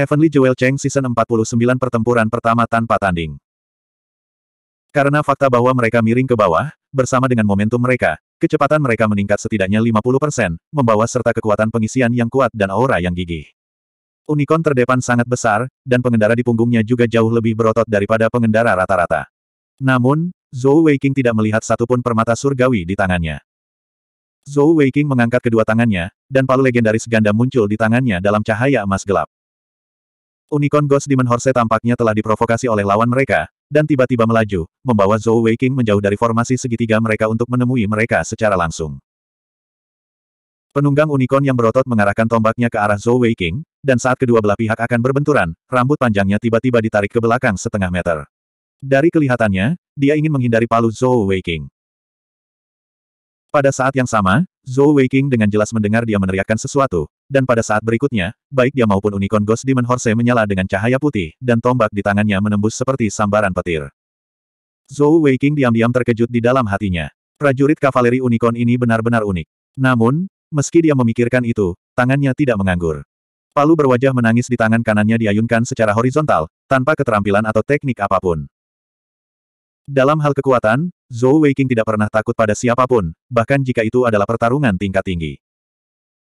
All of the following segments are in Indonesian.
Heavenly Jewel Cheng Season 49 Pertempuran Pertama Tanpa Tanding. Karena fakta bahwa mereka miring ke bawah, bersama dengan momentum mereka, kecepatan mereka meningkat setidaknya 50%, membawa serta kekuatan pengisian yang kuat dan aura yang gigih. Unicorn terdepan sangat besar, dan pengendara di punggungnya juga jauh lebih berotot daripada pengendara rata-rata. Namun, Zhou Weiqing tidak melihat satupun permata surgawi di tangannya. Zhou Weiqing mengangkat kedua tangannya, dan palu legendaris ganda muncul di tangannya dalam cahaya emas gelap. Unicorn Ghost Demon Horse tampaknya telah diprovokasi oleh lawan mereka, dan tiba-tiba melaju, membawa Zhou Weiqing menjauh dari formasi segitiga mereka untuk menemui mereka secara langsung. Penunggang unicorn yang berotot mengarahkan tombaknya ke arah Zhou Weiqing, dan saat kedua belah pihak akan berbenturan, rambut panjangnya tiba-tiba ditarik ke belakang setengah meter. Dari kelihatannya, dia ingin menghindari palu Zhou Weiqing. Pada saat yang sama, Zhou Weiqing dengan jelas mendengar dia meneriakkan sesuatu, dan pada saat berikutnya, baik dia maupun unicorn Ghost Demon Horse menyala dengan cahaya putih, dan tombak di tangannya menembus seperti sambaran petir. Zhou Weiqing diam-diam terkejut di dalam hatinya. Prajurit kavaleri unicorn ini benar-benar unik. Namun, meski dia memikirkan itu, tangannya tidak menganggur. Palu berwajah menangis di tangan kanannya diayunkan secara horizontal, tanpa keterampilan atau teknik apapun. Dalam hal kekuatan, Zhou Weiqing tidak pernah takut pada siapapun, bahkan jika itu adalah pertarungan tingkat tinggi.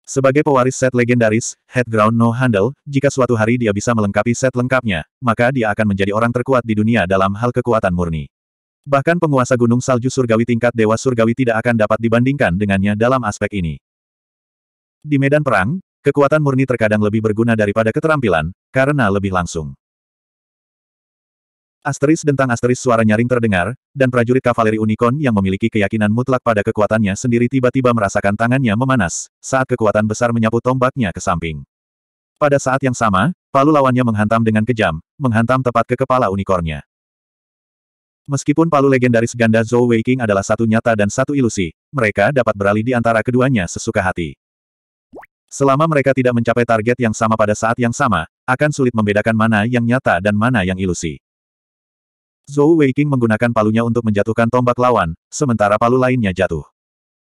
Sebagai pewaris set legendaris, Headground No Handle, jika suatu hari dia bisa melengkapi set lengkapnya, maka dia akan menjadi orang terkuat di dunia dalam hal kekuatan murni. Bahkan penguasa gunung salju surgawi tingkat dewa surgawi tidak akan dapat dibandingkan dengannya dalam aspek ini. Di medan perang, kekuatan murni terkadang lebih berguna daripada keterampilan, karena lebih langsung. Asteris dentang asteris suara nyaring terdengar, dan prajurit kavaleri unicorn yang memiliki keyakinan mutlak pada kekuatannya sendiri tiba-tiba merasakan tangannya memanas, saat kekuatan besar menyapu tombaknya ke samping. Pada saat yang sama, palu lawannya menghantam dengan kejam, menghantam tepat ke kepala unicornnya. Meskipun palu legendaris ganda Zhou Weiqing adalah satu nyata dan satu ilusi, mereka dapat beralih di antara keduanya sesuka hati. Selama mereka tidak mencapai target yang sama pada saat yang sama, akan sulit membedakan mana yang nyata dan mana yang ilusi. Zhou Weiqing menggunakan palunya untuk menjatuhkan tombak lawan, sementara palu lainnya jatuh.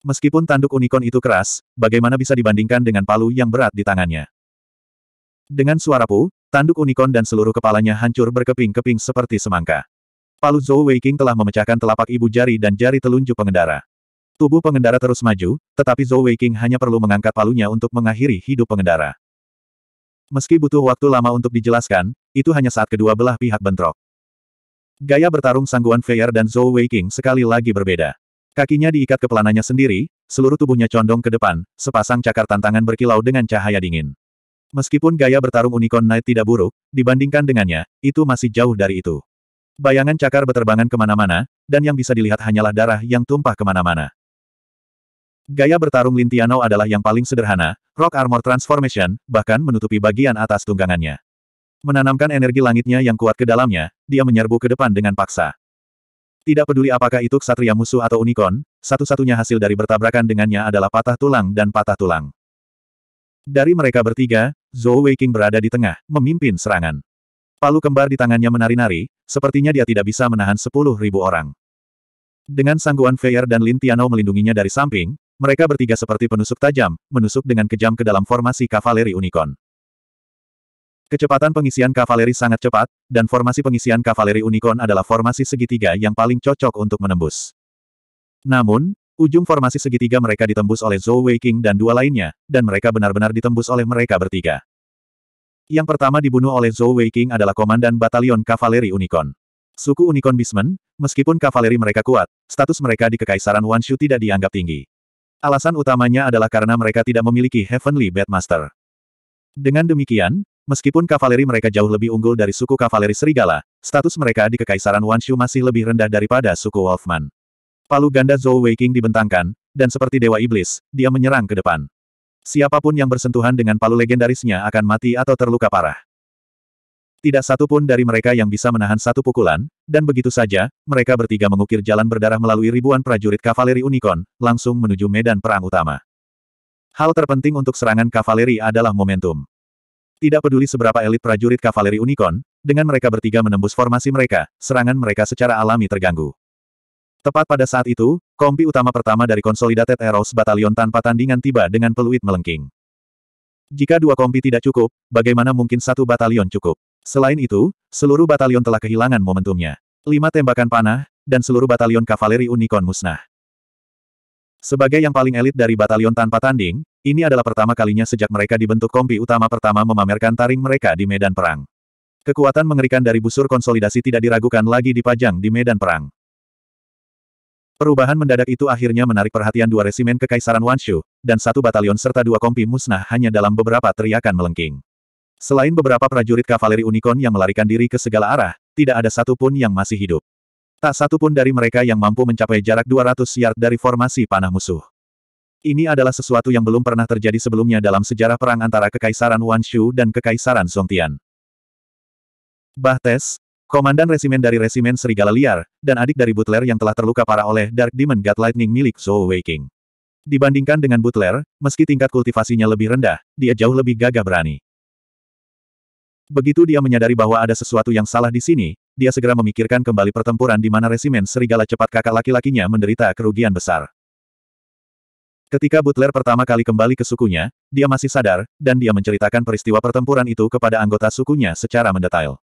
Meskipun tanduk unicorn itu keras, bagaimana bisa dibandingkan dengan palu yang berat di tangannya? Dengan suara pu, tanduk unicorn dan seluruh kepalanya hancur berkeping-keping seperti semangka. Palu Zhou Weiqing telah memecahkan telapak ibu jari dan jari telunjuk pengendara. Tubuh pengendara terus maju, tetapi Zhou Weiqing hanya perlu mengangkat palunya untuk mengakhiri hidup pengendara. Meski butuh waktu lama untuk dijelaskan, itu hanya saat kedua belah pihak bentrok. Gaya bertarung sangguan Feyer dan Zhou Weiqing sekali lagi berbeda. Kakinya diikat ke pelananya sendiri, seluruh tubuhnya condong ke depan, sepasang cakar tantangan berkilau dengan cahaya dingin. Meskipun gaya bertarung Unicorn Knight tidak buruk, dibandingkan dengannya, itu masih jauh dari itu. Bayangan cakar berterbangan kemana-mana, dan yang bisa dilihat hanyalah darah yang tumpah kemana-mana. Gaya bertarung Lintiano adalah yang paling sederhana, Rock Armor Transformation, bahkan menutupi bagian atas tunggangannya. Menanamkan energi langitnya yang kuat ke dalamnya, dia menyerbu ke depan dengan paksa. Tidak peduli apakah itu ksatria musuh atau unicorn, satu-satunya hasil dari bertabrakan dengannya adalah patah tulang dan patah tulang. Dari mereka bertiga, Zhou Weiqing berada di tengah, memimpin serangan. Palu kembar di tangannya menari-nari, sepertinya dia tidak bisa menahan sepuluh ribu orang. Dengan sangguan Feier dan Lin Tiano melindunginya dari samping, mereka bertiga seperti penusuk tajam, menusuk dengan kejam ke dalam formasi kavaleri unicorn. Kecepatan pengisian kavaleri sangat cepat, dan formasi pengisian kavaleri unicorn adalah formasi segitiga yang paling cocok untuk menembus. Namun, ujung formasi segitiga mereka ditembus oleh Zhou Weiqing dan dua lainnya, dan mereka benar-benar ditembus oleh mereka bertiga. Yang pertama dibunuh oleh Zhou Weiqing adalah Komandan Batalion Kavaleri Unicorn. Suku Unicorn Bismen, meskipun kavaleri mereka kuat, status mereka di Kekaisaran Wanshu tidak dianggap tinggi. Alasan utamanya adalah karena mereka tidak memiliki Heavenly Bedmaster. Dengan demikian, Meskipun kavaleri mereka jauh lebih unggul dari suku kavaleri serigala, status mereka di Kekaisaran Wanshu masih lebih rendah daripada suku Wolfman. Palu ganda Zhou Weiqing dibentangkan, dan seperti dewa iblis, dia menyerang ke depan. Siapapun yang bersentuhan dengan palu legendarisnya akan mati atau terluka parah. Tidak satu pun dari mereka yang bisa menahan satu pukulan, dan begitu saja, mereka bertiga mengukir jalan berdarah melalui ribuan prajurit kavaleri unicorn, langsung menuju medan perang utama. Hal terpenting untuk serangan kavaleri adalah momentum. Tidak peduli seberapa elit prajurit kavaleri Unicorn, dengan mereka bertiga menembus formasi mereka, serangan mereka secara alami terganggu. Tepat pada saat itu, kompi utama pertama dari Consolidated Eros Batalion tanpa tandingan tiba dengan peluit melengking. Jika dua kompi tidak cukup, bagaimana mungkin satu batalion cukup? Selain itu, seluruh batalion telah kehilangan momentumnya. Lima tembakan panah, dan seluruh batalion kavaleri Unicorn musnah. Sebagai yang paling elit dari batalion tanpa tanding, ini adalah pertama kalinya sejak mereka dibentuk kompi utama pertama memamerkan taring mereka di medan perang. Kekuatan mengerikan dari busur konsolidasi tidak diragukan lagi dipajang di medan perang. Perubahan mendadak itu akhirnya menarik perhatian dua resimen Kekaisaran Wanshu, dan satu batalion serta dua kompi musnah hanya dalam beberapa teriakan melengking. Selain beberapa prajurit kavaleri unicorn yang melarikan diri ke segala arah, tidak ada satupun yang masih hidup. Tak satupun dari mereka yang mampu mencapai jarak 200 yard dari formasi panah musuh. Ini adalah sesuatu yang belum pernah terjadi sebelumnya dalam sejarah perang antara Kekaisaran Wan Shu dan Kekaisaran Song Songtian. Bahtes, komandan resimen dari resimen Serigala Liar, dan adik dari Butler yang telah terluka parah oleh Dark Demon God Lightning milik Zhou King. Dibandingkan dengan Butler, meski tingkat kultivasinya lebih rendah, dia jauh lebih gagah berani. Begitu dia menyadari bahwa ada sesuatu yang salah di sini, dia segera memikirkan kembali pertempuran di mana resimen serigala cepat kakak laki-lakinya menderita kerugian besar. Ketika Butler pertama kali kembali ke sukunya, dia masih sadar, dan dia menceritakan peristiwa pertempuran itu kepada anggota sukunya secara mendetail.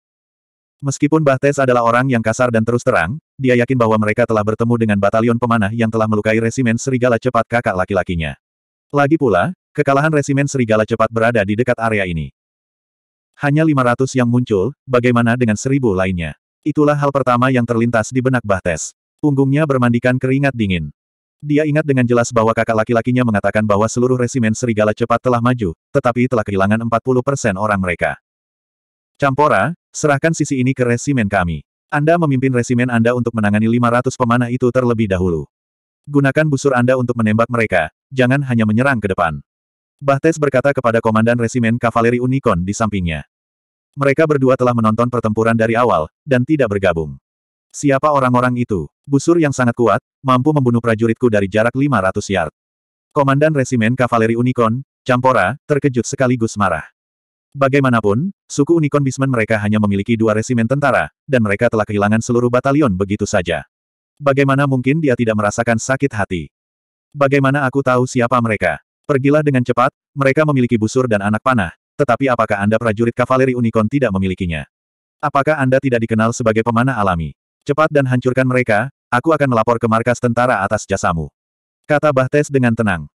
Meskipun Bahtes adalah orang yang kasar dan terus terang, dia yakin bahwa mereka telah bertemu dengan batalion pemanah yang telah melukai resimen serigala cepat kakak laki-lakinya. Lagi pula, kekalahan resimen serigala cepat berada di dekat area ini. Hanya 500 yang muncul, bagaimana dengan 1000 lainnya? Itulah hal pertama yang terlintas di benak Bahtes. Punggungnya bermandikan keringat dingin. Dia ingat dengan jelas bahwa kakak laki-lakinya mengatakan bahwa seluruh resimen serigala cepat telah maju, tetapi telah kehilangan 40% orang mereka. Campora, serahkan sisi ini ke resimen kami. Anda memimpin resimen Anda untuk menangani 500 pemanah itu terlebih dahulu. Gunakan busur Anda untuk menembak mereka, jangan hanya menyerang ke depan. Bahtes berkata kepada komandan resimen kavaleri Unicorn di sampingnya. Mereka berdua telah menonton pertempuran dari awal, dan tidak bergabung. Siapa orang-orang itu? Busur yang sangat kuat, mampu membunuh prajuritku dari jarak 500 yard. Komandan Resimen Kavaleri Unicorn, Campora, terkejut sekaligus marah. Bagaimanapun, suku Unicorn Bisman mereka hanya memiliki dua resimen tentara, dan mereka telah kehilangan seluruh batalion begitu saja. Bagaimana mungkin dia tidak merasakan sakit hati? Bagaimana aku tahu siapa mereka? Pergilah dengan cepat, mereka memiliki busur dan anak panah, tetapi apakah Anda prajurit kavaleri Unicorn tidak memilikinya? Apakah Anda tidak dikenal sebagai pemanah alami? Cepat dan hancurkan mereka, aku akan melapor ke markas tentara atas jasamu. Kata Bahtes dengan tenang.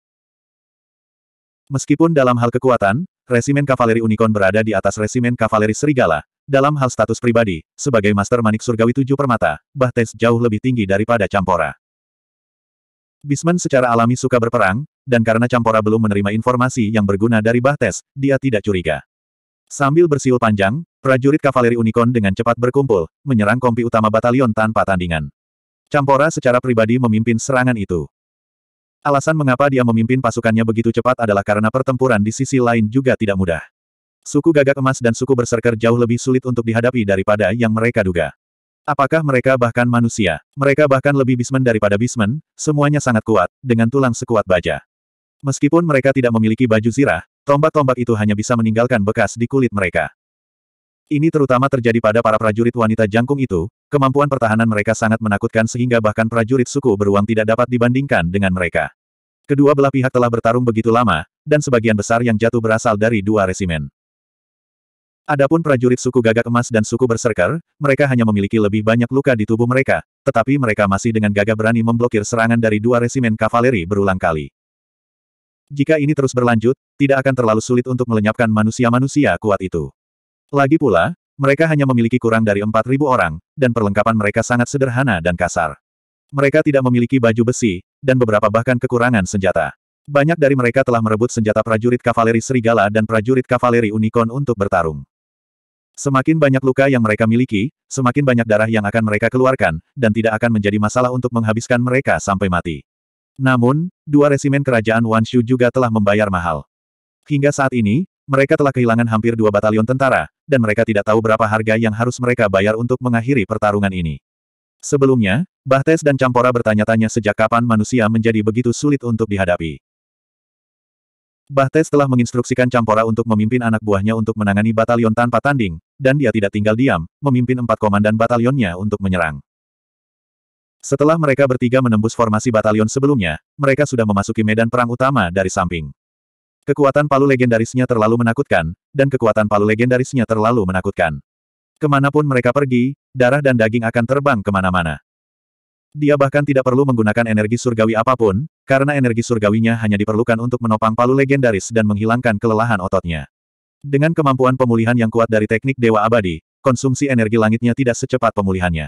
Meskipun dalam hal kekuatan, resimen kavaleri Unicorn berada di atas resimen kavaleri Serigala, dalam hal status pribadi, sebagai Master Manik Surgawi Tujuh Permata, Bahtes jauh lebih tinggi daripada Campora. Bisman secara alami suka berperang, dan karena Campora belum menerima informasi yang berguna dari Bahtes, dia tidak curiga. Sambil bersiul panjang, prajurit kavaleri Unicorn dengan cepat berkumpul, menyerang kompi utama batalion tanpa tandingan. Campora secara pribadi memimpin serangan itu. Alasan mengapa dia memimpin pasukannya begitu cepat adalah karena pertempuran di sisi lain juga tidak mudah. Suku gagak emas dan suku berserker jauh lebih sulit untuk dihadapi daripada yang mereka duga. Apakah mereka bahkan manusia? Mereka bahkan lebih bismen daripada bismen, semuanya sangat kuat, dengan tulang sekuat baja. Meskipun mereka tidak memiliki baju zirah, tombak-tombak itu hanya bisa meninggalkan bekas di kulit mereka. Ini terutama terjadi pada para prajurit wanita jangkung itu, kemampuan pertahanan mereka sangat menakutkan sehingga bahkan prajurit suku beruang tidak dapat dibandingkan dengan mereka. Kedua belah pihak telah bertarung begitu lama, dan sebagian besar yang jatuh berasal dari dua resimen. Adapun prajurit suku gagak emas dan suku berserker, mereka hanya memiliki lebih banyak luka di tubuh mereka, tetapi mereka masih dengan gagah berani memblokir serangan dari dua resimen kavaleri berulang kali. Jika ini terus berlanjut, tidak akan terlalu sulit untuk melenyapkan manusia-manusia kuat itu. Lagi pula, mereka hanya memiliki kurang dari 4.000 orang, dan perlengkapan mereka sangat sederhana dan kasar. Mereka tidak memiliki baju besi, dan beberapa bahkan kekurangan senjata. Banyak dari mereka telah merebut senjata prajurit kavaleri serigala dan prajurit kavaleri unicorn untuk bertarung. Semakin banyak luka yang mereka miliki, semakin banyak darah yang akan mereka keluarkan, dan tidak akan menjadi masalah untuk menghabiskan mereka sampai mati. Namun, dua resimen kerajaan Wanshu juga telah membayar mahal. Hingga saat ini, mereka telah kehilangan hampir dua batalion tentara, dan mereka tidak tahu berapa harga yang harus mereka bayar untuk mengakhiri pertarungan ini. Sebelumnya, Bahtes dan Campora bertanya-tanya sejak kapan manusia menjadi begitu sulit untuk dihadapi. Bahtes telah menginstruksikan Campora untuk memimpin anak buahnya untuk menangani batalion tanpa tanding, dan dia tidak tinggal diam, memimpin empat komandan batalionnya untuk menyerang. Setelah mereka bertiga menembus formasi batalion sebelumnya, mereka sudah memasuki medan perang utama dari samping. Kekuatan palu legendarisnya terlalu menakutkan, dan kekuatan palu legendarisnya terlalu menakutkan. Kemanapun mereka pergi, darah dan daging akan terbang kemana-mana. Dia bahkan tidak perlu menggunakan energi surgawi apapun, karena energi surgawinya hanya diperlukan untuk menopang palu legendaris dan menghilangkan kelelahan ototnya. Dengan kemampuan pemulihan yang kuat dari teknik Dewa Abadi, konsumsi energi langitnya tidak secepat pemulihannya.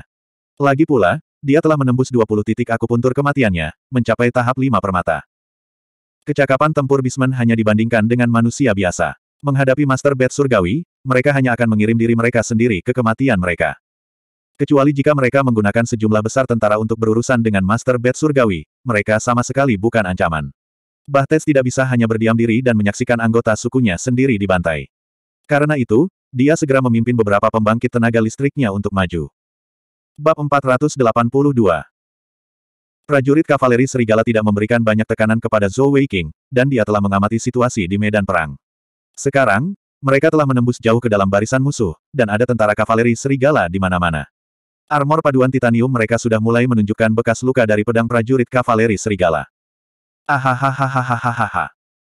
Lagi pula, dia telah menembus 20 titik akupuntur kematiannya, mencapai tahap 5 permata. Kecakapan tempur Bisman hanya dibandingkan dengan manusia biasa. Menghadapi Master Bed Surgawi, mereka hanya akan mengirim diri mereka sendiri ke kematian mereka. Kecuali jika mereka menggunakan sejumlah besar tentara untuk berurusan dengan Master Bed Surgawi, mereka sama sekali bukan ancaman. Bahtes tidak bisa hanya berdiam diri dan menyaksikan anggota sukunya sendiri dibantai. Karena itu, dia segera memimpin beberapa pembangkit tenaga listriknya untuk maju. Bab 482 Prajurit kavaleri serigala tidak memberikan banyak tekanan kepada Zhou Weiqing, dan dia telah mengamati situasi di medan perang. Sekarang, mereka telah menembus jauh ke dalam barisan musuh, dan ada tentara kavaleri serigala di mana-mana. Armor paduan titanium mereka sudah mulai menunjukkan bekas luka dari pedang prajurit kavaleri serigala. Ahahahahahahaha.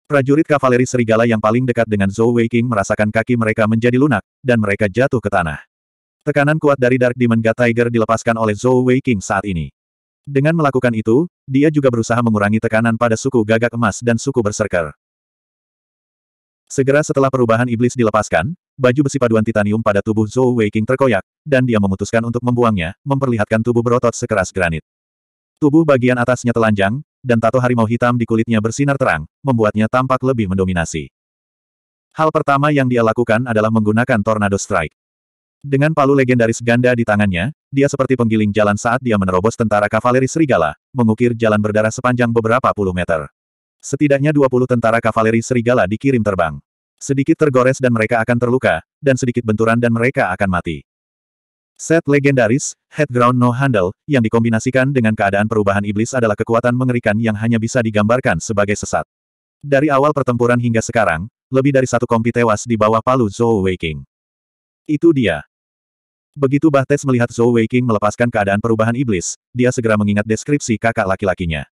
Prajurit kavaleri serigala yang paling dekat dengan Zhou Weiqing merasakan kaki mereka menjadi lunak, dan mereka jatuh ke tanah. Tekanan kuat dari Dark Demon God Tiger dilepaskan oleh Zhou Wei King saat ini. Dengan melakukan itu, dia juga berusaha mengurangi tekanan pada suku gagak emas dan suku berserker. Segera setelah perubahan iblis dilepaskan, baju besi paduan titanium pada tubuh Zhou Weiqing terkoyak, dan dia memutuskan untuk membuangnya, memperlihatkan tubuh berotot sekeras granit. Tubuh bagian atasnya telanjang, dan tato harimau hitam di kulitnya bersinar terang, membuatnya tampak lebih mendominasi. Hal pertama yang dia lakukan adalah menggunakan Tornado Strike. Dengan palu legendaris ganda di tangannya, dia seperti penggiling jalan saat dia menerobos tentara kavaleri serigala, mengukir jalan berdarah sepanjang beberapa puluh meter. Setidaknya 20 tentara kavaleri serigala dikirim terbang. Sedikit tergores dan mereka akan terluka, dan sedikit benturan dan mereka akan mati. Set legendaris, head ground No Handle, yang dikombinasikan dengan keadaan perubahan iblis adalah kekuatan mengerikan yang hanya bisa digambarkan sebagai sesat. Dari awal pertempuran hingga sekarang, lebih dari satu kompi tewas di bawah palu Zhou Weiking. Itu dia. Begitu Bahtes melihat Zhou Weiqing melepaskan keadaan perubahan iblis, dia segera mengingat deskripsi kakak laki-lakinya.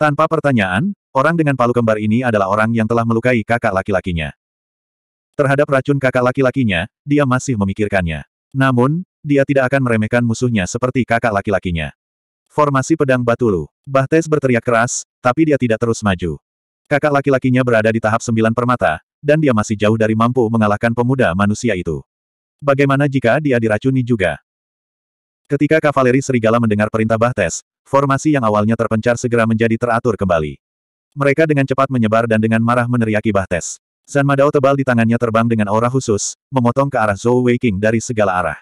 Tanpa pertanyaan, orang dengan palu kembar ini adalah orang yang telah melukai kakak laki-lakinya. Terhadap racun kakak laki-lakinya, dia masih memikirkannya. Namun, dia tidak akan meremehkan musuhnya seperti kakak laki-lakinya. Formasi pedang Batulu. Bahtes berteriak keras, tapi dia tidak terus maju. Kakak laki-lakinya berada di tahap sembilan permata, dan dia masih jauh dari mampu mengalahkan pemuda manusia itu. Bagaimana jika dia diracuni juga? Ketika kavaleri serigala mendengar perintah Bahtes, formasi yang awalnya terpencar segera menjadi teratur kembali. Mereka dengan cepat menyebar dan dengan marah meneriaki Bahtes. San Madao tebal di tangannya terbang dengan aura khusus, memotong ke arah Zhou Weiqing dari segala arah.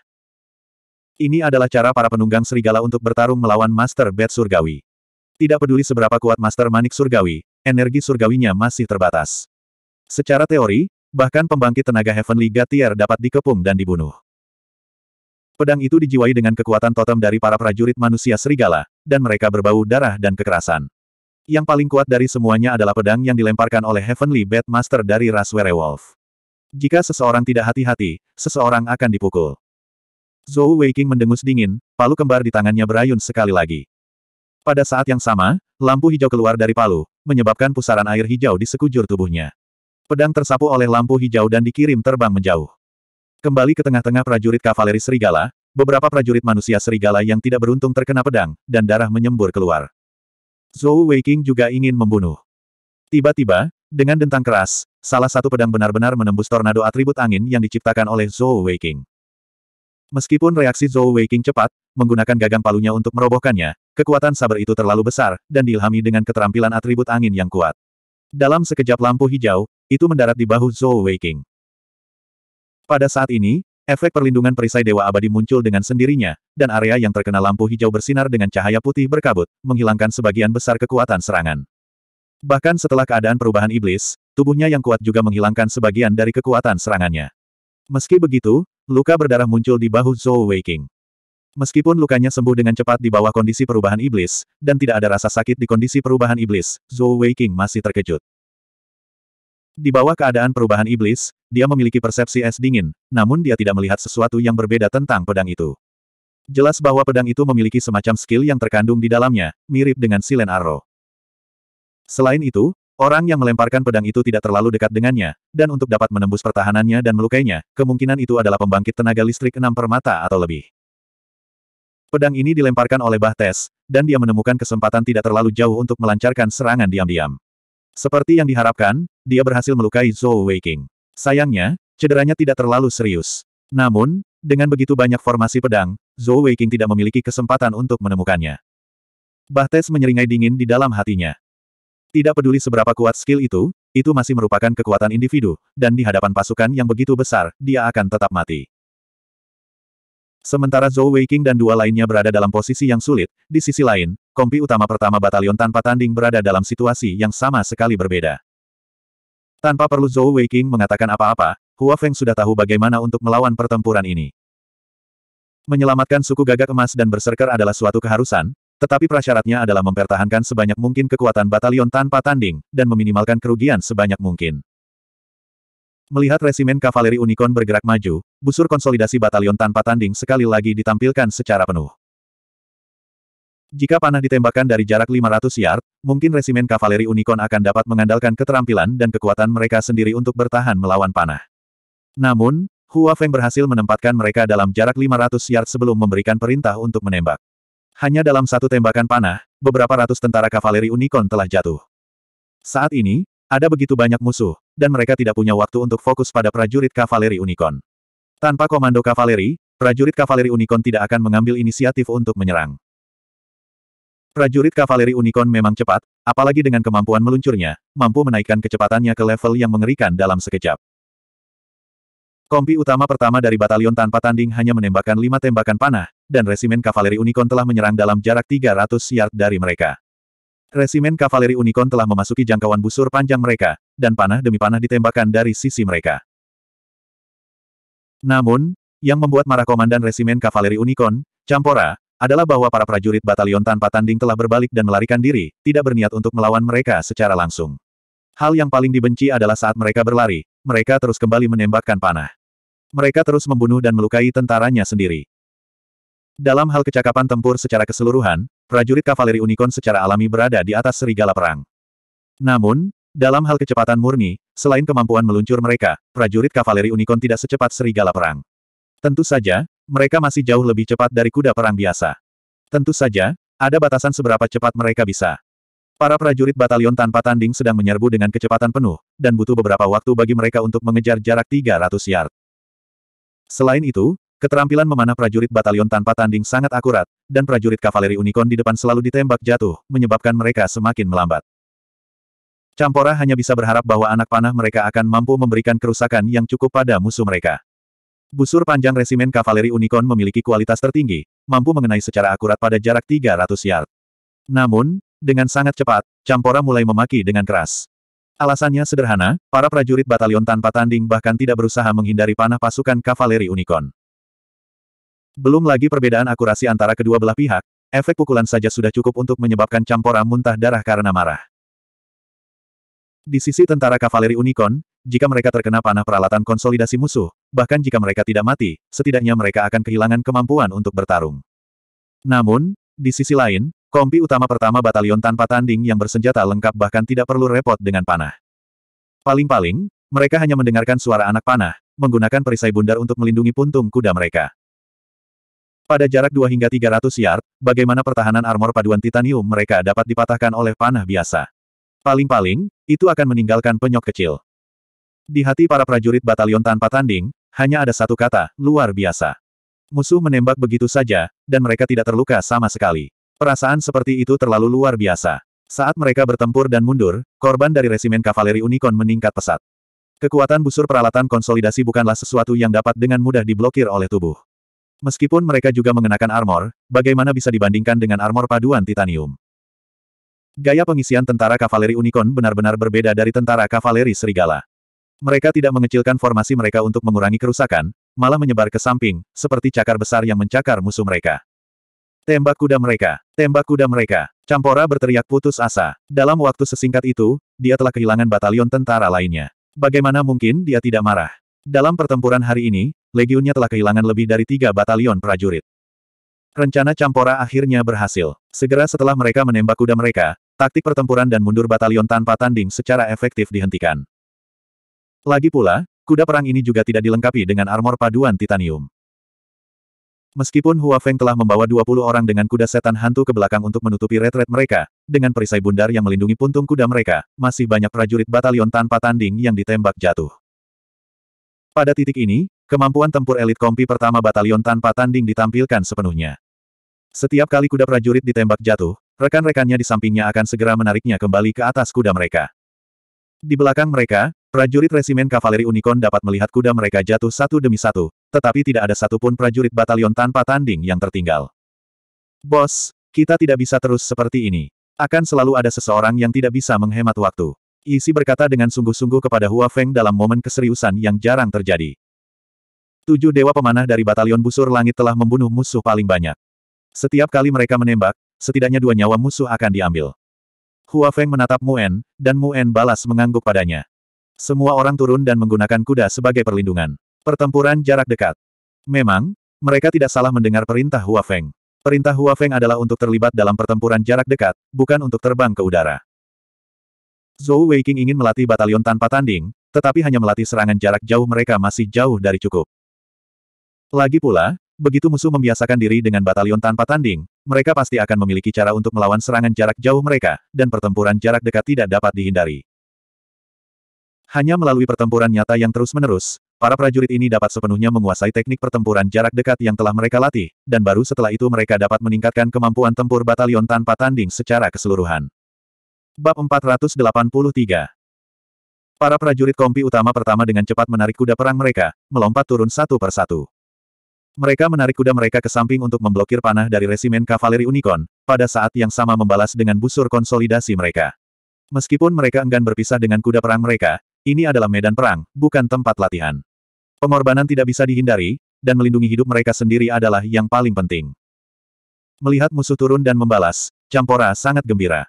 Ini adalah cara para penunggang serigala untuk bertarung melawan Master Bed Surgawi. Tidak peduli seberapa kuat Master Manik Surgawi, energi surgawinya masih terbatas. Secara teori, bahkan pembangkit tenaga Heavenly Gatier dapat dikepung dan dibunuh. Pedang itu dijiwai dengan kekuatan totem dari para prajurit manusia serigala, dan mereka berbau darah dan kekerasan. Yang paling kuat dari semuanya adalah pedang yang dilemparkan oleh Heavenly Batmaster Master dari ras Werewolf. Jika seseorang tidak hati-hati, seseorang akan dipukul. Zhou Weiking mendengus dingin, palu kembar di tangannya berayun sekali lagi. Pada saat yang sama, lampu hijau keluar dari palu, menyebabkan pusaran air hijau di sekujur tubuhnya. Pedang tersapu oleh lampu hijau dan dikirim terbang menjauh. Kembali ke tengah-tengah prajurit kavaleri serigala, beberapa prajurit manusia serigala yang tidak beruntung terkena pedang, dan darah menyembur keluar. Zhou Weiqing juga ingin membunuh. Tiba-tiba, dengan dentang keras, salah satu pedang benar-benar menembus tornado atribut angin yang diciptakan oleh Zhou Weiqing. Meskipun reaksi Zhou Weiqing cepat, menggunakan gagang palunya untuk merobohkannya, kekuatan sabar itu terlalu besar, dan diilhami dengan keterampilan atribut angin yang kuat. Dalam sekejap lampu hijau, itu mendarat di bahu Zhou Weiqing. Pada saat ini, efek perlindungan perisai Dewa Abadi muncul dengan sendirinya, dan area yang terkena lampu hijau bersinar dengan cahaya putih berkabut, menghilangkan sebagian besar kekuatan serangan. Bahkan setelah keadaan perubahan iblis, tubuhnya yang kuat juga menghilangkan sebagian dari kekuatan serangannya. Meski begitu, luka berdarah muncul di bahu Zhou Weiqing. Meskipun lukanya sembuh dengan cepat di bawah kondisi perubahan iblis, dan tidak ada rasa sakit di kondisi perubahan iblis, Zhou Weiqing masih terkejut. Di bawah keadaan perubahan iblis, dia memiliki persepsi es dingin, namun dia tidak melihat sesuatu yang berbeda tentang pedang itu. Jelas bahwa pedang itu memiliki semacam skill yang terkandung di dalamnya, mirip dengan Silen Arrow. Selain itu, orang yang melemparkan pedang itu tidak terlalu dekat dengannya, dan untuk dapat menembus pertahanannya dan melukainya, kemungkinan itu adalah pembangkit tenaga listrik enam permata atau lebih. Pedang ini dilemparkan oleh Bahtes, dan dia menemukan kesempatan tidak terlalu jauh untuk melancarkan serangan diam-diam. Seperti yang diharapkan, dia berhasil melukai Zhou Weiqing. Sayangnya, cederanya tidak terlalu serius. Namun, dengan begitu banyak formasi pedang, Zhou Weiqing tidak memiliki kesempatan untuk menemukannya. Bahtes menyeringai dingin di dalam hatinya. Tidak peduli seberapa kuat skill itu, itu masih merupakan kekuatan individu, dan di hadapan pasukan yang begitu besar, dia akan tetap mati. Sementara Zhou Weiqing dan dua lainnya berada dalam posisi yang sulit, di sisi lain, kompi utama pertama batalion tanpa tanding berada dalam situasi yang sama sekali berbeda. Tanpa perlu Zhou Weiqing mengatakan apa-apa, Hua Feng sudah tahu bagaimana untuk melawan pertempuran ini. Menyelamatkan suku gagak emas dan berserker adalah suatu keharusan, tetapi prasyaratnya adalah mempertahankan sebanyak mungkin kekuatan batalion tanpa tanding, dan meminimalkan kerugian sebanyak mungkin. Melihat resimen kavaleri Unicorn bergerak maju, busur konsolidasi batalion tanpa tanding sekali lagi ditampilkan secara penuh. Jika panah ditembakkan dari jarak 500 yard, mungkin resimen kavaleri Unicorn akan dapat mengandalkan keterampilan dan kekuatan mereka sendiri untuk bertahan melawan panah. Namun, Hua Feng berhasil menempatkan mereka dalam jarak 500 yard sebelum memberikan perintah untuk menembak. Hanya dalam satu tembakan panah, beberapa ratus tentara kavaleri Unicorn telah jatuh. Saat ini, ada begitu banyak musuh, dan mereka tidak punya waktu untuk fokus pada prajurit kavaleri Unicorn. Tanpa komando kavaleri, prajurit kavaleri Unicorn tidak akan mengambil inisiatif untuk menyerang. Prajurit kavaleri Unicorn memang cepat, apalagi dengan kemampuan meluncurnya, mampu menaikkan kecepatannya ke level yang mengerikan dalam sekejap. Kompi utama pertama dari batalion tanpa tanding hanya menembakkan lima tembakan panah, dan resimen kavaleri Unicorn telah menyerang dalam jarak 300 yard dari mereka. Resimen Kavaleri Unicorn telah memasuki jangkauan busur panjang mereka, dan panah demi panah ditembakkan dari sisi mereka. Namun, yang membuat marah Komandan Resimen Kavaleri Unicorn, Campora, adalah bahwa para prajurit batalion tanpa tanding telah berbalik dan melarikan diri, tidak berniat untuk melawan mereka secara langsung. Hal yang paling dibenci adalah saat mereka berlari, mereka terus kembali menembakkan panah. Mereka terus membunuh dan melukai tentaranya sendiri. Dalam hal kecakapan tempur secara keseluruhan, prajurit kavaleri Unicorn secara alami berada di atas serigala perang. Namun, dalam hal kecepatan murni, selain kemampuan meluncur mereka, prajurit kavaleri Unicorn tidak secepat serigala perang. Tentu saja, mereka masih jauh lebih cepat dari kuda perang biasa. Tentu saja, ada batasan seberapa cepat mereka bisa. Para prajurit batalion tanpa tanding sedang menyerbu dengan kecepatan penuh, dan butuh beberapa waktu bagi mereka untuk mengejar jarak 300 yard. Selain itu, Keterampilan memanah prajurit batalion tanpa tanding sangat akurat, dan prajurit kavaleri unicorn di depan selalu ditembak jatuh, menyebabkan mereka semakin melambat. Campora hanya bisa berharap bahwa anak panah mereka akan mampu memberikan kerusakan yang cukup pada musuh mereka. Busur panjang resimen kavaleri unicorn memiliki kualitas tertinggi, mampu mengenai secara akurat pada jarak 300 yard. Namun, dengan sangat cepat, Campora mulai memaki dengan keras. Alasannya sederhana, para prajurit batalion tanpa tanding bahkan tidak berusaha menghindari panah pasukan kavaleri unicorn. Belum lagi perbedaan akurasi antara kedua belah pihak, efek pukulan saja sudah cukup untuk menyebabkan Campora muntah darah karena marah. Di sisi tentara kavaleri Unicorn, jika mereka terkena panah peralatan konsolidasi musuh, bahkan jika mereka tidak mati, setidaknya mereka akan kehilangan kemampuan untuk bertarung. Namun, di sisi lain, kompi utama pertama batalion tanpa tanding yang bersenjata lengkap bahkan tidak perlu repot dengan panah. Paling-paling, mereka hanya mendengarkan suara anak panah, menggunakan perisai bundar untuk melindungi puntung kuda mereka. Pada jarak 2 hingga 300 yard, bagaimana pertahanan armor paduan titanium mereka dapat dipatahkan oleh panah biasa. Paling-paling, itu akan meninggalkan penyok kecil. Di hati para prajurit batalion tanpa tanding, hanya ada satu kata, luar biasa. Musuh menembak begitu saja, dan mereka tidak terluka sama sekali. Perasaan seperti itu terlalu luar biasa. Saat mereka bertempur dan mundur, korban dari resimen kavaleri Unicorn meningkat pesat. Kekuatan busur peralatan konsolidasi bukanlah sesuatu yang dapat dengan mudah diblokir oleh tubuh. Meskipun mereka juga mengenakan armor, bagaimana bisa dibandingkan dengan armor paduan titanium? Gaya pengisian tentara kavaleri unicorn benar-benar berbeda dari tentara kavaleri serigala. Mereka tidak mengecilkan formasi mereka untuk mengurangi kerusakan, malah menyebar ke samping, seperti cakar besar yang mencakar musuh mereka. Tembak kuda mereka, tembak kuda mereka, Campora berteriak putus asa. Dalam waktu sesingkat itu, dia telah kehilangan batalion tentara lainnya. Bagaimana mungkin dia tidak marah? Dalam pertempuran hari ini, Legiunnya telah kehilangan lebih dari tiga batalion prajurit. Rencana Campora akhirnya berhasil. Segera setelah mereka menembak kuda mereka, taktik pertempuran dan mundur batalion tanpa tanding secara efektif dihentikan. Lagi pula, kuda perang ini juga tidak dilengkapi dengan armor paduan titanium. Meskipun Hua Feng telah membawa 20 orang dengan kuda setan hantu ke belakang untuk menutupi retret mereka, dengan perisai bundar yang melindungi puntung kuda mereka, masih banyak prajurit batalion tanpa tanding yang ditembak jatuh. Pada titik ini, Kemampuan tempur elit kompi pertama batalion tanpa tanding ditampilkan sepenuhnya. Setiap kali kuda prajurit ditembak jatuh, rekan-rekannya di sampingnya akan segera menariknya kembali ke atas kuda mereka. Di belakang mereka, prajurit resimen kavaleri Unicorn dapat melihat kuda mereka jatuh satu demi satu, tetapi tidak ada satupun prajurit batalion tanpa tanding yang tertinggal. Bos, kita tidak bisa terus seperti ini. Akan selalu ada seseorang yang tidak bisa menghemat waktu. Isi berkata dengan sungguh-sungguh kepada Hua Feng dalam momen keseriusan yang jarang terjadi. Tujuh dewa pemanah dari batalion busur langit telah membunuh musuh paling banyak. Setiap kali mereka menembak, setidaknya dua nyawa musuh akan diambil. Hua Feng menatap Muen, dan Muen balas mengangguk padanya. Semua orang turun dan menggunakan kuda sebagai perlindungan. Pertempuran jarak dekat. Memang, mereka tidak salah mendengar perintah Hua Feng. Perintah Hua Feng adalah untuk terlibat dalam pertempuran jarak dekat, bukan untuk terbang ke udara. Zhou Weiqing ingin melatih batalion tanpa tanding, tetapi hanya melatih serangan jarak jauh mereka masih jauh dari cukup. Lagi pula, begitu musuh membiasakan diri dengan batalion tanpa tanding, mereka pasti akan memiliki cara untuk melawan serangan jarak jauh mereka, dan pertempuran jarak dekat tidak dapat dihindari. Hanya melalui pertempuran nyata yang terus-menerus, para prajurit ini dapat sepenuhnya menguasai teknik pertempuran jarak dekat yang telah mereka latih, dan baru setelah itu mereka dapat meningkatkan kemampuan tempur batalion tanpa tanding secara keseluruhan. Bab 483 Para prajurit kompi utama pertama dengan cepat menarik kuda perang mereka, melompat turun satu per satu. Mereka menarik kuda mereka ke samping untuk memblokir panah dari resimen kavaleri Unicorn, pada saat yang sama membalas dengan busur konsolidasi mereka. Meskipun mereka enggan berpisah dengan kuda perang mereka, ini adalah medan perang, bukan tempat latihan. Pengorbanan tidak bisa dihindari, dan melindungi hidup mereka sendiri adalah yang paling penting. Melihat musuh turun dan membalas, Campora sangat gembira.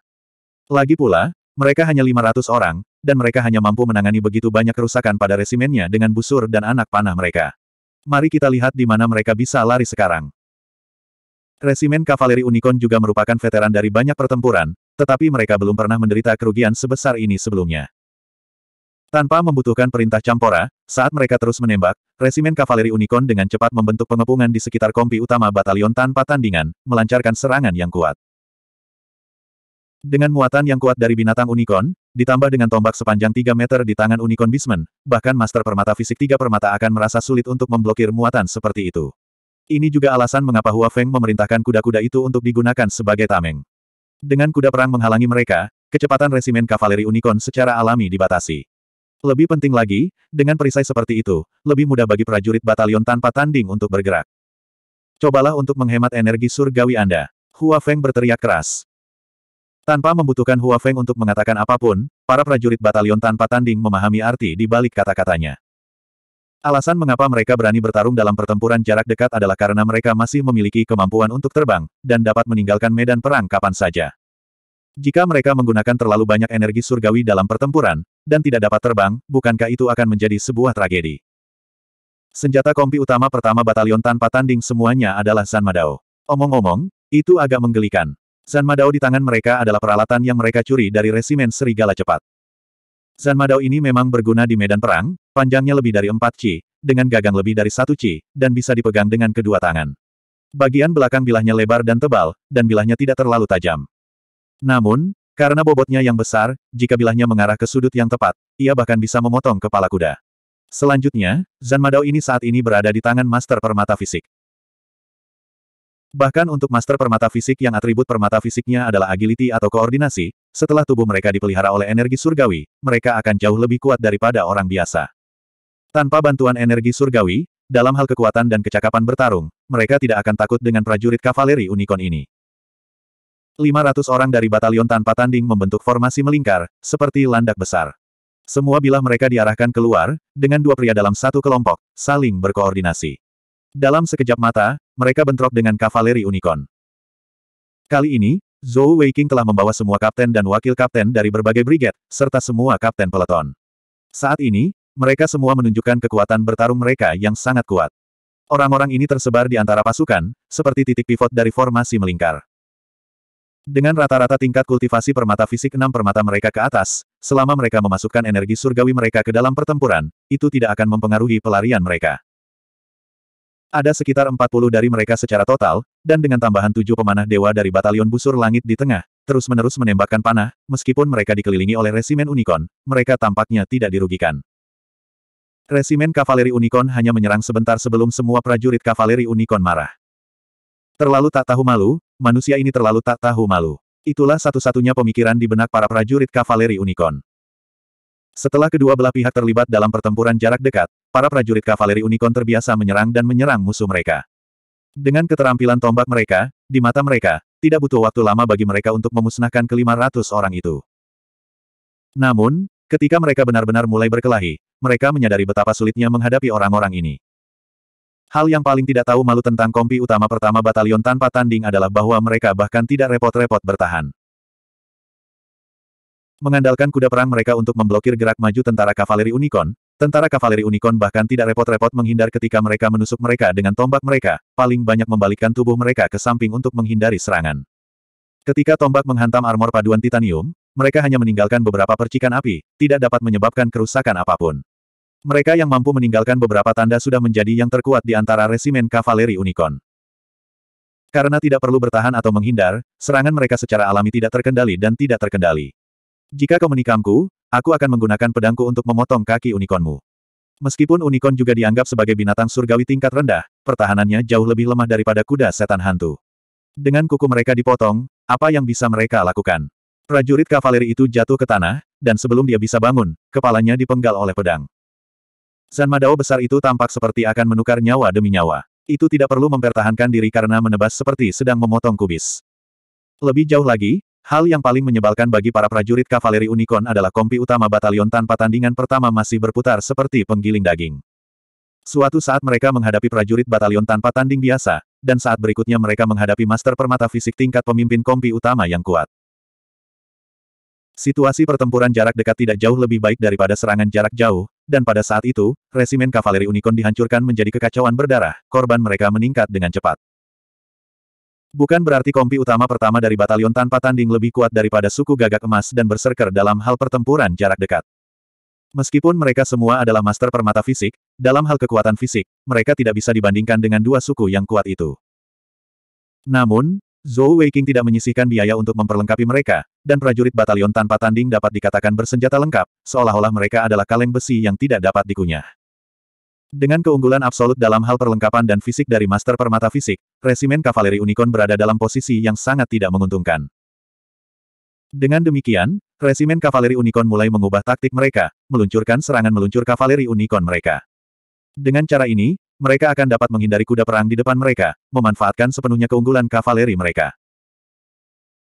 Lagi pula, mereka hanya 500 orang, dan mereka hanya mampu menangani begitu banyak kerusakan pada resimennya dengan busur dan anak panah mereka. Mari kita lihat di mana mereka bisa lari sekarang. Resimen Kavaleri Unicorn juga merupakan veteran dari banyak pertempuran, tetapi mereka belum pernah menderita kerugian sebesar ini sebelumnya. Tanpa membutuhkan perintah campora, saat mereka terus menembak, resimen Kavaleri Unicorn dengan cepat membentuk pengepungan di sekitar kompi utama batalion tanpa tandingan, melancarkan serangan yang kuat. Dengan muatan yang kuat dari binatang unicorn, ditambah dengan tombak sepanjang 3 meter di tangan Unicorn Beastman, bahkan Master Permata Fisik tiga Permata akan merasa sulit untuk memblokir muatan seperti itu. Ini juga alasan mengapa Hua Feng memerintahkan kuda-kuda itu untuk digunakan sebagai tameng. Dengan kuda perang menghalangi mereka, kecepatan resimen kavaleri Unicorn secara alami dibatasi. Lebih penting lagi, dengan perisai seperti itu, lebih mudah bagi prajurit batalion tanpa tanding untuk bergerak. Cobalah untuk menghemat energi surgawi Anda. Hua Feng berteriak keras. Tanpa membutuhkan Hua Feng untuk mengatakan apapun, para prajurit batalion tanpa tanding memahami arti di balik kata-katanya. Alasan mengapa mereka berani bertarung dalam pertempuran jarak dekat adalah karena mereka masih memiliki kemampuan untuk terbang, dan dapat meninggalkan medan perang kapan saja. Jika mereka menggunakan terlalu banyak energi surgawi dalam pertempuran, dan tidak dapat terbang, bukankah itu akan menjadi sebuah tragedi? Senjata kompi utama pertama batalion tanpa tanding semuanya adalah San Madao. Omong-omong, itu agak menggelikan. Zan Madao di tangan mereka adalah peralatan yang mereka curi dari resimen serigala cepat. Zan Madao ini memang berguna di medan perang, panjangnya lebih dari 4 chi, dengan gagang lebih dari 1 chi, dan bisa dipegang dengan kedua tangan. Bagian belakang bilahnya lebar dan tebal, dan bilahnya tidak terlalu tajam. Namun, karena bobotnya yang besar, jika bilahnya mengarah ke sudut yang tepat, ia bahkan bisa memotong kepala kuda. Selanjutnya, Zan Madao ini saat ini berada di tangan Master Permata Fisik. Bahkan untuk master permata fisik yang atribut permata fisiknya adalah agility atau koordinasi, setelah tubuh mereka dipelihara oleh energi surgawi, mereka akan jauh lebih kuat daripada orang biasa. Tanpa bantuan energi surgawi, dalam hal kekuatan dan kecakapan bertarung, mereka tidak akan takut dengan prajurit kavaleri unicorn ini. 500 orang dari batalion tanpa tanding membentuk formasi melingkar, seperti landak besar. Semua bilah mereka diarahkan keluar, dengan dua pria dalam satu kelompok, saling berkoordinasi. Dalam sekejap mata, mereka bentrok dengan kavaleri unicorn. Kali ini, Zhou Weiqing telah membawa semua kapten dan wakil kapten dari berbagai brigade, serta semua kapten peleton. Saat ini, mereka semua menunjukkan kekuatan bertarung mereka yang sangat kuat. Orang-orang ini tersebar di antara pasukan, seperti titik pivot dari formasi melingkar. Dengan rata-rata tingkat kultivasi permata fisik enam permata mereka ke atas, selama mereka memasukkan energi surgawi mereka ke dalam pertempuran, itu tidak akan mempengaruhi pelarian mereka. Ada sekitar 40 dari mereka secara total, dan dengan tambahan tujuh pemanah dewa dari batalion busur langit di tengah, terus-menerus menembakkan panah, meskipun mereka dikelilingi oleh resimen unicorn, mereka tampaknya tidak dirugikan. Resimen kavaleri unicorn hanya menyerang sebentar sebelum semua prajurit kavaleri unicorn marah. Terlalu tak tahu malu, manusia ini terlalu tak tahu malu. Itulah satu-satunya pemikiran di benak para prajurit kavaleri unicorn. Setelah kedua belah pihak terlibat dalam pertempuran jarak dekat, para prajurit kavaleri Unicorn terbiasa menyerang dan menyerang musuh mereka. Dengan keterampilan tombak mereka, di mata mereka, tidak butuh waktu lama bagi mereka untuk memusnahkan kelima ratus orang itu. Namun, ketika mereka benar-benar mulai berkelahi, mereka menyadari betapa sulitnya menghadapi orang-orang ini. Hal yang paling tidak tahu malu tentang kompi utama pertama batalion tanpa tanding adalah bahwa mereka bahkan tidak repot-repot bertahan. Mengandalkan kuda perang mereka untuk memblokir gerak maju tentara kavaleri Unicorn, Tentara kavaleri Unicorn bahkan tidak repot-repot menghindar ketika mereka menusuk mereka dengan tombak mereka, paling banyak membalikkan tubuh mereka ke samping untuk menghindari serangan. Ketika tombak menghantam armor paduan titanium, mereka hanya meninggalkan beberapa percikan api, tidak dapat menyebabkan kerusakan apapun. Mereka yang mampu meninggalkan beberapa tanda sudah menjadi yang terkuat di antara resimen kavaleri Unicorn. Karena tidak perlu bertahan atau menghindar, serangan mereka secara alami tidak terkendali dan tidak terkendali. Jika kau menikamku, aku akan menggunakan pedangku untuk memotong kaki unicornmu. Meskipun unicorn juga dianggap sebagai binatang surgawi tingkat rendah, pertahanannya jauh lebih lemah daripada kuda setan hantu. Dengan kuku mereka dipotong, apa yang bisa mereka lakukan? Prajurit kavaleri itu jatuh ke tanah, dan sebelum dia bisa bangun, kepalanya dipenggal oleh pedang. Zanmadao besar itu tampak seperti akan menukar nyawa demi nyawa. Itu tidak perlu mempertahankan diri karena menebas seperti sedang memotong kubis. Lebih jauh lagi, Hal yang paling menyebalkan bagi para prajurit kavaleri Unicorn adalah kompi utama batalion tanpa tandingan pertama masih berputar seperti penggiling daging. Suatu saat mereka menghadapi prajurit batalion tanpa tanding biasa, dan saat berikutnya mereka menghadapi master permata fisik tingkat pemimpin kompi utama yang kuat. Situasi pertempuran jarak dekat tidak jauh lebih baik daripada serangan jarak jauh, dan pada saat itu, resimen kavaleri Unicorn dihancurkan menjadi kekacauan berdarah, korban mereka meningkat dengan cepat. Bukan berarti kompi utama pertama dari batalion tanpa tanding lebih kuat daripada suku gagak emas dan berserker dalam hal pertempuran jarak dekat. Meskipun mereka semua adalah master permata fisik, dalam hal kekuatan fisik, mereka tidak bisa dibandingkan dengan dua suku yang kuat itu. Namun, Zhou Weiqing tidak menyisihkan biaya untuk memperlengkapi mereka, dan prajurit batalion tanpa tanding dapat dikatakan bersenjata lengkap, seolah-olah mereka adalah kaleng besi yang tidak dapat dikunyah. Dengan keunggulan absolut dalam hal perlengkapan dan fisik dari Master Permata Fisik, resimen Kavaleri Unicorn berada dalam posisi yang sangat tidak menguntungkan. Dengan demikian, resimen Kavaleri Unicorn mulai mengubah taktik mereka, meluncurkan serangan meluncur Kavaleri Unicorn mereka. Dengan cara ini, mereka akan dapat menghindari kuda perang di depan mereka, memanfaatkan sepenuhnya keunggulan Kavaleri mereka.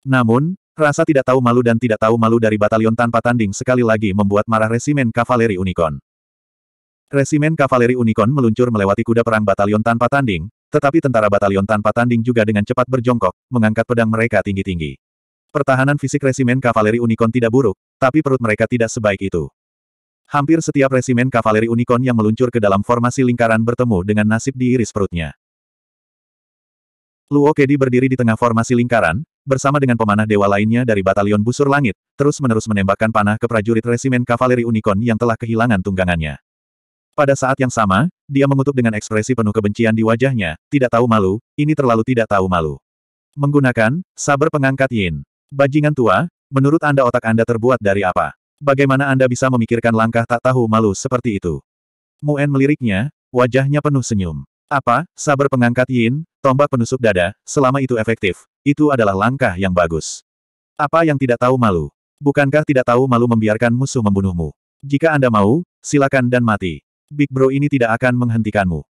Namun, rasa tidak tahu malu dan tidak tahu malu dari batalion tanpa tanding sekali lagi membuat marah resimen Kavaleri Unicorn. Resimen Kavaleri Unicorn meluncur melewati kuda perang batalion tanpa tanding, tetapi tentara batalion tanpa tanding juga dengan cepat berjongkok, mengangkat pedang mereka tinggi-tinggi. Pertahanan fisik resimen Kavaleri Unicorn tidak buruk, tapi perut mereka tidak sebaik itu. Hampir setiap resimen Kavaleri Unicorn yang meluncur ke dalam formasi lingkaran bertemu dengan nasib diiris perutnya. Luo Kedi berdiri di tengah formasi lingkaran, bersama dengan pemanah dewa lainnya dari batalion busur langit, terus-menerus menembakkan panah ke prajurit resimen kavaleri unicorn yang telah kehilangan tunggangannya. Pada saat yang sama, dia mengutuk dengan ekspresi penuh kebencian di wajahnya, tidak tahu malu, ini terlalu tidak tahu malu. Menggunakan, saber pengangkat yin. Bajingan tua, menurut Anda otak Anda terbuat dari apa? Bagaimana Anda bisa memikirkan langkah tak tahu malu seperti itu? Muen meliriknya, wajahnya penuh senyum. Apa, saber pengangkat yin, tombak penusuk dada, selama itu efektif, itu adalah langkah yang bagus. Apa yang tidak tahu malu? Bukankah tidak tahu malu membiarkan musuh membunuhmu? Jika Anda mau, silakan dan mati. Big Bro ini tidak akan menghentikanmu.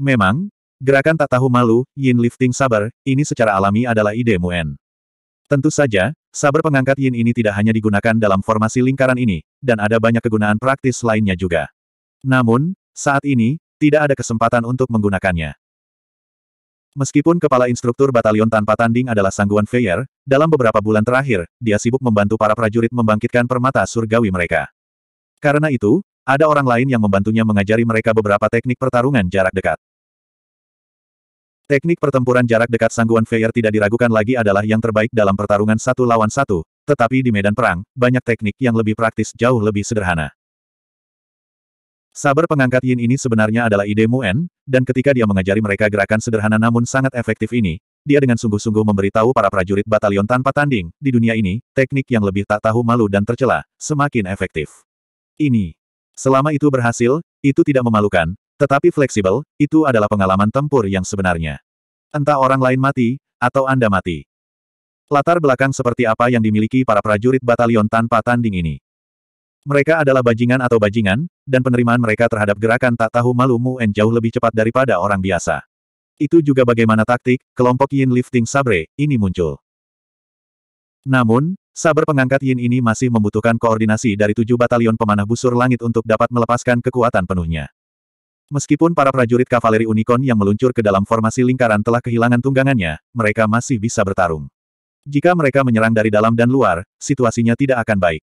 Memang, gerakan tak tahu malu, yin lifting sabar, ini secara alami adalah ide Muen. Tentu saja, sabar pengangkat yin ini tidak hanya digunakan dalam formasi lingkaran ini, dan ada banyak kegunaan praktis lainnya juga. Namun, saat ini, tidak ada kesempatan untuk menggunakannya. Meskipun kepala instruktur batalion tanpa tanding adalah Sangguan Feyer, dalam beberapa bulan terakhir, dia sibuk membantu para prajurit membangkitkan permata surgawi mereka. Karena itu, ada orang lain yang membantunya mengajari mereka beberapa teknik pertarungan jarak dekat. Teknik pertempuran jarak dekat sangguan Feier tidak diragukan lagi adalah yang terbaik dalam pertarungan satu lawan satu, tetapi di medan perang, banyak teknik yang lebih praktis jauh lebih sederhana. Saber pengangkat yin ini sebenarnya adalah ide Muen, dan ketika dia mengajari mereka gerakan sederhana namun sangat efektif ini, dia dengan sungguh-sungguh memberitahu para prajurit batalion tanpa tanding, di dunia ini, teknik yang lebih tak tahu malu dan tercela, semakin efektif. Ini Selama itu berhasil, itu tidak memalukan, tetapi fleksibel, itu adalah pengalaman tempur yang sebenarnya. Entah orang lain mati, atau Anda mati. Latar belakang seperti apa yang dimiliki para prajurit batalion tanpa tanding ini. Mereka adalah bajingan atau bajingan, dan penerimaan mereka terhadap gerakan tak tahu malu Mu En jauh lebih cepat daripada orang biasa. Itu juga bagaimana taktik, kelompok Yin Lifting Sabre, ini muncul. Namun, saber pengangkat Yin ini masih membutuhkan koordinasi dari tujuh batalion pemanah busur langit untuk dapat melepaskan kekuatan penuhnya. Meskipun para prajurit kavaleri unicorn yang meluncur ke dalam formasi lingkaran telah kehilangan tunggangannya, mereka masih bisa bertarung. Jika mereka menyerang dari dalam dan luar, situasinya tidak akan baik.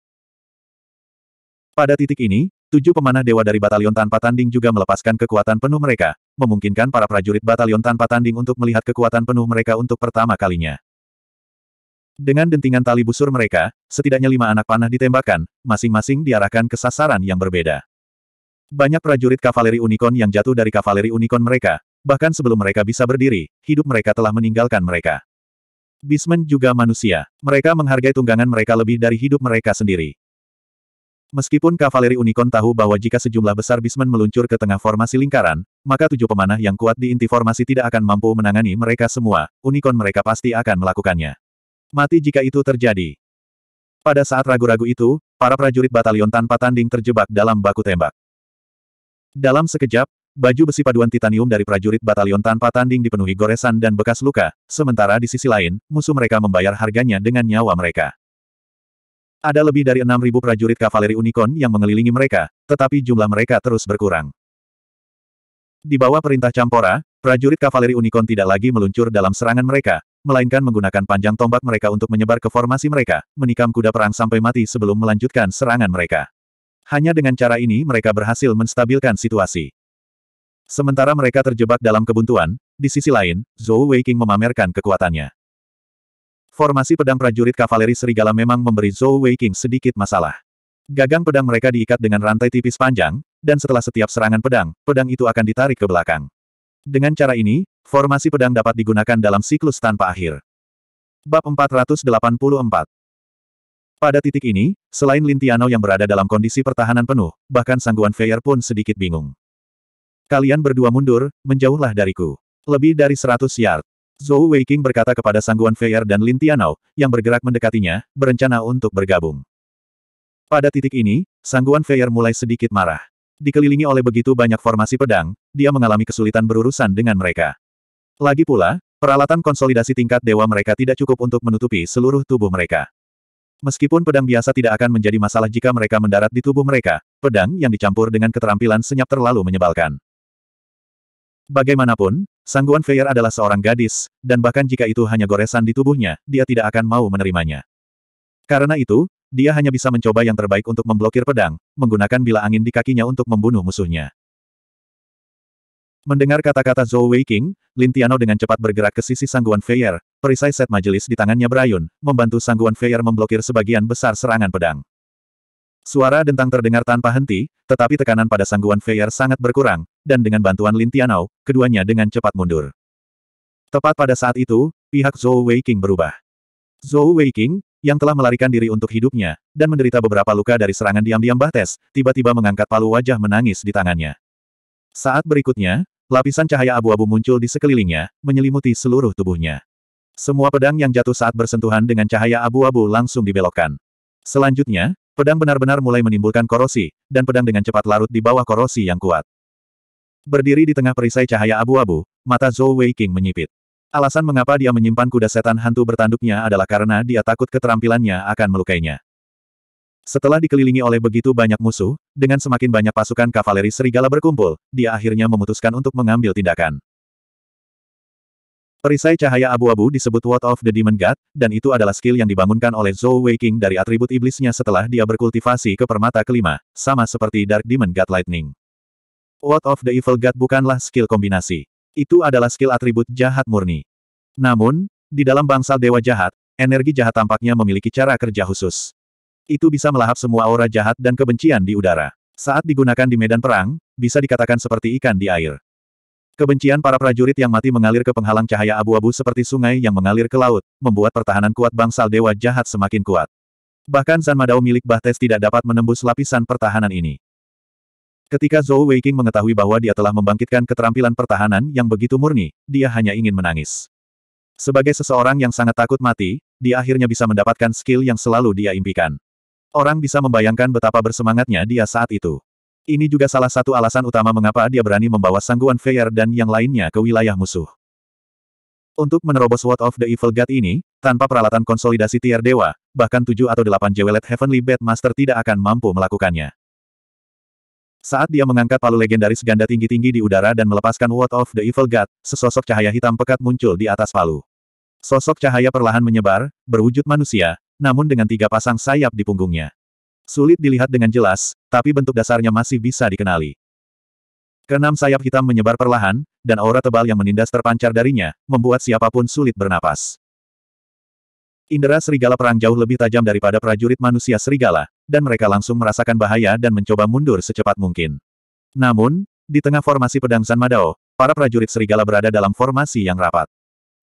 Pada titik ini, tujuh pemanah dewa dari batalion tanpa tanding juga melepaskan kekuatan penuh mereka, memungkinkan para prajurit batalion tanpa tanding untuk melihat kekuatan penuh mereka untuk pertama kalinya. Dengan dentingan tali busur mereka, setidaknya lima anak panah ditembakkan, masing-masing diarahkan ke sasaran yang berbeda. Banyak prajurit kavaleri unicorn yang jatuh dari kavaleri unicorn mereka, bahkan sebelum mereka bisa berdiri, hidup mereka telah meninggalkan mereka. Bismen juga manusia. Mereka menghargai tunggangan mereka lebih dari hidup mereka sendiri. Meskipun kavaleri unicorn tahu bahwa jika sejumlah besar bismen meluncur ke tengah formasi lingkaran, maka tujuh pemanah yang kuat di inti formasi tidak akan mampu menangani mereka semua, unicorn mereka pasti akan melakukannya. Mati jika itu terjadi. Pada saat ragu-ragu itu, para prajurit batalion tanpa tanding terjebak dalam baku tembak. Dalam sekejap, baju besi paduan titanium dari prajurit batalion tanpa tanding dipenuhi goresan dan bekas luka, sementara di sisi lain, musuh mereka membayar harganya dengan nyawa mereka. Ada lebih dari 6.000 prajurit kavaleri Unicorn yang mengelilingi mereka, tetapi jumlah mereka terus berkurang. Di bawah perintah Campora, prajurit kavaleri Unicorn tidak lagi meluncur dalam serangan mereka, melainkan menggunakan panjang tombak mereka untuk menyebar ke formasi mereka, menikam kuda perang sampai mati sebelum melanjutkan serangan mereka. Hanya dengan cara ini mereka berhasil menstabilkan situasi. Sementara mereka terjebak dalam kebuntuan, di sisi lain, Zhou Weiqing memamerkan kekuatannya. Formasi pedang prajurit kavaleri serigala memang memberi Zhou Weiqing sedikit masalah. Gagang pedang mereka diikat dengan rantai tipis panjang, dan setelah setiap serangan pedang, pedang itu akan ditarik ke belakang. Dengan cara ini, formasi pedang dapat digunakan dalam siklus tanpa akhir. Bab 484 Pada titik ini, selain Lintiano yang berada dalam kondisi pertahanan penuh, bahkan Sangguan Feyer pun sedikit bingung. Kalian berdua mundur, menjauhlah dariku. Lebih dari 100 yard. Zhou Weiqing berkata kepada Sangguan Feyer dan Lintiano yang bergerak mendekatinya, berencana untuk bergabung. Pada titik ini, Sangguan Feyer mulai sedikit marah. Dikelilingi oleh begitu banyak formasi pedang, dia mengalami kesulitan berurusan dengan mereka. Lagi pula, peralatan konsolidasi tingkat dewa mereka tidak cukup untuk menutupi seluruh tubuh mereka. Meskipun pedang biasa tidak akan menjadi masalah jika mereka mendarat di tubuh mereka, pedang yang dicampur dengan keterampilan senyap terlalu menyebalkan. Bagaimanapun, Sangguan Feyer adalah seorang gadis, dan bahkan jika itu hanya goresan di tubuhnya, dia tidak akan mau menerimanya. Karena itu, dia hanya bisa mencoba yang terbaik untuk memblokir pedang, menggunakan bila angin di kakinya untuk membunuh musuhnya. Mendengar kata-kata Zhou Weiqing, Lin Tiano dengan cepat bergerak ke sisi sangguan Feier, perisai set majelis di tangannya berayun, membantu sangguan Feier memblokir sebagian besar serangan pedang. Suara dentang terdengar tanpa henti, tetapi tekanan pada sangguan Feier sangat berkurang, dan dengan bantuan Lin Tiano, keduanya dengan cepat mundur. Tepat pada saat itu, pihak Zhou Weiqing berubah. Zhou Weiqing, yang telah melarikan diri untuk hidupnya, dan menderita beberapa luka dari serangan diam-diam Bahtes, tiba-tiba mengangkat palu wajah menangis di tangannya. Saat berikutnya, lapisan cahaya abu-abu muncul di sekelilingnya, menyelimuti seluruh tubuhnya. Semua pedang yang jatuh saat bersentuhan dengan cahaya abu-abu langsung dibelokkan. Selanjutnya, pedang benar-benar mulai menimbulkan korosi, dan pedang dengan cepat larut di bawah korosi yang kuat. Berdiri di tengah perisai cahaya abu-abu, mata Zhou Wei King menyipit. Alasan mengapa dia menyimpan kuda setan hantu bertanduknya adalah karena dia takut keterampilannya akan melukainya. Setelah dikelilingi oleh begitu banyak musuh, dengan semakin banyak pasukan kavaleri serigala berkumpul, dia akhirnya memutuskan untuk mengambil tindakan. Perisai cahaya abu-abu disebut What of the Demon God, dan itu adalah skill yang dibangunkan oleh Zhou Weiqing dari atribut iblisnya setelah dia berkultivasi ke permata kelima, sama seperti Dark Demon God Lightning. What of the Evil God bukanlah skill kombinasi. Itu adalah skill atribut jahat murni. Namun, di dalam bangsal dewa jahat, energi jahat tampaknya memiliki cara kerja khusus. Itu bisa melahap semua aura jahat dan kebencian di udara. Saat digunakan di medan perang, bisa dikatakan seperti ikan di air. Kebencian para prajurit yang mati mengalir ke penghalang cahaya abu-abu seperti sungai yang mengalir ke laut, membuat pertahanan kuat bangsal dewa jahat semakin kuat. Bahkan San Madao milik Bahtes tidak dapat menembus lapisan pertahanan ini. Ketika Zhou Weiqing mengetahui bahwa dia telah membangkitkan keterampilan pertahanan yang begitu murni, dia hanya ingin menangis. Sebagai seseorang yang sangat takut mati, dia akhirnya bisa mendapatkan skill yang selalu dia impikan. Orang bisa membayangkan betapa bersemangatnya dia saat itu. Ini juga salah satu alasan utama mengapa dia berani membawa sangguan Feyer dan yang lainnya ke wilayah musuh. Untuk menerobos World of the Evil God ini, tanpa peralatan konsolidasi tier dewa, bahkan tujuh atau delapan jewelet Heavenly Bed Master tidak akan mampu melakukannya. Saat dia mengangkat palu legendaris ganda tinggi-tinggi di udara dan melepaskan Word of the Evil God, sesosok cahaya hitam pekat muncul di atas palu. Sosok cahaya perlahan menyebar, berwujud manusia, namun dengan tiga pasang sayap di punggungnya. Sulit dilihat dengan jelas, tapi bentuk dasarnya masih bisa dikenali. Kenam sayap hitam menyebar perlahan, dan aura tebal yang menindas terpancar darinya, membuat siapapun sulit bernapas. Indera serigala perang jauh lebih tajam daripada prajurit manusia serigala, dan mereka langsung merasakan bahaya dan mencoba mundur secepat mungkin. Namun, di tengah formasi pedang San Madao, para prajurit serigala berada dalam formasi yang rapat.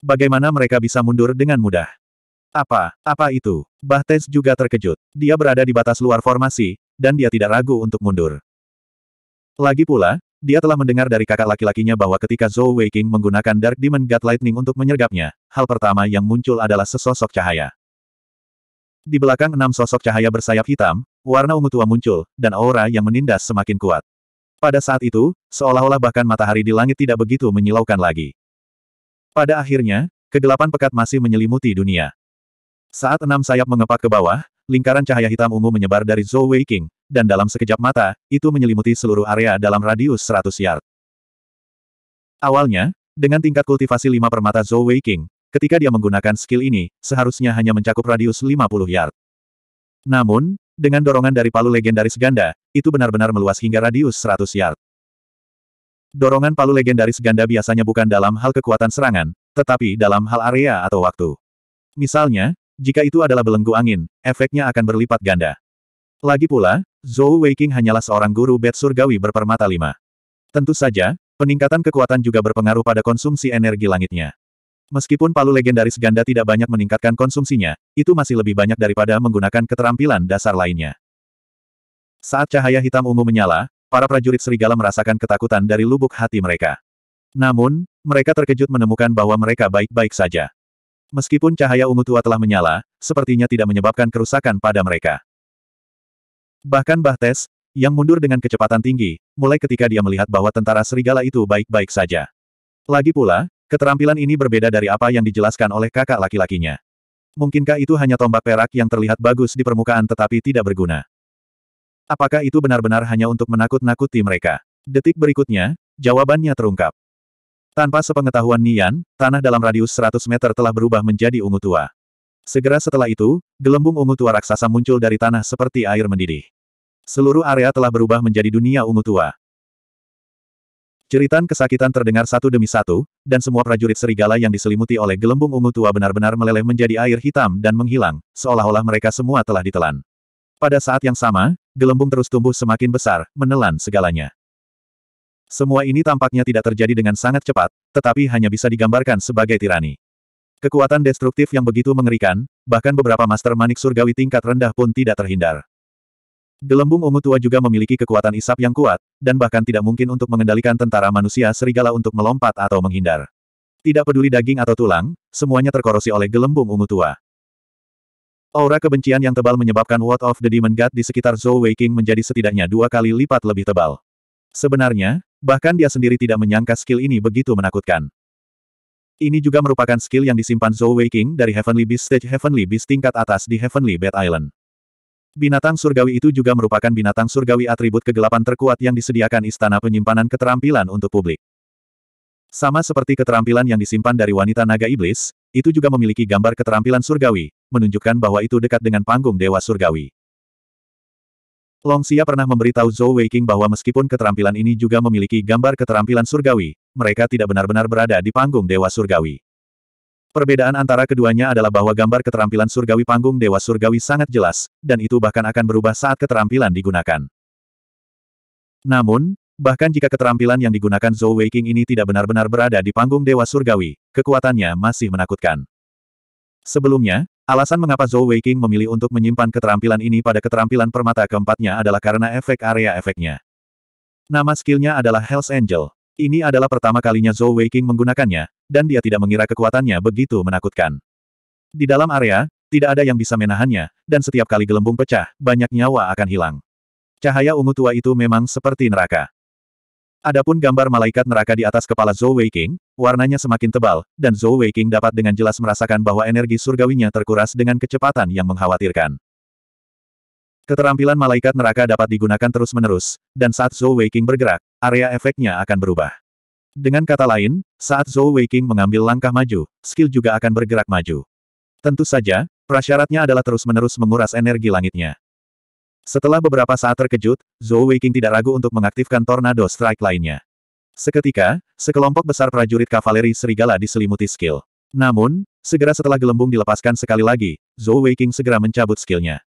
Bagaimana mereka bisa mundur dengan mudah? Apa, apa itu? Bahtes juga terkejut. Dia berada di batas luar formasi, dan dia tidak ragu untuk mundur. Lagi pula, dia telah mendengar dari kakak laki-lakinya bahwa ketika Zhou Weiqing menggunakan Dark Demon God Lightning untuk menyergapnya, hal pertama yang muncul adalah sesosok cahaya. Di belakang enam sosok cahaya bersayap hitam, warna ungu tua muncul, dan aura yang menindas semakin kuat. Pada saat itu, seolah-olah bahkan matahari di langit tidak begitu menyilaukan lagi. Pada akhirnya, kegelapan pekat masih menyelimuti dunia. Saat enam sayap mengepak ke bawah, lingkaran cahaya hitam ungu menyebar dari Zhou Wei King, dan dalam sekejap mata, itu menyelimuti seluruh area dalam radius 100 yard. Awalnya, dengan tingkat kultivasi lima permata Zhou Wei King, Ketika dia menggunakan skill ini, seharusnya hanya mencakup radius 50 yard. Namun, dengan dorongan dari palu legendaris ganda, itu benar-benar meluas hingga radius 100 yard. Dorongan palu legendaris ganda biasanya bukan dalam hal kekuatan serangan, tetapi dalam hal area atau waktu. Misalnya, jika itu adalah belenggu angin, efeknya akan berlipat ganda. Lagi pula, Zhou Weiqing hanyalah seorang guru bed surgawi berpermata lima. Tentu saja, peningkatan kekuatan juga berpengaruh pada konsumsi energi langitnya. Meskipun palu legendaris ganda tidak banyak meningkatkan konsumsinya, itu masih lebih banyak daripada menggunakan keterampilan dasar lainnya. Saat cahaya hitam ungu menyala, para prajurit serigala merasakan ketakutan dari lubuk hati mereka. Namun, mereka terkejut menemukan bahwa mereka baik-baik saja. Meskipun cahaya ungu tua telah menyala, sepertinya tidak menyebabkan kerusakan pada mereka. Bahkan Bahtes, yang mundur dengan kecepatan tinggi, mulai ketika dia melihat bahwa tentara serigala itu baik-baik saja. Lagi pula, Keterampilan ini berbeda dari apa yang dijelaskan oleh kakak laki-lakinya. Mungkinkah itu hanya tombak perak yang terlihat bagus di permukaan tetapi tidak berguna? Apakah itu benar-benar hanya untuk menakut-nakuti mereka? Detik berikutnya, jawabannya terungkap. Tanpa sepengetahuan Nian, tanah dalam radius 100 meter telah berubah menjadi ungu tua. Segera setelah itu, gelembung ungu tua raksasa muncul dari tanah seperti air mendidih. Seluruh area telah berubah menjadi dunia ungu tua. Ceritan kesakitan terdengar satu demi satu, dan semua prajurit serigala yang diselimuti oleh gelembung ungu tua benar-benar meleleh menjadi air hitam dan menghilang, seolah-olah mereka semua telah ditelan. Pada saat yang sama, gelembung terus tumbuh semakin besar, menelan segalanya. Semua ini tampaknya tidak terjadi dengan sangat cepat, tetapi hanya bisa digambarkan sebagai tirani. Kekuatan destruktif yang begitu mengerikan, bahkan beberapa master manik surgawi tingkat rendah pun tidak terhindar. Gelembung ungu tua juga memiliki kekuatan isap yang kuat, dan bahkan tidak mungkin untuk mengendalikan tentara manusia serigala untuk melompat atau menghindar. Tidak peduli daging atau tulang, semuanya terkorosi oleh gelembung ungu tua. Aura kebencian yang tebal menyebabkan Ward of the Demon God di sekitar Zhou Weiqing menjadi setidaknya dua kali lipat lebih tebal. Sebenarnya, bahkan dia sendiri tidak menyangka skill ini begitu menakutkan. Ini juga merupakan skill yang disimpan Zhou Weiqing dari Heavenly Beast Stage Heavenly Beast tingkat atas di Heavenly Bed Island. Binatang surgawi itu juga merupakan binatang surgawi atribut kegelapan terkuat yang disediakan istana penyimpanan keterampilan untuk publik. Sama seperti keterampilan yang disimpan dari wanita naga iblis, itu juga memiliki gambar keterampilan surgawi, menunjukkan bahwa itu dekat dengan panggung dewa surgawi. Long Xia pernah memberitahu Zhou Weiqing bahwa meskipun keterampilan ini juga memiliki gambar keterampilan surgawi, mereka tidak benar-benar berada di panggung dewa surgawi. Perbedaan antara keduanya adalah bahwa gambar keterampilan surgawi panggung Dewa Surgawi sangat jelas, dan itu bahkan akan berubah saat keterampilan digunakan. Namun, bahkan jika keterampilan yang digunakan Zhou Weiqing ini tidak benar-benar berada di panggung Dewa Surgawi, kekuatannya masih menakutkan. Sebelumnya, alasan mengapa Zhou Weiqing memilih untuk menyimpan keterampilan ini pada keterampilan permata keempatnya adalah karena efek area efeknya. Nama skillnya adalah Hell's Angel, ini adalah pertama kalinya Zhou Weiqing menggunakannya, dan dia tidak mengira kekuatannya begitu menakutkan. Di dalam area, tidak ada yang bisa menahannya, dan setiap kali gelembung pecah, banyak nyawa akan hilang. Cahaya ungu tua itu memang seperti neraka. Adapun gambar malaikat neraka di atas kepala Zhou Weiqing, warnanya semakin tebal, dan Zhou Weiqing dapat dengan jelas merasakan bahwa energi surgawinya terkuras dengan kecepatan yang mengkhawatirkan. Keterampilan malaikat neraka dapat digunakan terus-menerus, dan saat Zhou Weiqing bergerak, area efeknya akan berubah. Dengan kata lain, saat Zhou Weiqing mengambil langkah maju, skill juga akan bergerak maju. Tentu saja, prasyaratnya adalah terus-menerus menguras energi langitnya. Setelah beberapa saat terkejut, Zhou Weiqing tidak ragu untuk mengaktifkan Tornado Strike lainnya. Seketika, sekelompok besar prajurit kavaleri serigala diselimuti skill. Namun, segera setelah gelembung dilepaskan sekali lagi, Zhou Weiqing segera mencabut skillnya.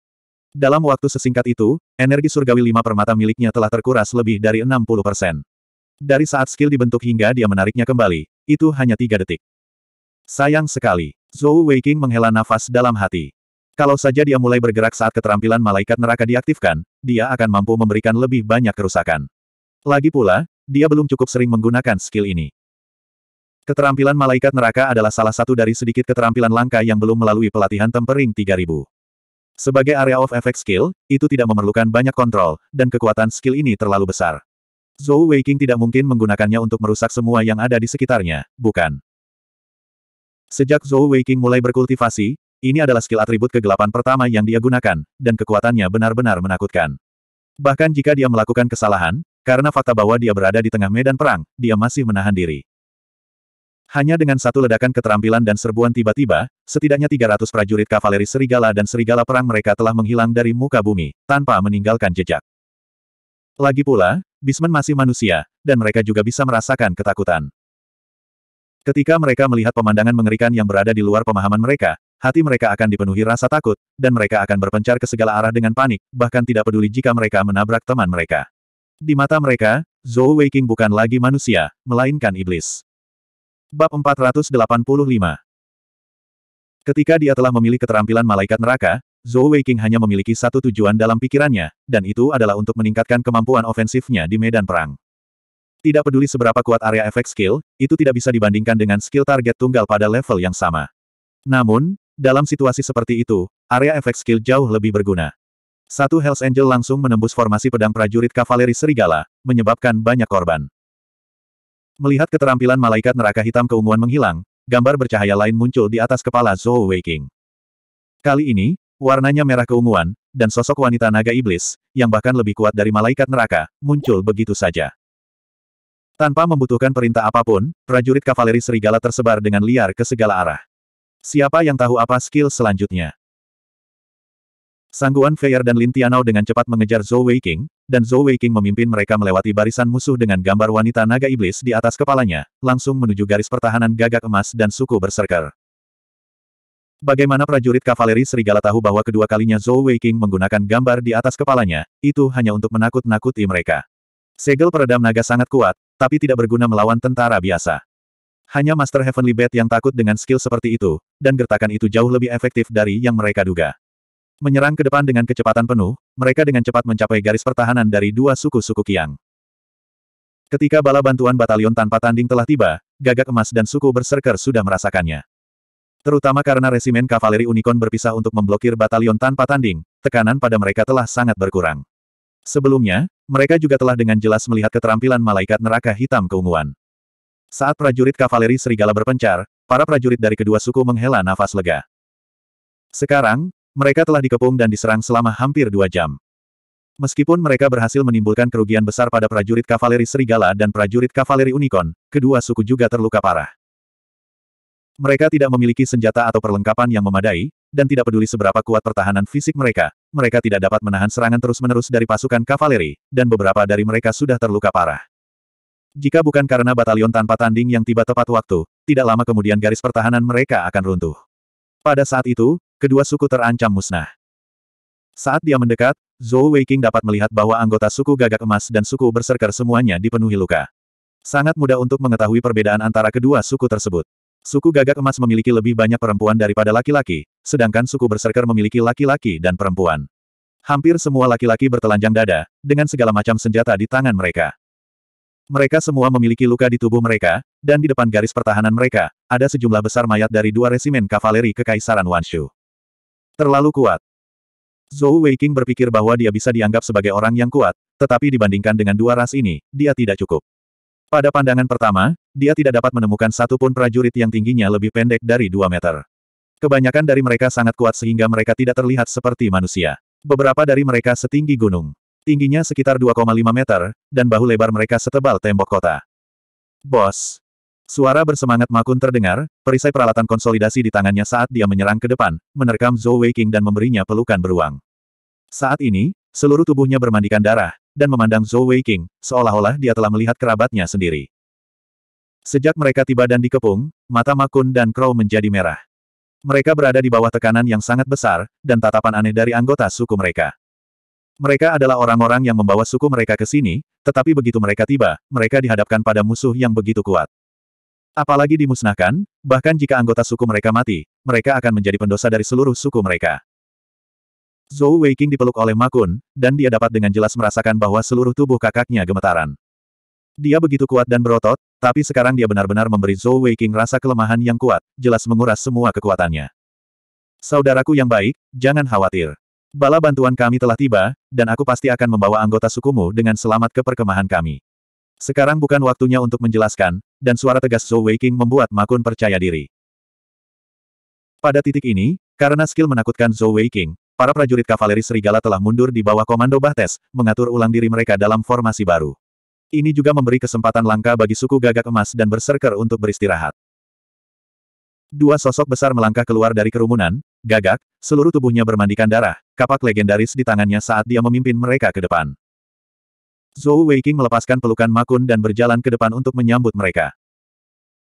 Dalam waktu sesingkat itu, energi surgawi lima permata miliknya telah terkuras lebih dari 60 persen. Dari saat skill dibentuk hingga dia menariknya kembali, itu hanya tiga detik. Sayang sekali, Zhou Weiqing menghela nafas dalam hati. Kalau saja dia mulai bergerak saat keterampilan malaikat neraka diaktifkan, dia akan mampu memberikan lebih banyak kerusakan. Lagi pula, dia belum cukup sering menggunakan skill ini. Keterampilan malaikat neraka adalah salah satu dari sedikit keterampilan langka yang belum melalui pelatihan tempering 3000. Sebagai area of effect skill, itu tidak memerlukan banyak kontrol, dan kekuatan skill ini terlalu besar. Zhou Weiqing tidak mungkin menggunakannya untuk merusak semua yang ada di sekitarnya, bukan? Sejak Zhou Weiqing mulai berkultivasi, ini adalah skill atribut kegelapan pertama yang dia gunakan, dan kekuatannya benar-benar menakutkan. Bahkan jika dia melakukan kesalahan, karena fakta bahwa dia berada di tengah medan perang, dia masih menahan diri. Hanya dengan satu ledakan keterampilan dan serbuan tiba-tiba, setidaknya 300 prajurit kavaleri serigala dan serigala perang mereka telah menghilang dari muka bumi, tanpa meninggalkan jejak. Lagi pula, Bisman masih manusia, dan mereka juga bisa merasakan ketakutan. Ketika mereka melihat pemandangan mengerikan yang berada di luar pemahaman mereka, hati mereka akan dipenuhi rasa takut, dan mereka akan berpencar ke segala arah dengan panik, bahkan tidak peduli jika mereka menabrak teman mereka. Di mata mereka, Zhou Weiking bukan lagi manusia, melainkan iblis. Bab 485 Ketika dia telah memilih keterampilan malaikat neraka, Zhou Weiqing hanya memiliki satu tujuan dalam pikirannya, dan itu adalah untuk meningkatkan kemampuan ofensifnya di medan perang. Tidak peduli seberapa kuat area efek skill, itu tidak bisa dibandingkan dengan skill target tunggal pada level yang sama. Namun, dalam situasi seperti itu, area efek skill jauh lebih berguna. Satu Hells Angel langsung menembus formasi pedang prajurit kavaleri serigala, menyebabkan banyak korban. Melihat keterampilan malaikat neraka hitam keunguan menghilang, gambar bercahaya lain muncul di atas kepala Zhou Weiqing. Kali ini, warnanya merah keunguan, dan sosok wanita naga iblis, yang bahkan lebih kuat dari malaikat neraka, muncul begitu saja. Tanpa membutuhkan perintah apapun, prajurit kavaleri serigala tersebar dengan liar ke segala arah. Siapa yang tahu apa skill selanjutnya? Sangguan Feyer dan Lin Tianau dengan cepat mengejar Zhou Weiqing, dan Zhou Weiqing memimpin mereka melewati barisan musuh dengan gambar wanita naga iblis di atas kepalanya, langsung menuju garis pertahanan gagak emas dan suku berserker. Bagaimana prajurit kavaleri serigala tahu bahwa kedua kalinya Zhou Weiqing menggunakan gambar di atas kepalanya, itu hanya untuk menakut-nakuti mereka. Segel peredam naga sangat kuat, tapi tidak berguna melawan tentara biasa. Hanya Master Heavenly Bat yang takut dengan skill seperti itu, dan gertakan itu jauh lebih efektif dari yang mereka duga. Menyerang ke depan dengan kecepatan penuh, mereka dengan cepat mencapai garis pertahanan dari dua suku-suku Kiang. Ketika bala bantuan batalion tanpa tanding telah tiba, gagak emas dan suku berserker sudah merasakannya. Terutama karena resimen kavaleri Unicorn berpisah untuk memblokir batalion tanpa tanding, tekanan pada mereka telah sangat berkurang. Sebelumnya, mereka juga telah dengan jelas melihat keterampilan malaikat neraka hitam keunguan. Saat prajurit kavaleri serigala berpencar, para prajurit dari kedua suku menghela nafas lega. Sekarang, mereka telah dikepung dan diserang selama hampir dua jam. Meskipun mereka berhasil menimbulkan kerugian besar pada prajurit kavaleri Serigala dan prajurit kavaleri Unicorn, kedua suku juga terluka parah. Mereka tidak memiliki senjata atau perlengkapan yang memadai, dan tidak peduli seberapa kuat pertahanan fisik mereka, mereka tidak dapat menahan serangan terus-menerus dari pasukan kavaleri, dan beberapa dari mereka sudah terluka parah. Jika bukan karena batalion tanpa tanding yang tiba tepat waktu, tidak lama kemudian garis pertahanan mereka akan runtuh. Pada saat itu, kedua suku terancam musnah. Saat dia mendekat, Zhou Weiqing dapat melihat bahwa anggota suku gagak emas dan suku berserker semuanya dipenuhi luka. Sangat mudah untuk mengetahui perbedaan antara kedua suku tersebut. Suku gagak emas memiliki lebih banyak perempuan daripada laki-laki, sedangkan suku berserker memiliki laki-laki dan perempuan. Hampir semua laki-laki bertelanjang dada, dengan segala macam senjata di tangan mereka. Mereka semua memiliki luka di tubuh mereka, dan di depan garis pertahanan mereka, ada sejumlah besar mayat dari dua resimen kavaleri kekaisaran Wanshu. Terlalu kuat. Zhou Weiqing berpikir bahwa dia bisa dianggap sebagai orang yang kuat, tetapi dibandingkan dengan dua ras ini, dia tidak cukup. Pada pandangan pertama, dia tidak dapat menemukan satupun prajurit yang tingginya lebih pendek dari dua meter. Kebanyakan dari mereka sangat kuat sehingga mereka tidak terlihat seperti manusia. Beberapa dari mereka setinggi gunung. Tingginya sekitar 2,5 meter, dan bahu lebar mereka setebal tembok kota. Bos, Suara bersemangat Makun terdengar, perisai peralatan konsolidasi di tangannya saat dia menyerang ke depan, menerkam Zhou Weiqing dan memberinya pelukan beruang. Saat ini, seluruh tubuhnya bermandikan darah, dan memandang Zhou Weiqing, seolah-olah dia telah melihat kerabatnya sendiri. Sejak mereka tiba dan dikepung, mata Makun dan Crow menjadi merah. Mereka berada di bawah tekanan yang sangat besar, dan tatapan aneh dari anggota suku mereka. Mereka adalah orang-orang yang membawa suku mereka ke sini, tetapi begitu mereka tiba, mereka dihadapkan pada musuh yang begitu kuat. Apalagi dimusnahkan, bahkan jika anggota suku mereka mati, mereka akan menjadi pendosa dari seluruh suku mereka. Zhou Weiqing dipeluk oleh Makun, dan dia dapat dengan jelas merasakan bahwa seluruh tubuh kakaknya gemetaran. Dia begitu kuat dan berotot, tapi sekarang dia benar-benar memberi Zhou Weiqing rasa kelemahan yang kuat, jelas menguras semua kekuatannya. Saudaraku yang baik, jangan khawatir. Bala bantuan kami telah tiba, dan aku pasti akan membawa anggota sukumu dengan selamat ke perkemahan kami. Sekarang bukan waktunya untuk menjelaskan, dan suara tegas Zhou Weiqing membuat Makun percaya diri. Pada titik ini, karena skill menakutkan Zhou Weiqing, para prajurit kavaleri serigala telah mundur di bawah komando Bahtes, mengatur ulang diri mereka dalam formasi baru. Ini juga memberi kesempatan langka bagi suku gagak emas dan berserker untuk beristirahat. Dua sosok besar melangkah keluar dari kerumunan, gagak, seluruh tubuhnya bermandikan darah, kapak legendaris di tangannya saat dia memimpin mereka ke depan. Zhou Weiqing melepaskan pelukan Makun dan berjalan ke depan untuk menyambut mereka.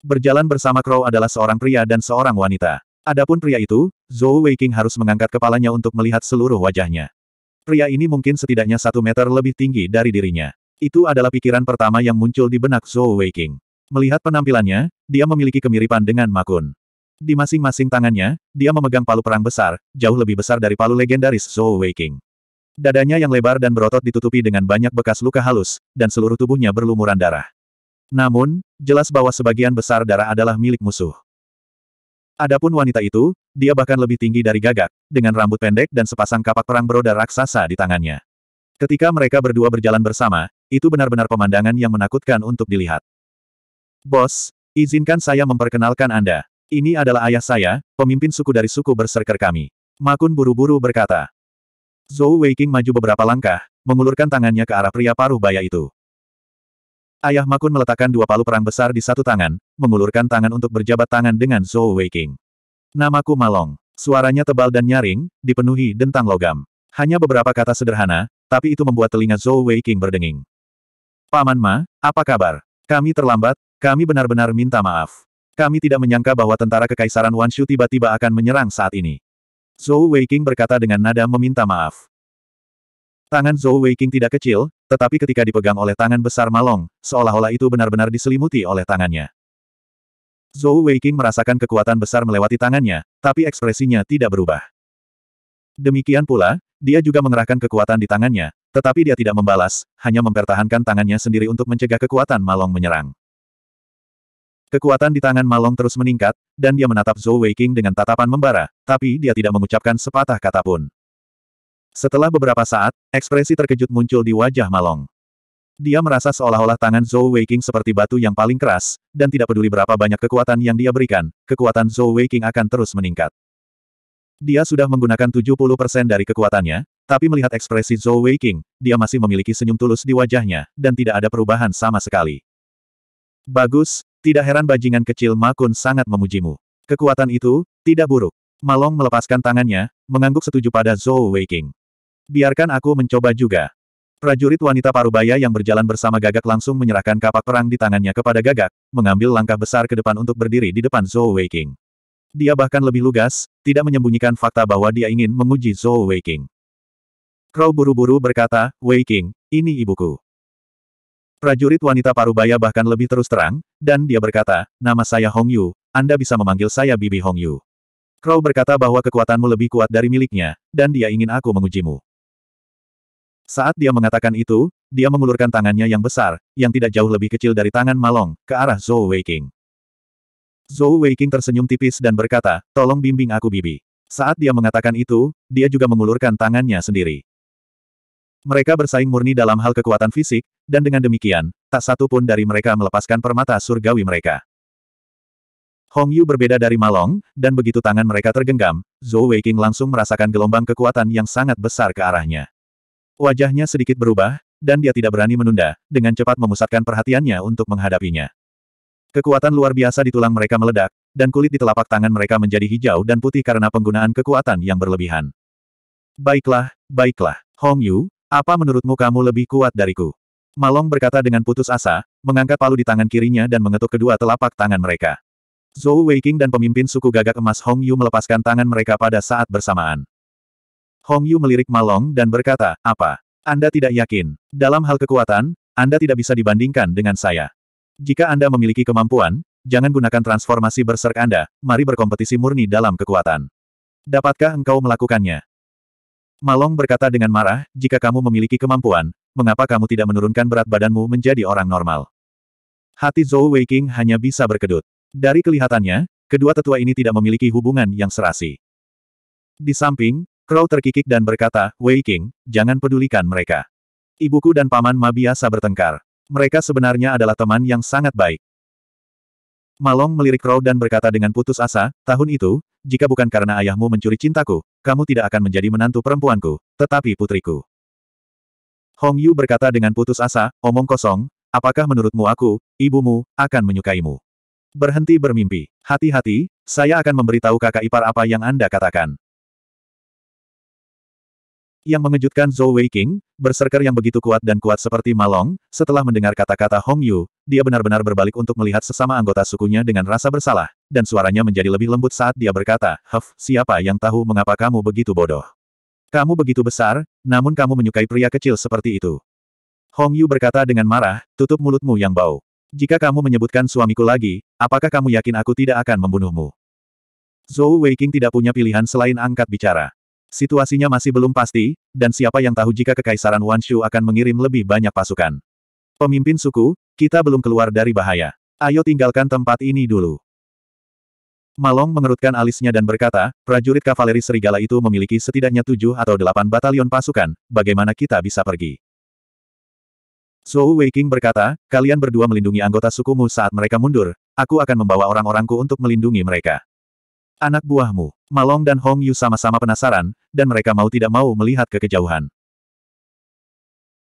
Berjalan bersama Crow adalah seorang pria dan seorang wanita. Adapun pria itu, Zhou Weiqing harus mengangkat kepalanya untuk melihat seluruh wajahnya. Pria ini mungkin setidaknya satu meter lebih tinggi dari dirinya. Itu adalah pikiran pertama yang muncul di benak Zhou Weiqing. Melihat penampilannya, dia memiliki kemiripan dengan Makun. Di masing-masing tangannya, dia memegang palu perang besar, jauh lebih besar dari palu legendaris Zhou Weiqing. Dadanya yang lebar dan berotot ditutupi dengan banyak bekas luka halus, dan seluruh tubuhnya berlumuran darah. Namun, jelas bahwa sebagian besar darah adalah milik musuh. Adapun wanita itu, dia bahkan lebih tinggi dari gagak, dengan rambut pendek dan sepasang kapak perang beroda raksasa di tangannya. Ketika mereka berdua berjalan bersama, itu benar-benar pemandangan yang menakutkan untuk dilihat. Bos, izinkan saya memperkenalkan Anda. Ini adalah ayah saya, pemimpin suku dari suku berserker kami. Makun buru-buru berkata. Zhou Weiqing maju beberapa langkah, mengulurkan tangannya ke arah pria paruh baya itu. Ayah Makun meletakkan dua palu perang besar di satu tangan, mengulurkan tangan untuk berjabat tangan dengan Zhou Weiqing. Namaku Malong. Suaranya tebal dan nyaring, dipenuhi dentang logam. Hanya beberapa kata sederhana, tapi itu membuat telinga Zhou Weiqing berdenging. Paman Ma, apa kabar? Kami terlambat, kami benar-benar minta maaf. Kami tidak menyangka bahwa tentara kekaisaran Wanshu tiba-tiba akan menyerang saat ini. Zhou Weiqing berkata dengan nada meminta maaf. Tangan Zhou Weiqing tidak kecil, tetapi ketika dipegang oleh tangan besar Malong, seolah-olah itu benar-benar diselimuti oleh tangannya. Zhou Weiqing merasakan kekuatan besar melewati tangannya, tapi ekspresinya tidak berubah. Demikian pula, dia juga mengerahkan kekuatan di tangannya, tetapi dia tidak membalas, hanya mempertahankan tangannya sendiri untuk mencegah kekuatan Malong menyerang. Kekuatan di tangan Malong terus meningkat, dan dia menatap Zhou Weiqing dengan tatapan membara, tapi dia tidak mengucapkan sepatah kata pun. Setelah beberapa saat, ekspresi terkejut muncul di wajah Malong. Dia merasa seolah-olah tangan Zhou Weiqing seperti batu yang paling keras, dan tidak peduli berapa banyak kekuatan yang dia berikan, kekuatan Zhou Weiqing akan terus meningkat. Dia sudah menggunakan 70% dari kekuatannya, tapi melihat ekspresi Zhou Weiqing, dia masih memiliki senyum tulus di wajahnya, dan tidak ada perubahan sama sekali. Bagus, tidak heran bajingan kecil Makun sangat memujimu. Kekuatan itu, tidak buruk. Malong melepaskan tangannya, mengangguk setuju pada Zhou Weiking. Biarkan aku mencoba juga. Prajurit wanita parubaya yang berjalan bersama gagak langsung menyerahkan kapak perang di tangannya kepada gagak, mengambil langkah besar ke depan untuk berdiri di depan Zhou Weiking. Dia bahkan lebih lugas, tidak menyembunyikan fakta bahwa dia ingin menguji Zhou Weiking. Crow buru-buru berkata, Weiking, ini ibuku. Prajurit wanita parubaya bahkan lebih terus terang, dan dia berkata, nama saya Hong Yu, Anda bisa memanggil saya Bibi Hong Yu. Crow berkata bahwa kekuatanmu lebih kuat dari miliknya, dan dia ingin aku mengujimu. Saat dia mengatakan itu, dia mengulurkan tangannya yang besar, yang tidak jauh lebih kecil dari tangan Malong, ke arah Zhou Weiking. Zhou Weiking tersenyum tipis dan berkata, tolong bimbing aku Bibi. Saat dia mengatakan itu, dia juga mengulurkan tangannya sendiri. Mereka bersaing murni dalam hal kekuatan fisik, dan dengan demikian, tak satu pun dari mereka melepaskan permata surgawi mereka. Hong Yu berbeda dari Malong, dan begitu tangan mereka tergenggam, Zhou Weiqing langsung merasakan gelombang kekuatan yang sangat besar ke arahnya. Wajahnya sedikit berubah, dan dia tidak berani menunda, dengan cepat memusatkan perhatiannya untuk menghadapinya. Kekuatan luar biasa di tulang mereka meledak, dan kulit di telapak tangan mereka menjadi hijau dan putih karena penggunaan kekuatan yang berlebihan. Baiklah, baiklah, Hong Yu, apa menurutmu kamu lebih kuat dariku? Malong berkata dengan putus asa, mengangkat palu di tangan kirinya dan mengetuk kedua telapak tangan mereka. Zhou Weiqing dan pemimpin suku gagak emas Hong Yu melepaskan tangan mereka pada saat bersamaan. Hong Yu melirik Malong dan berkata, apa? Anda tidak yakin. Dalam hal kekuatan, Anda tidak bisa dibandingkan dengan saya. Jika Anda memiliki kemampuan, jangan gunakan transformasi berserk Anda, mari berkompetisi murni dalam kekuatan. Dapatkah engkau melakukannya? Malong berkata dengan marah, jika kamu memiliki kemampuan, mengapa kamu tidak menurunkan berat badanmu menjadi orang normal? Hati Zhou Weiqing hanya bisa berkedut. Dari kelihatannya, kedua tetua ini tidak memiliki hubungan yang serasi. Di samping, Crow terkikik dan berkata, Weiqing, jangan pedulikan mereka. Ibuku dan paman Ma biasa bertengkar. Mereka sebenarnya adalah teman yang sangat baik. Malong melirik Rao dan berkata dengan putus asa, tahun itu, jika bukan karena ayahmu mencuri cintaku, kamu tidak akan menjadi menantu perempuanku, tetapi putriku. Hong Yu berkata dengan putus asa, omong kosong, apakah menurutmu aku, ibumu, akan menyukaimu? Berhenti bermimpi. Hati-hati, saya akan memberitahu kakak ipar apa yang Anda katakan. Yang mengejutkan Zhou Weiqing, berserker yang begitu kuat dan kuat seperti Malong, setelah mendengar kata-kata Hong Yu, dia benar-benar berbalik untuk melihat sesama anggota sukunya dengan rasa bersalah, dan suaranya menjadi lebih lembut saat dia berkata, Huff, siapa yang tahu mengapa kamu begitu bodoh? Kamu begitu besar, namun kamu menyukai pria kecil seperti itu. Hong Yu berkata dengan marah, tutup mulutmu yang bau. Jika kamu menyebutkan suamiku lagi, apakah kamu yakin aku tidak akan membunuhmu? Zhou Weiqing tidak punya pilihan selain angkat bicara. Situasinya masih belum pasti, dan siapa yang tahu jika Kekaisaran Wanshu akan mengirim lebih banyak pasukan. Pemimpin suku, kita belum keluar dari bahaya. Ayo tinggalkan tempat ini dulu. Malong mengerutkan alisnya dan berkata, prajurit kavaleri serigala itu memiliki setidaknya tujuh atau delapan batalion pasukan, bagaimana kita bisa pergi? Zhou Weiqing berkata, kalian berdua melindungi anggota sukumu saat mereka mundur, aku akan membawa orang-orangku untuk melindungi mereka. Anak buahmu, Malong dan Hong Yu sama-sama penasaran, dan mereka mau tidak mau melihat ke kejauhan.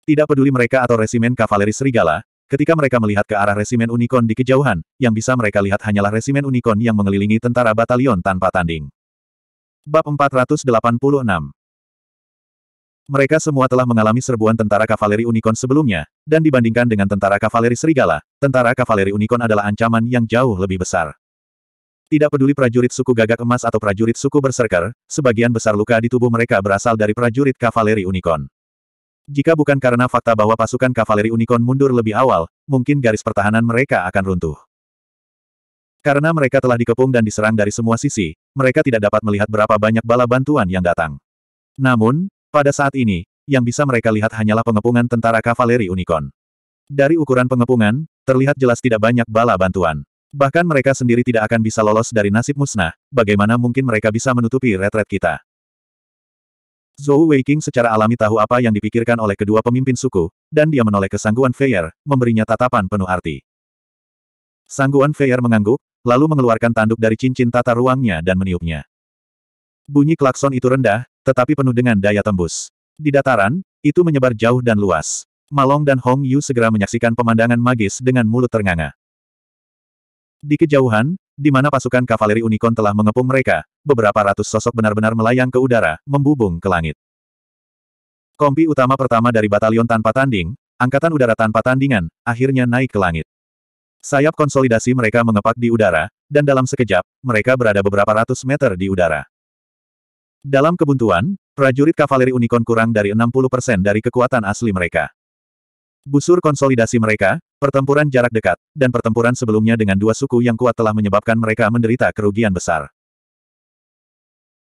Tidak peduli mereka atau resimen kavaleri serigala, ketika mereka melihat ke arah resimen unicorn di kejauhan, yang bisa mereka lihat hanyalah resimen unicorn yang mengelilingi tentara batalion tanpa tanding. Bab 486 Mereka semua telah mengalami serbuan tentara kavaleri unicorn sebelumnya, dan dibandingkan dengan tentara kavaleri serigala, tentara kavaleri unicorn adalah ancaman yang jauh lebih besar. Tidak peduli prajurit suku gagak emas atau prajurit suku berserker, sebagian besar luka di tubuh mereka berasal dari prajurit kavaleri unicorn. Jika bukan karena fakta bahwa pasukan kavaleri unicorn mundur lebih awal, mungkin garis pertahanan mereka akan runtuh. Karena mereka telah dikepung dan diserang dari semua sisi, mereka tidak dapat melihat berapa banyak bala bantuan yang datang. Namun, pada saat ini, yang bisa mereka lihat hanyalah pengepungan tentara kavaleri unicorn. Dari ukuran pengepungan, terlihat jelas tidak banyak bala bantuan. Bahkan mereka sendiri tidak akan bisa lolos dari nasib musnah, bagaimana mungkin mereka bisa menutupi retret kita. Zhou Weiqing secara alami tahu apa yang dipikirkan oleh kedua pemimpin suku, dan dia menoleh ke Sangguan Feier, memberinya tatapan penuh arti. Sangguan Feier mengangguk, lalu mengeluarkan tanduk dari cincin tata ruangnya dan meniupnya. Bunyi klakson itu rendah, tetapi penuh dengan daya tembus. Di dataran, itu menyebar jauh dan luas. Malong dan Hong Yu segera menyaksikan pemandangan magis dengan mulut ternganga. Di kejauhan, di mana pasukan kavaleri Unicorn telah mengepung mereka, beberapa ratus sosok benar-benar melayang ke udara, membubung ke langit. Kompi utama pertama dari batalion tanpa tanding, Angkatan Udara tanpa tandingan, akhirnya naik ke langit. Sayap konsolidasi mereka mengepak di udara, dan dalam sekejap, mereka berada beberapa ratus meter di udara. Dalam kebuntuan, prajurit kavaleri Unicorn kurang dari 60% dari kekuatan asli mereka. Busur konsolidasi mereka, Pertempuran jarak dekat, dan pertempuran sebelumnya dengan dua suku yang kuat telah menyebabkan mereka menderita kerugian besar.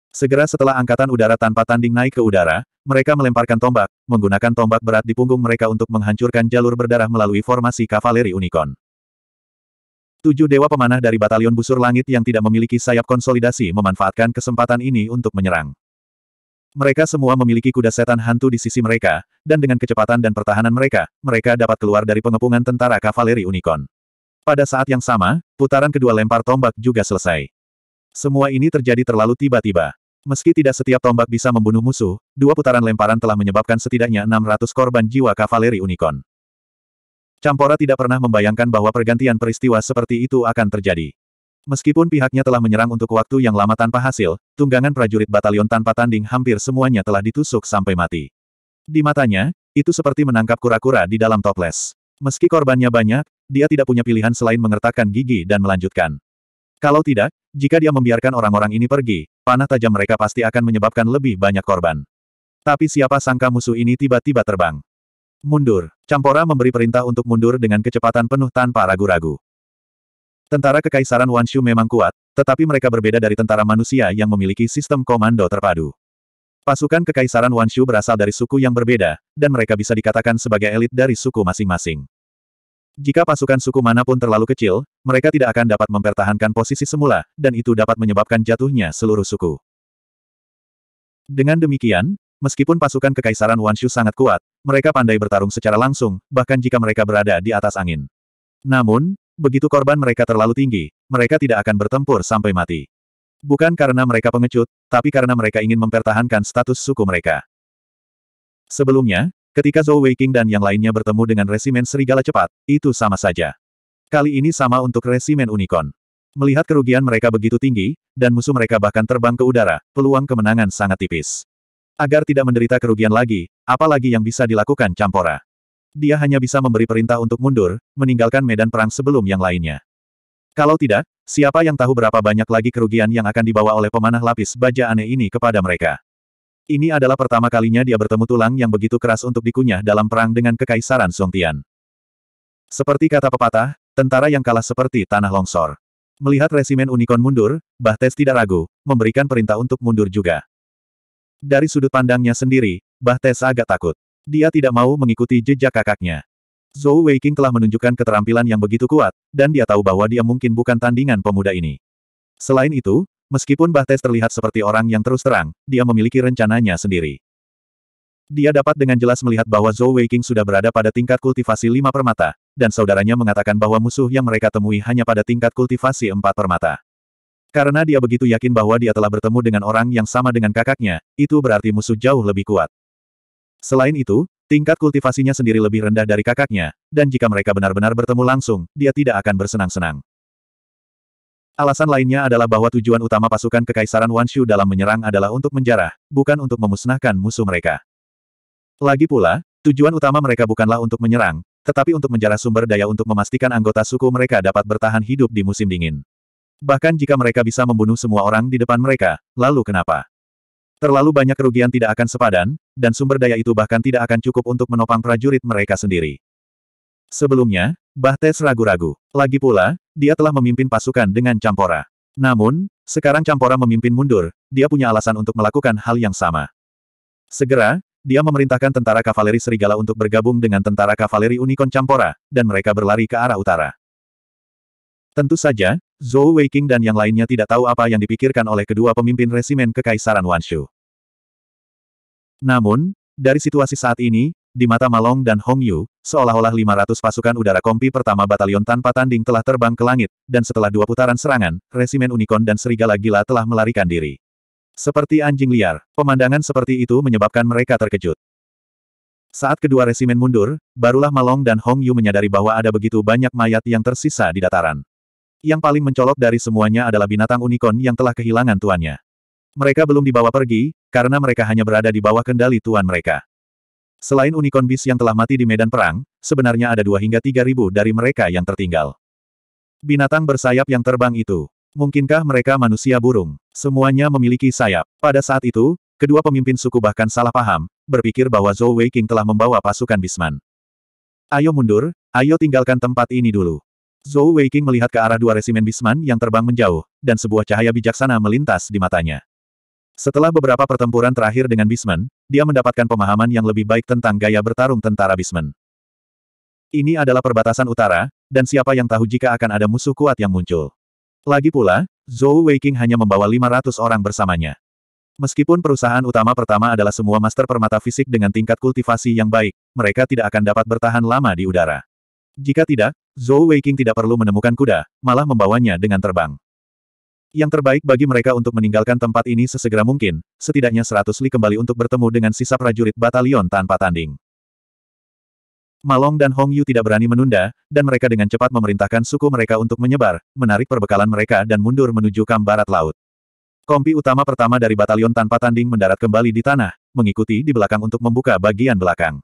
Segera setelah Angkatan Udara tanpa tanding naik ke udara, mereka melemparkan tombak, menggunakan tombak berat di punggung mereka untuk menghancurkan jalur berdarah melalui formasi kavaleri unicorn. Tujuh dewa pemanah dari batalion busur langit yang tidak memiliki sayap konsolidasi memanfaatkan kesempatan ini untuk menyerang. Mereka semua memiliki kuda setan hantu di sisi mereka, dan dengan kecepatan dan pertahanan mereka, mereka dapat keluar dari pengepungan tentara kavaleri Unicorn. Pada saat yang sama, putaran kedua lempar tombak juga selesai. Semua ini terjadi terlalu tiba-tiba. Meski tidak setiap tombak bisa membunuh musuh, dua putaran lemparan telah menyebabkan setidaknya 600 korban jiwa kavaleri Unicorn. Campora tidak pernah membayangkan bahwa pergantian peristiwa seperti itu akan terjadi. Meskipun pihaknya telah menyerang untuk waktu yang lama tanpa hasil, tunggangan prajurit batalion tanpa tanding hampir semuanya telah ditusuk sampai mati. Di matanya, itu seperti menangkap kura-kura di dalam toples. Meski korbannya banyak, dia tidak punya pilihan selain mengertakkan gigi dan melanjutkan. Kalau tidak, jika dia membiarkan orang-orang ini pergi, panah tajam mereka pasti akan menyebabkan lebih banyak korban. Tapi siapa sangka musuh ini tiba-tiba terbang. Mundur. Campora memberi perintah untuk mundur dengan kecepatan penuh tanpa ragu-ragu. Tentara Kekaisaran Wanshu memang kuat, tetapi mereka berbeda dari tentara manusia yang memiliki sistem komando terpadu. Pasukan Kekaisaran Wanshu berasal dari suku yang berbeda, dan mereka bisa dikatakan sebagai elit dari suku masing-masing. Jika pasukan suku manapun terlalu kecil, mereka tidak akan dapat mempertahankan posisi semula, dan itu dapat menyebabkan jatuhnya seluruh suku. Dengan demikian, meskipun pasukan Kekaisaran Wanshu sangat kuat, mereka pandai bertarung secara langsung, bahkan jika mereka berada di atas angin. Namun, begitu korban mereka terlalu tinggi, mereka tidak akan bertempur sampai mati. Bukan karena mereka pengecut, tapi karena mereka ingin mempertahankan status suku mereka. Sebelumnya, ketika Zhou Weiqing dan yang lainnya bertemu dengan resimen serigala cepat, itu sama saja. Kali ini sama untuk resimen unicorn. Melihat kerugian mereka begitu tinggi, dan musuh mereka bahkan terbang ke udara, peluang kemenangan sangat tipis. Agar tidak menderita kerugian lagi, apalagi yang bisa dilakukan Campora dia hanya bisa memberi perintah untuk mundur, meninggalkan medan perang sebelum yang lainnya. Kalau tidak, siapa yang tahu berapa banyak lagi kerugian yang akan dibawa oleh pemanah lapis baja aneh ini kepada mereka. Ini adalah pertama kalinya dia bertemu tulang yang begitu keras untuk dikunyah dalam perang dengan Kekaisaran Song Tian. Seperti kata pepatah, tentara yang kalah seperti tanah longsor. Melihat resimen Unicorn mundur, Bahtes tidak ragu, memberikan perintah untuk mundur juga. Dari sudut pandangnya sendiri, Bahtes agak takut. Dia tidak mau mengikuti jejak kakaknya. Zhou Weiqing telah menunjukkan keterampilan yang begitu kuat, dan dia tahu bahwa dia mungkin bukan tandingan pemuda ini. Selain itu, meskipun Bahtes terlihat seperti orang yang terus terang, dia memiliki rencananya sendiri. Dia dapat dengan jelas melihat bahwa Zhou Weiqing sudah berada pada tingkat kultivasi lima permata, dan saudaranya mengatakan bahwa musuh yang mereka temui hanya pada tingkat kultivasi empat permata. Karena dia begitu yakin bahwa dia telah bertemu dengan orang yang sama dengan kakaknya, itu berarti musuh jauh lebih kuat. Selain itu, tingkat kultivasinya sendiri lebih rendah dari kakaknya, dan jika mereka benar-benar bertemu langsung, dia tidak akan bersenang-senang. Alasan lainnya adalah bahwa tujuan utama pasukan Kekaisaran Wanshu dalam menyerang adalah untuk menjarah, bukan untuk memusnahkan musuh mereka. Lagi pula, tujuan utama mereka bukanlah untuk menyerang, tetapi untuk menjarah sumber daya untuk memastikan anggota suku mereka dapat bertahan hidup di musim dingin. Bahkan jika mereka bisa membunuh semua orang di depan mereka, lalu kenapa? Terlalu banyak kerugian tidak akan sepadan, dan sumber daya itu bahkan tidak akan cukup untuk menopang prajurit mereka sendiri. Sebelumnya, Bahtes ragu-ragu. Lagi pula, dia telah memimpin pasukan dengan Campora. Namun, sekarang Campora memimpin mundur, dia punya alasan untuk melakukan hal yang sama. Segera, dia memerintahkan tentara kavaleri serigala untuk bergabung dengan tentara kavaleri Unicorn Campora, dan mereka berlari ke arah utara. Tentu saja, Zhou Weiqing dan yang lainnya tidak tahu apa yang dipikirkan oleh kedua pemimpin resimen Kekaisaran Wanshu. Namun, dari situasi saat ini, di mata Malong dan Hong Yu, seolah-olah 500 pasukan udara kompi pertama batalion tanpa tanding telah terbang ke langit, dan setelah dua putaran serangan, resimen unicorn dan serigala gila telah melarikan diri. Seperti anjing liar, pemandangan seperti itu menyebabkan mereka terkejut. Saat kedua resimen mundur, barulah Malong dan Hong Yu menyadari bahwa ada begitu banyak mayat yang tersisa di dataran. Yang paling mencolok dari semuanya adalah binatang unicorn yang telah kehilangan tuannya. Mereka belum dibawa pergi, karena mereka hanya berada di bawah kendali tuan mereka. Selain unicorn bis yang telah mati di medan perang, sebenarnya ada dua hingga tiga ribu dari mereka yang tertinggal. Binatang bersayap yang terbang itu. Mungkinkah mereka manusia burung? Semuanya memiliki sayap. Pada saat itu, kedua pemimpin suku bahkan salah paham, berpikir bahwa Zhou Weiking telah membawa pasukan Bisman. Ayo mundur, ayo tinggalkan tempat ini dulu. Zhou Weiqing melihat ke arah dua resimen Bisman yang terbang menjauh, dan sebuah cahaya bijaksana melintas di matanya. Setelah beberapa pertempuran terakhir dengan Bisman, dia mendapatkan pemahaman yang lebih baik tentang gaya bertarung tentara Bisman. Ini adalah perbatasan utara, dan siapa yang tahu jika akan ada musuh kuat yang muncul. Lagi pula, Zhou Weiqing hanya membawa 500 orang bersamanya. Meskipun perusahaan utama pertama adalah semua master permata fisik dengan tingkat kultivasi yang baik, mereka tidak akan dapat bertahan lama di udara. Jika tidak, Zhou Weiqing tidak perlu menemukan kuda, malah membawanya dengan terbang. Yang terbaik bagi mereka untuk meninggalkan tempat ini sesegera mungkin, setidaknya seratus li kembali untuk bertemu dengan sisa prajurit batalion tanpa tanding. Malong dan Hong Yu tidak berani menunda, dan mereka dengan cepat memerintahkan suku mereka untuk menyebar, menarik perbekalan mereka dan mundur menuju kam barat laut. Kompi utama pertama dari batalion tanpa tanding mendarat kembali di tanah, mengikuti di belakang untuk membuka bagian belakang.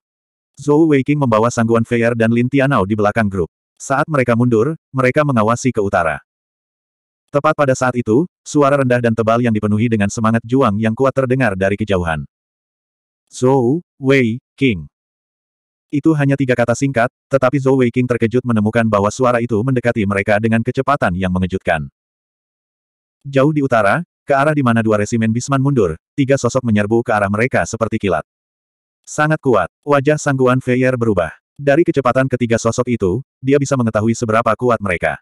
Zhou Weiqing membawa Sangguan Feier dan Lin Tianao di belakang grup. Saat mereka mundur, mereka mengawasi ke utara. Tepat pada saat itu, suara rendah dan tebal yang dipenuhi dengan semangat juang yang kuat terdengar dari kejauhan. Zhou Wei King. Itu hanya tiga kata singkat, tetapi Zhou Wei King terkejut menemukan bahwa suara itu mendekati mereka dengan kecepatan yang mengejutkan. Jauh di utara, ke arah di mana dua resimen Bisman mundur, tiga sosok menyerbu ke arah mereka seperti kilat. Sangat kuat, wajah Sangguan Feier berubah. Dari kecepatan ketiga sosok itu, dia bisa mengetahui seberapa kuat mereka.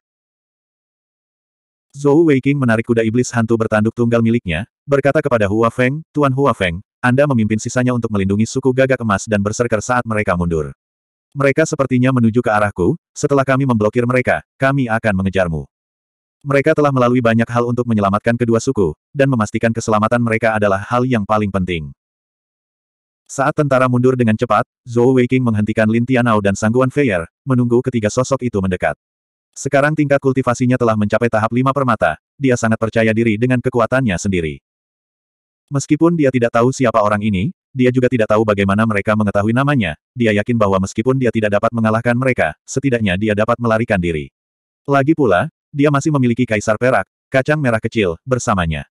Zhou Weiqing menarik kuda iblis hantu bertanduk tunggal miliknya, berkata kepada Hua Feng, Tuan Hua Feng, Anda memimpin sisanya untuk melindungi suku gagak emas dan berserker saat mereka mundur. Mereka sepertinya menuju ke arahku, setelah kami memblokir mereka, kami akan mengejarmu. Mereka telah melalui banyak hal untuk menyelamatkan kedua suku, dan memastikan keselamatan mereka adalah hal yang paling penting. Saat tentara mundur dengan cepat, Zhou Weiqing menghentikan Lin Tianao dan Sangguan Feier, menunggu ketiga sosok itu mendekat. Sekarang tingkat kultivasinya telah mencapai tahap lima permata, dia sangat percaya diri dengan kekuatannya sendiri. Meskipun dia tidak tahu siapa orang ini, dia juga tidak tahu bagaimana mereka mengetahui namanya, dia yakin bahwa meskipun dia tidak dapat mengalahkan mereka, setidaknya dia dapat melarikan diri. Lagi pula, dia masih memiliki kaisar perak, kacang merah kecil, bersamanya.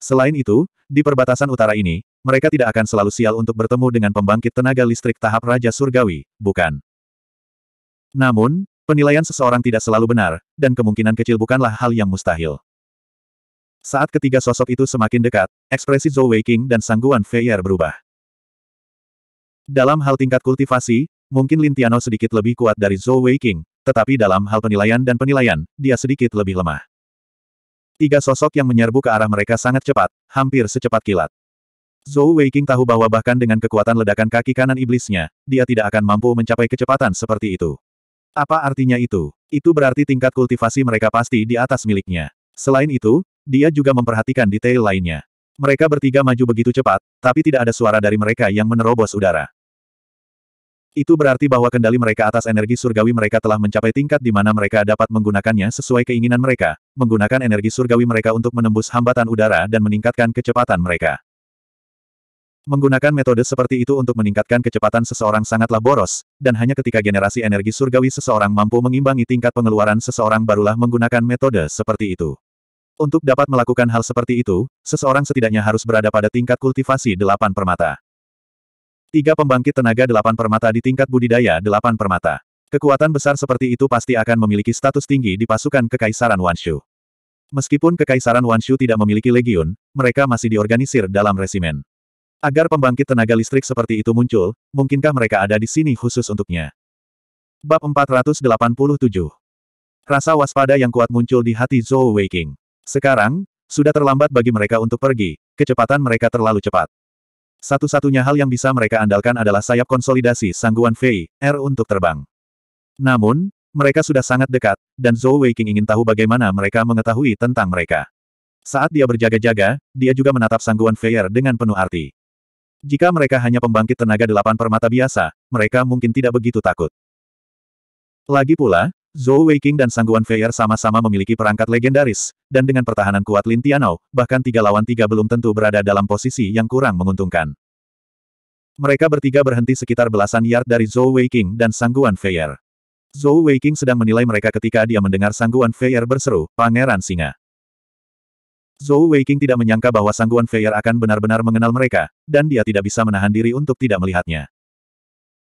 Selain itu, di perbatasan utara ini, mereka tidak akan selalu sial untuk bertemu dengan pembangkit tenaga listrik tahap Raja Surgawi, bukan? Namun, penilaian seseorang tidak selalu benar, dan kemungkinan kecil bukanlah hal yang mustahil. Saat ketiga sosok itu semakin dekat, ekspresi Zhou Weiqing dan sangguan Feier berubah. Dalam hal tingkat kultivasi, mungkin Lin Tiano sedikit lebih kuat dari Zhou Weiqing, tetapi dalam hal penilaian dan penilaian, dia sedikit lebih lemah. Tiga sosok yang menyerbu ke arah mereka sangat cepat, hampir secepat kilat. Zhou Wei King tahu bahwa bahkan dengan kekuatan ledakan kaki kanan iblisnya, dia tidak akan mampu mencapai kecepatan seperti itu. Apa artinya itu? Itu berarti tingkat kultivasi mereka pasti di atas miliknya. Selain itu, dia juga memperhatikan detail lainnya. Mereka bertiga maju begitu cepat, tapi tidak ada suara dari mereka yang menerobos udara. Itu berarti bahwa kendali mereka atas energi surgawi mereka telah mencapai tingkat di mana mereka dapat menggunakannya sesuai keinginan mereka, menggunakan energi surgawi mereka untuk menembus hambatan udara dan meningkatkan kecepatan mereka. Menggunakan metode seperti itu untuk meningkatkan kecepatan seseorang sangatlah boros, dan hanya ketika generasi energi surgawi seseorang mampu mengimbangi tingkat pengeluaran seseorang barulah menggunakan metode seperti itu. Untuk dapat melakukan hal seperti itu, seseorang setidaknya harus berada pada tingkat kultivasi delapan permata. Tiga pembangkit tenaga delapan permata di tingkat budidaya delapan permata. Kekuatan besar seperti itu pasti akan memiliki status tinggi di pasukan Kekaisaran Wanshu. Meskipun Kekaisaran Wanshu tidak memiliki legiun, mereka masih diorganisir dalam resimen. Agar pembangkit tenaga listrik seperti itu muncul, mungkinkah mereka ada di sini khusus untuknya? Bab 487 Rasa waspada yang kuat muncul di hati Zhou Weiqing. Sekarang, sudah terlambat bagi mereka untuk pergi, kecepatan mereka terlalu cepat. Satu-satunya hal yang bisa mereka andalkan adalah sayap konsolidasi sangguan Fei, R er, untuk terbang. Namun, mereka sudah sangat dekat, dan Zhou Weiqing ingin tahu bagaimana mereka mengetahui tentang mereka. Saat dia berjaga-jaga, dia juga menatap sangguan Feier dengan penuh arti. Jika mereka hanya pembangkit tenaga delapan permata biasa, mereka mungkin tidak begitu takut. Lagi pula, Zhou Weiqing dan Sangguan Feier sama-sama memiliki perangkat legendaris, dan dengan pertahanan kuat Lin Tianou, bahkan tiga lawan tiga belum tentu berada dalam posisi yang kurang menguntungkan. Mereka bertiga berhenti sekitar belasan yard dari Zhou Weiqing dan Sangguan Feier. Zhou Weiqing sedang menilai mereka ketika dia mendengar Sangguan Feier berseru, Pangeran Singa. Zhou Weiqing tidak menyangka bahwa Sangguan Feier akan benar-benar mengenal mereka, dan dia tidak bisa menahan diri untuk tidak melihatnya.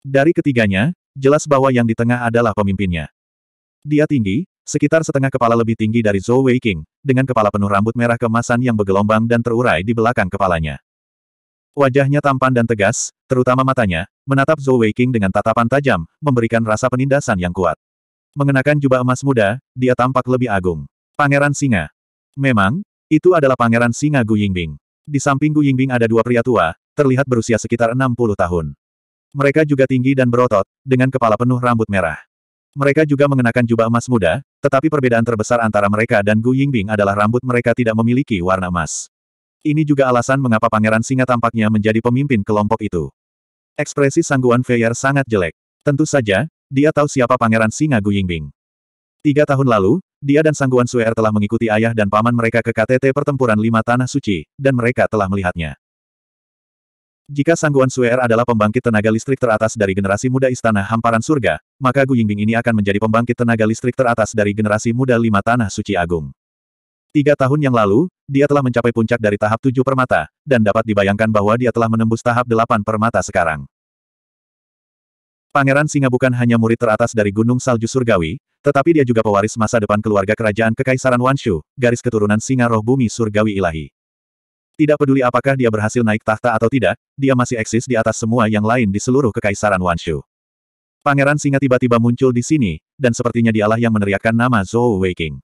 Dari ketiganya, jelas bahwa yang di tengah adalah pemimpinnya. Dia tinggi, sekitar setengah kepala lebih tinggi dari Zhou Weiqing, dengan kepala penuh rambut merah kemasan yang bergelombang dan terurai di belakang kepalanya. Wajahnya tampan dan tegas, terutama matanya, menatap Zhou Weiqing dengan tatapan tajam, memberikan rasa penindasan yang kuat. Mengenakan jubah emas muda, dia tampak lebih agung. Pangeran Singa. Memang, itu adalah Pangeran Singa Gu Yingbing. Di samping Gu Yingbing ada dua pria tua, terlihat berusia sekitar 60 tahun. Mereka juga tinggi dan berotot, dengan kepala penuh rambut merah. Mereka juga mengenakan jubah emas muda, tetapi perbedaan terbesar antara mereka dan Gu Yingbing adalah rambut mereka tidak memiliki warna emas. Ini juga alasan mengapa Pangeran Singa tampaknya menjadi pemimpin kelompok itu. Ekspresi sangguan Feier sangat jelek. Tentu saja, dia tahu siapa Pangeran Singa Gu Yingbing. Tiga tahun lalu, dia dan Sangguan Suer telah mengikuti ayah dan paman mereka ke KTT pertempuran lima tanah suci, dan mereka telah melihatnya. Jika Sangguan Suer adalah pembangkit tenaga listrik teratas dari generasi muda Istana Hamparan Surga, maka Gu Yingbing ini akan menjadi pembangkit tenaga listrik teratas dari generasi muda lima tanah suci agung. Tiga tahun yang lalu, dia telah mencapai puncak dari tahap tujuh permata, dan dapat dibayangkan bahwa dia telah menembus tahap delapan permata sekarang. Pangeran Singa bukan hanya murid teratas dari Gunung Salju Surgawi, tetapi dia juga pewaris masa depan keluarga kerajaan Kekaisaran Wanshu, garis keturunan Singa Roh Bumi Surgawi Ilahi. Tidak peduli apakah dia berhasil naik tahta atau tidak, dia masih eksis di atas semua yang lain di seluruh Kekaisaran Wanshu. Pangeran Singa tiba-tiba muncul di sini, dan sepertinya dialah yang meneriakkan nama Zhou Weiking.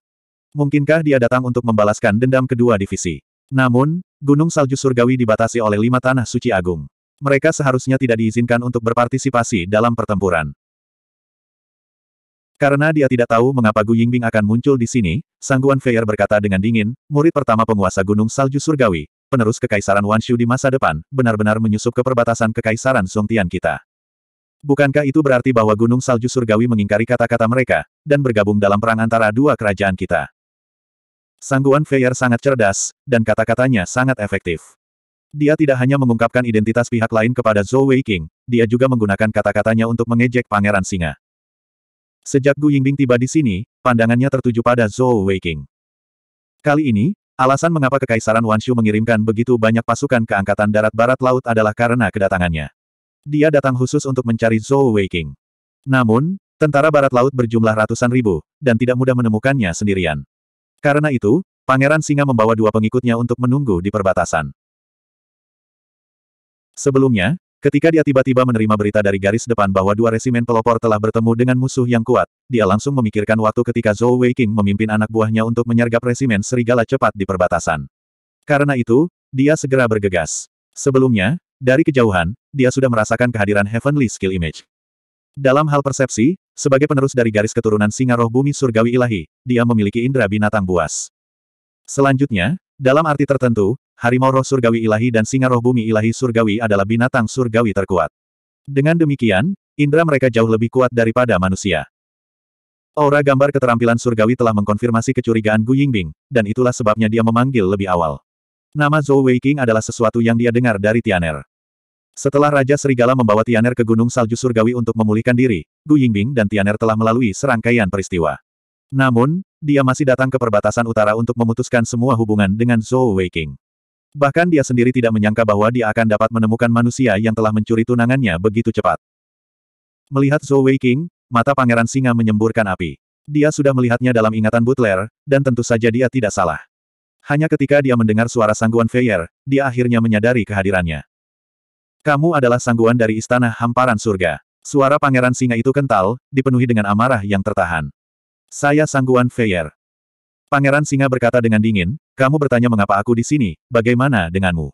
Mungkinkah dia datang untuk membalaskan dendam kedua divisi? Namun, Gunung Salju Surgawi dibatasi oleh lima tanah suci agung mereka seharusnya tidak diizinkan untuk berpartisipasi dalam pertempuran. Karena dia tidak tahu mengapa Gu Yingbing akan muncul di sini, Sangguan Feier berkata dengan dingin, murid pertama penguasa Gunung Salju Surgawi, penerus Kekaisaran Wanshu di masa depan, benar-benar menyusup ke perbatasan Kekaisaran Songtian kita. Bukankah itu berarti bahwa Gunung Salju Surgawi mengingkari kata-kata mereka, dan bergabung dalam perang antara dua kerajaan kita? Sangguan Feier sangat cerdas, dan kata-katanya sangat efektif. Dia tidak hanya mengungkapkan identitas pihak lain kepada Zhou Weiqing, dia juga menggunakan kata-katanya untuk mengejek Pangeran Singa. Sejak Gu Yingbing tiba di sini, pandangannya tertuju pada Zhou Weiqing. Kali ini, alasan mengapa Kekaisaran Wanshu mengirimkan begitu banyak pasukan ke Angkatan Darat Barat Laut adalah karena kedatangannya. Dia datang khusus untuk mencari Zhou Weiqing. Namun, tentara Barat Laut berjumlah ratusan ribu, dan tidak mudah menemukannya sendirian. Karena itu, Pangeran Singa membawa dua pengikutnya untuk menunggu di perbatasan. Sebelumnya, ketika dia tiba-tiba menerima berita dari garis depan bahwa dua resimen pelopor telah bertemu dengan musuh yang kuat, dia langsung memikirkan waktu ketika Zhou Weiqing memimpin anak buahnya untuk menyergap resimen serigala cepat di perbatasan. Karena itu, dia segera bergegas. Sebelumnya, dari kejauhan, dia sudah merasakan kehadiran Heavenly Skill Image. Dalam hal persepsi, sebagai penerus dari garis keturunan singa roh bumi surgawi ilahi, dia memiliki indera binatang buas. Selanjutnya, dalam arti tertentu, harimau roh surgawi ilahi dan singa roh bumi ilahi surgawi adalah binatang surgawi terkuat. Dengan demikian, indera mereka jauh lebih kuat daripada manusia. Aura gambar keterampilan surgawi telah mengkonfirmasi kecurigaan Gu Yingbing, dan itulah sebabnya dia memanggil lebih awal. Nama Zhou Weiqing adalah sesuatu yang dia dengar dari Tianer. Setelah Raja Serigala membawa Tianer ke Gunung Salju Surgawi untuk memulihkan diri, Gu Yingbing dan Tianer telah melalui serangkaian peristiwa. Namun, dia masih datang ke perbatasan utara untuk memutuskan semua hubungan dengan Zhou Weiqing. Bahkan dia sendiri tidak menyangka bahwa dia akan dapat menemukan manusia yang telah mencuri tunangannya begitu cepat. Melihat Zhou Wei King, mata pangeran singa menyemburkan api. Dia sudah melihatnya dalam ingatan Butler, dan tentu saja dia tidak salah. Hanya ketika dia mendengar suara sangguan Feier dia akhirnya menyadari kehadirannya. Kamu adalah sangguan dari istana hamparan surga. Suara pangeran singa itu kental, dipenuhi dengan amarah yang tertahan. Saya sangguan Feier Pangeran singa berkata dengan dingin, kamu bertanya mengapa aku di sini, bagaimana denganmu?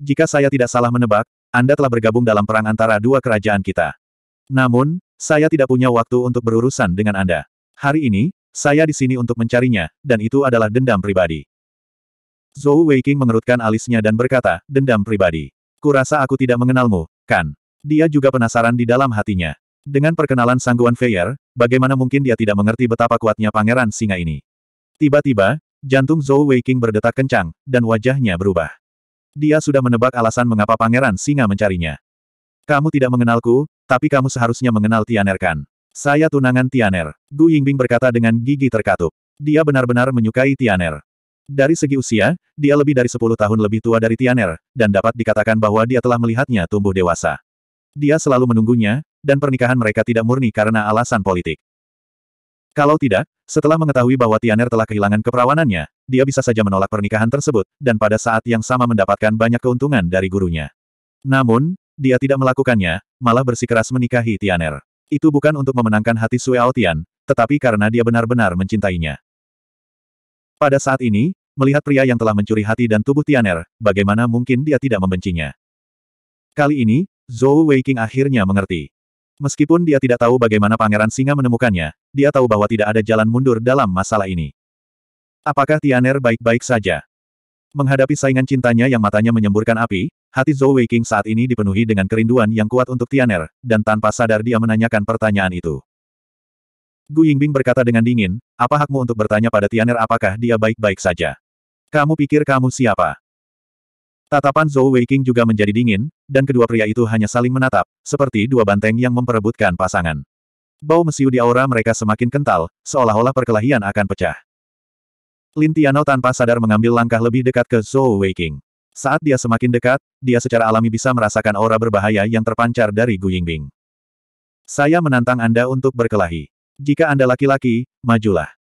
Jika saya tidak salah menebak, Anda telah bergabung dalam perang antara dua kerajaan kita. Namun, saya tidak punya waktu untuk berurusan dengan Anda. Hari ini, saya di sini untuk mencarinya, dan itu adalah dendam pribadi. Zhou Weiqing mengerutkan alisnya dan berkata, dendam pribadi. Kurasa aku tidak mengenalmu, kan? Dia juga penasaran di dalam hatinya. Dengan perkenalan sangguan Feier, bagaimana mungkin dia tidak mengerti betapa kuatnya pangeran singa ini? Tiba-tiba, Jantung Zhou Weiqing berdetak kencang, dan wajahnya berubah. Dia sudah menebak alasan mengapa Pangeran Singa mencarinya. Kamu tidak mengenalku, tapi kamu seharusnya mengenal Tianer kan. Saya tunangan Tianer. Gu Yingbing berkata dengan gigi terkatup. Dia benar-benar menyukai Tianer. Dari segi usia, dia lebih dari 10 tahun lebih tua dari Tianer, dan dapat dikatakan bahwa dia telah melihatnya tumbuh dewasa. Dia selalu menunggunya, dan pernikahan mereka tidak murni karena alasan politik. Kalau tidak, setelah mengetahui bahwa Tianer telah kehilangan keperawanannya, dia bisa saja menolak pernikahan tersebut, dan pada saat yang sama mendapatkan banyak keuntungan dari gurunya. Namun, dia tidak melakukannya, malah bersikeras menikahi Tianer. Itu bukan untuk memenangkan hati Sui Aotian, tetapi karena dia benar-benar mencintainya. Pada saat ini, melihat pria yang telah mencuri hati dan tubuh Tianer, bagaimana mungkin dia tidak membencinya. Kali ini, Zhou Weiqing akhirnya mengerti. Meskipun dia tidak tahu bagaimana Pangeran Singa menemukannya, dia tahu bahwa tidak ada jalan mundur dalam masalah ini. Apakah Tianer baik-baik saja? Menghadapi saingan cintanya yang matanya menyemburkan api, hati Zhou Weiqing saat ini dipenuhi dengan kerinduan yang kuat untuk Tianer, dan tanpa sadar dia menanyakan pertanyaan itu. Gu Yingbing berkata dengan dingin, apa hakmu untuk bertanya pada Tianer apakah dia baik-baik saja? Kamu pikir kamu siapa? Tatapan Zhou Weiqing juga menjadi dingin, dan kedua pria itu hanya saling menatap, seperti dua banteng yang memperebutkan pasangan. Bau mesiu di aura mereka semakin kental, seolah-olah perkelahian akan pecah. Lin Tianao tanpa sadar mengambil langkah lebih dekat ke Zhou Weiqing. Saat dia semakin dekat, dia secara alami bisa merasakan aura berbahaya yang terpancar dari Gu Yingbing. Saya menantang Anda untuk berkelahi. Jika Anda laki-laki, majulah.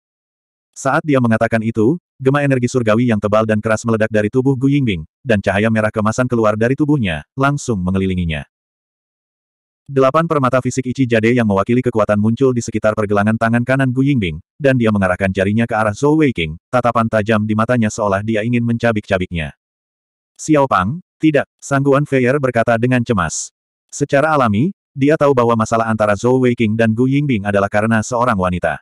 Saat dia mengatakan itu, Gema energi surgawi yang tebal dan keras meledak dari tubuh Gu Yingbing, dan cahaya merah kemasan keluar dari tubuhnya, langsung mengelilinginya. Delapan permata fisik Ichi Jade yang mewakili kekuatan muncul di sekitar pergelangan tangan kanan Gu Yingbing, dan dia mengarahkan jarinya ke arah Zhou Weiqing, tatapan tajam di matanya seolah dia ingin mencabik-cabiknya. Xiao Pang, tidak, Sangguan Feier berkata dengan cemas. Secara alami, dia tahu bahwa masalah antara Zhou Weiqing dan Gu Yingbing adalah karena seorang wanita.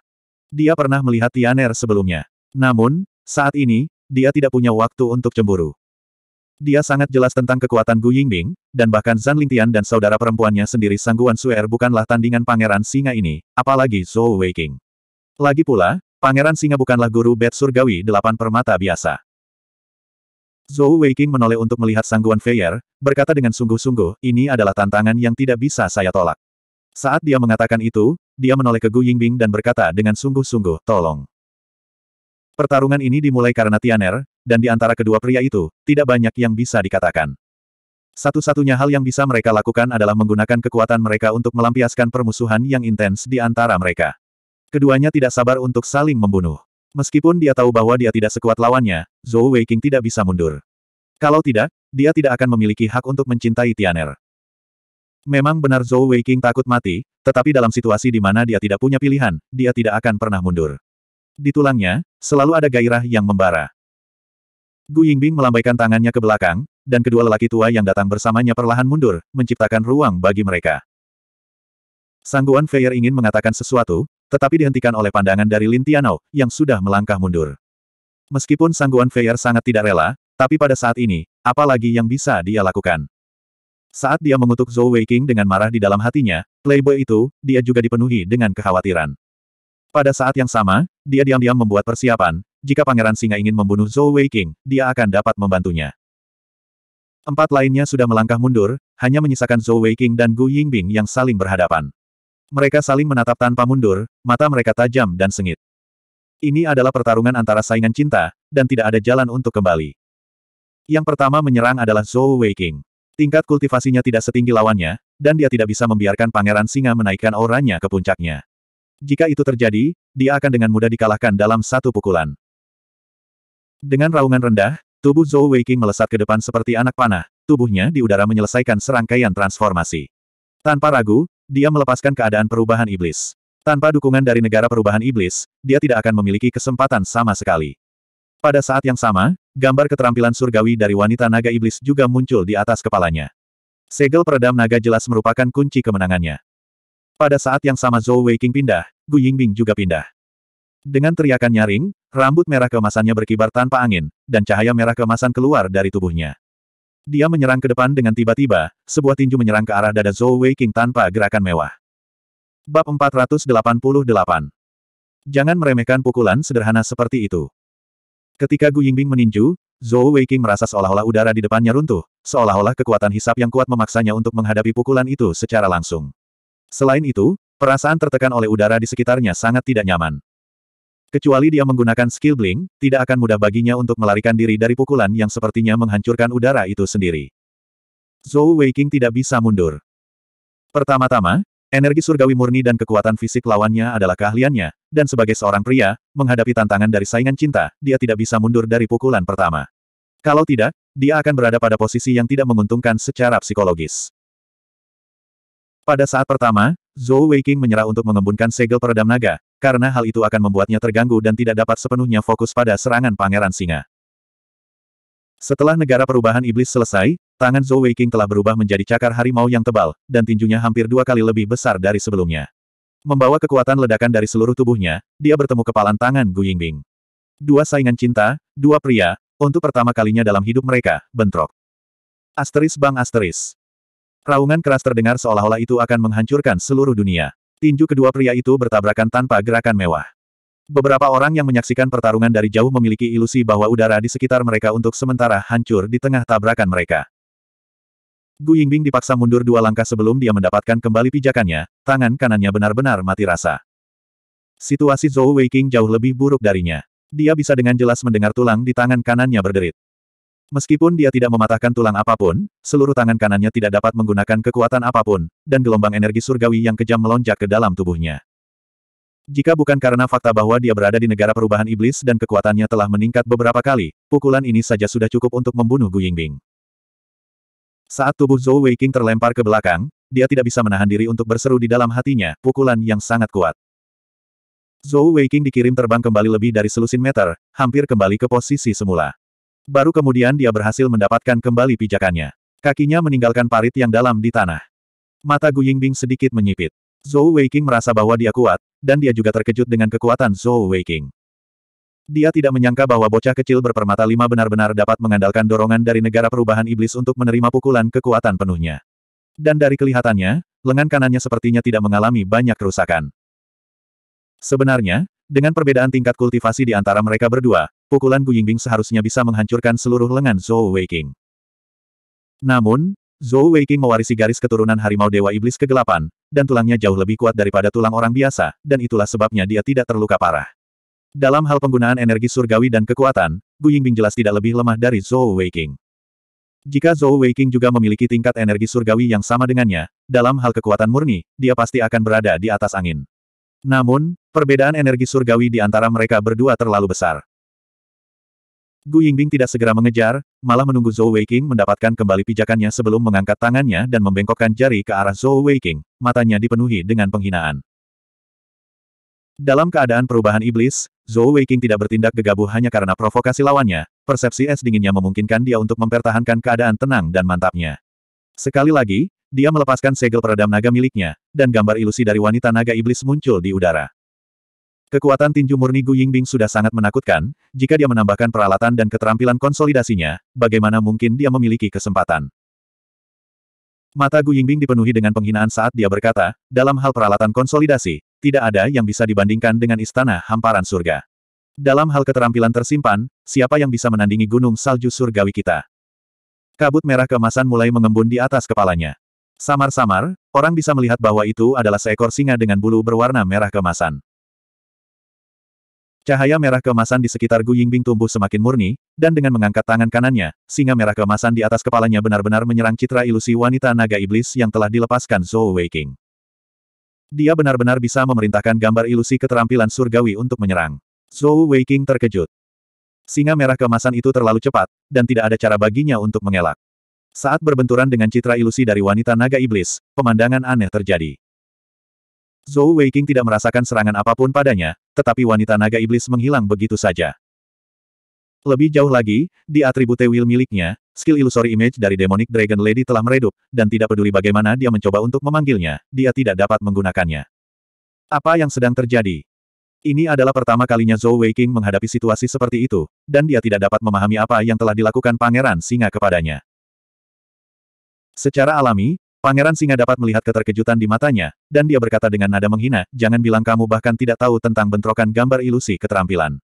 Dia pernah melihat Tianer sebelumnya. Namun, saat ini, dia tidak punya waktu untuk cemburu. Dia sangat jelas tentang kekuatan Gu Yingbing, dan bahkan Zan Lingtian dan saudara perempuannya sendiri Sangguan Suer er bukanlah tandingan pangeran singa ini, apalagi Zhou Weiking Lagi pula, pangeran singa bukanlah guru bed surgawi delapan permata biasa. Zhou Weiking menoleh untuk melihat Sangguan Feier, berkata dengan sungguh-sungguh, ini adalah tantangan yang tidak bisa saya tolak. Saat dia mengatakan itu, dia menoleh ke Gu Yingbing dan berkata dengan sungguh-sungguh, tolong. Pertarungan ini dimulai karena Tianer, dan di antara kedua pria itu, tidak banyak yang bisa dikatakan. Satu-satunya hal yang bisa mereka lakukan adalah menggunakan kekuatan mereka untuk melampiaskan permusuhan yang intens di antara mereka. Keduanya tidak sabar untuk saling membunuh. Meskipun dia tahu bahwa dia tidak sekuat lawannya, Zhou Weiqing tidak bisa mundur. Kalau tidak, dia tidak akan memiliki hak untuk mencintai Tianer. Memang benar Zhou Weiqing takut mati, tetapi dalam situasi di mana dia tidak punya pilihan, dia tidak akan pernah mundur. Di tulangnya, selalu ada gairah yang membara. Gu Yingbing melambaikan tangannya ke belakang, dan kedua lelaki tua yang datang bersamanya perlahan mundur, menciptakan ruang bagi mereka. Sangguan Feier ingin mengatakan sesuatu, tetapi dihentikan oleh pandangan dari Lin Tianao, yang sudah melangkah mundur. Meskipun Sangguan Feier sangat tidak rela, tapi pada saat ini, apa lagi yang bisa dia lakukan? Saat dia mengutuk Zhou Weiqing dengan marah di dalam hatinya, playboy itu, dia juga dipenuhi dengan kekhawatiran. Pada saat yang sama, dia diam-diam membuat persiapan, jika Pangeran Singa ingin membunuh Zhou Wei King, dia akan dapat membantunya. Empat lainnya sudah melangkah mundur, hanya menyisakan Zhou Wei King dan Gu Yingbing yang saling berhadapan. Mereka saling menatap tanpa mundur, mata mereka tajam dan sengit. Ini adalah pertarungan antara saingan cinta, dan tidak ada jalan untuk kembali. Yang pertama menyerang adalah Zhou Wei King. Tingkat kultivasinya tidak setinggi lawannya, dan dia tidak bisa membiarkan Pangeran Singa menaikkan auranya ke puncaknya. Jika itu terjadi, dia akan dengan mudah dikalahkan dalam satu pukulan. Dengan raungan rendah, tubuh Zhou Weiqing melesat ke depan seperti anak panah, tubuhnya di udara menyelesaikan serangkaian transformasi. Tanpa ragu, dia melepaskan keadaan perubahan iblis. Tanpa dukungan dari negara perubahan iblis, dia tidak akan memiliki kesempatan sama sekali. Pada saat yang sama, gambar keterampilan surgawi dari wanita naga iblis juga muncul di atas kepalanya. Segel peredam naga jelas merupakan kunci kemenangannya. Pada saat yang sama Zhou Weiqing pindah, Gu Yingbing juga pindah. Dengan teriakan nyaring, rambut merah keemasannya berkibar tanpa angin, dan cahaya merah keemasan keluar dari tubuhnya. Dia menyerang ke depan dengan tiba-tiba, sebuah tinju menyerang ke arah dada Zhou Weiqing tanpa gerakan mewah. Bab 488 Jangan meremehkan pukulan sederhana seperti itu. Ketika Gu Yingbing meninju, Zhou Weiqing merasa seolah-olah udara di depannya runtuh, seolah-olah kekuatan hisap yang kuat memaksanya untuk menghadapi pukulan itu secara langsung. Selain itu, perasaan tertekan oleh udara di sekitarnya sangat tidak nyaman. Kecuali dia menggunakan skill bling, tidak akan mudah baginya untuk melarikan diri dari pukulan yang sepertinya menghancurkan udara itu sendiri. Zhou Weiqing tidak bisa mundur. Pertama-tama, energi surgawi murni dan kekuatan fisik lawannya adalah keahliannya, dan sebagai seorang pria, menghadapi tantangan dari saingan cinta, dia tidak bisa mundur dari pukulan pertama. Kalau tidak, dia akan berada pada posisi yang tidak menguntungkan secara psikologis. Pada saat pertama, Zhou Weiking menyerah untuk mengembunkan segel peredam naga, karena hal itu akan membuatnya terganggu dan tidak dapat sepenuhnya fokus pada serangan Pangeran Singa. Setelah negara perubahan iblis selesai, tangan Zhou Weiking telah berubah menjadi cakar harimau yang tebal, dan tinjunya hampir dua kali lebih besar dari sebelumnya. Membawa kekuatan ledakan dari seluruh tubuhnya, dia bertemu kepalan tangan Gu Yingbing. Dua saingan cinta, dua pria, untuk pertama kalinya dalam hidup mereka, bentrok. Asteris bang asteris. Raungan keras terdengar seolah-olah itu akan menghancurkan seluruh dunia. Tinju kedua pria itu bertabrakan tanpa gerakan mewah. Beberapa orang yang menyaksikan pertarungan dari jauh memiliki ilusi bahwa udara di sekitar mereka untuk sementara hancur di tengah tabrakan mereka. Gu Yingbing dipaksa mundur dua langkah sebelum dia mendapatkan kembali pijakannya, tangan kanannya benar-benar mati rasa. Situasi Zhou Weiqing jauh lebih buruk darinya. Dia bisa dengan jelas mendengar tulang di tangan kanannya berderit. Meskipun dia tidak mematahkan tulang apapun, seluruh tangan kanannya tidak dapat menggunakan kekuatan apapun, dan gelombang energi surgawi yang kejam melonjak ke dalam tubuhnya. Jika bukan karena fakta bahwa dia berada di negara perubahan iblis dan kekuatannya telah meningkat beberapa kali, pukulan ini saja sudah cukup untuk membunuh Gu Yingbing. Saat tubuh Zhou Weiqing terlempar ke belakang, dia tidak bisa menahan diri untuk berseru di dalam hatinya, pukulan yang sangat kuat. Zhou Weiqing dikirim terbang kembali lebih dari selusin meter, hampir kembali ke posisi semula. Baru kemudian dia berhasil mendapatkan kembali pijakannya. Kakinya meninggalkan parit yang dalam di tanah. Mata Gu Yingbing sedikit menyipit. Zhou Weiqing merasa bahwa dia kuat, dan dia juga terkejut dengan kekuatan Zhou Weiqing. Dia tidak menyangka bahwa bocah kecil berpermata lima benar-benar dapat mengandalkan dorongan dari negara perubahan iblis untuk menerima pukulan kekuatan penuhnya. Dan dari kelihatannya, lengan kanannya sepertinya tidak mengalami banyak kerusakan. Sebenarnya, dengan perbedaan tingkat kultivasi di antara mereka berdua, pukulan Yingbing seharusnya bisa menghancurkan seluruh lengan Zhou Weiqing. Namun, Zhou Weiqing mewarisi garis keturunan harimau Dewa Iblis Kegelapan, dan tulangnya jauh lebih kuat daripada tulang orang biasa, dan itulah sebabnya dia tidak terluka parah. Dalam hal penggunaan energi surgawi dan kekuatan, Yingbing jelas tidak lebih lemah dari Zhou Weiqing. Jika Zhou Weiqing juga memiliki tingkat energi surgawi yang sama dengannya, dalam hal kekuatan murni, dia pasti akan berada di atas angin. Namun, perbedaan energi surgawi di antara mereka berdua terlalu besar. Gu Yingbing tidak segera mengejar, malah menunggu Zhou Weiqing mendapatkan kembali pijakannya sebelum mengangkat tangannya dan membengkokkan jari ke arah Zhou Weiqing, matanya dipenuhi dengan penghinaan. Dalam keadaan perubahan iblis, Zhou Weiqing tidak bertindak gegabah hanya karena provokasi lawannya, persepsi es dinginnya memungkinkan dia untuk mempertahankan keadaan tenang dan mantapnya. Sekali lagi, dia melepaskan segel peredam naga miliknya, dan gambar ilusi dari wanita naga iblis muncul di udara. Kekuatan tinju murni Gu Yingbing sudah sangat menakutkan, jika dia menambahkan peralatan dan keterampilan konsolidasinya, bagaimana mungkin dia memiliki kesempatan. Mata Gu Yingbing dipenuhi dengan penghinaan saat dia berkata, dalam hal peralatan konsolidasi, tidak ada yang bisa dibandingkan dengan istana hamparan surga. Dalam hal keterampilan tersimpan, siapa yang bisa menandingi gunung salju surgawi kita? Kabut merah kemasan mulai mengembun di atas kepalanya. Samar-samar, orang bisa melihat bahwa itu adalah seekor singa dengan bulu berwarna merah kemasan. Cahaya merah keemasan di sekitar Gu Yingbing tumbuh semakin murni, dan dengan mengangkat tangan kanannya, singa merah keemasan di atas kepalanya benar-benar menyerang citra ilusi wanita naga iblis yang telah dilepaskan Zhou Weiqing. Dia benar-benar bisa memerintahkan gambar ilusi keterampilan surgawi untuk menyerang. Zhou Weiqing terkejut. Singa merah keemasan itu terlalu cepat, dan tidak ada cara baginya untuk mengelak. Saat berbenturan dengan citra ilusi dari wanita naga iblis, pemandangan aneh terjadi. Zhou Weiqing tidak merasakan serangan apapun padanya, tetapi wanita naga iblis menghilang begitu saja. Lebih jauh lagi, di atribut will miliknya, skill illusory image dari Demonic Dragon Lady telah meredup, dan tidak peduli bagaimana dia mencoba untuk memanggilnya, dia tidak dapat menggunakannya. Apa yang sedang terjadi? Ini adalah pertama kalinya Zhou Weiqing menghadapi situasi seperti itu, dan dia tidak dapat memahami apa yang telah dilakukan Pangeran Singa kepadanya. Secara alami, Pangeran Singa dapat melihat keterkejutan di matanya, dan dia berkata dengan nada menghina, jangan bilang kamu bahkan tidak tahu tentang bentrokan gambar ilusi keterampilan.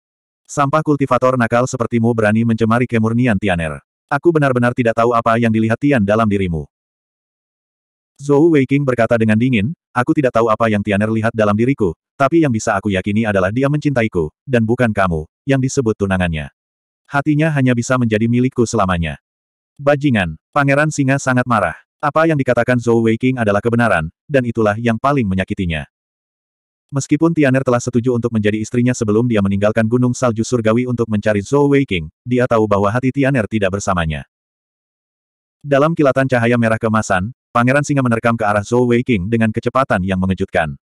Sampah kultivator nakal sepertimu berani mencemari kemurnian Tianer. Aku benar-benar tidak tahu apa yang dilihat Tian dalam dirimu. Zhou Weiqing berkata dengan dingin, aku tidak tahu apa yang Tianer lihat dalam diriku, tapi yang bisa aku yakini adalah dia mencintaiku, dan bukan kamu, yang disebut tunangannya. Hatinya hanya bisa menjadi milikku selamanya. Bajingan, Pangeran Singa sangat marah. Apa yang dikatakan Zhou Weiqing adalah kebenaran, dan itulah yang paling menyakitinya. Meskipun Tianer telah setuju untuk menjadi istrinya sebelum dia meninggalkan Gunung Salju Surgawi untuk mencari Zhou Weiqing, dia tahu bahwa hati Tianer tidak bersamanya. Dalam kilatan cahaya merah kemasan, Pangeran Singa menerkam ke arah Zhou Weiqing dengan kecepatan yang mengejutkan.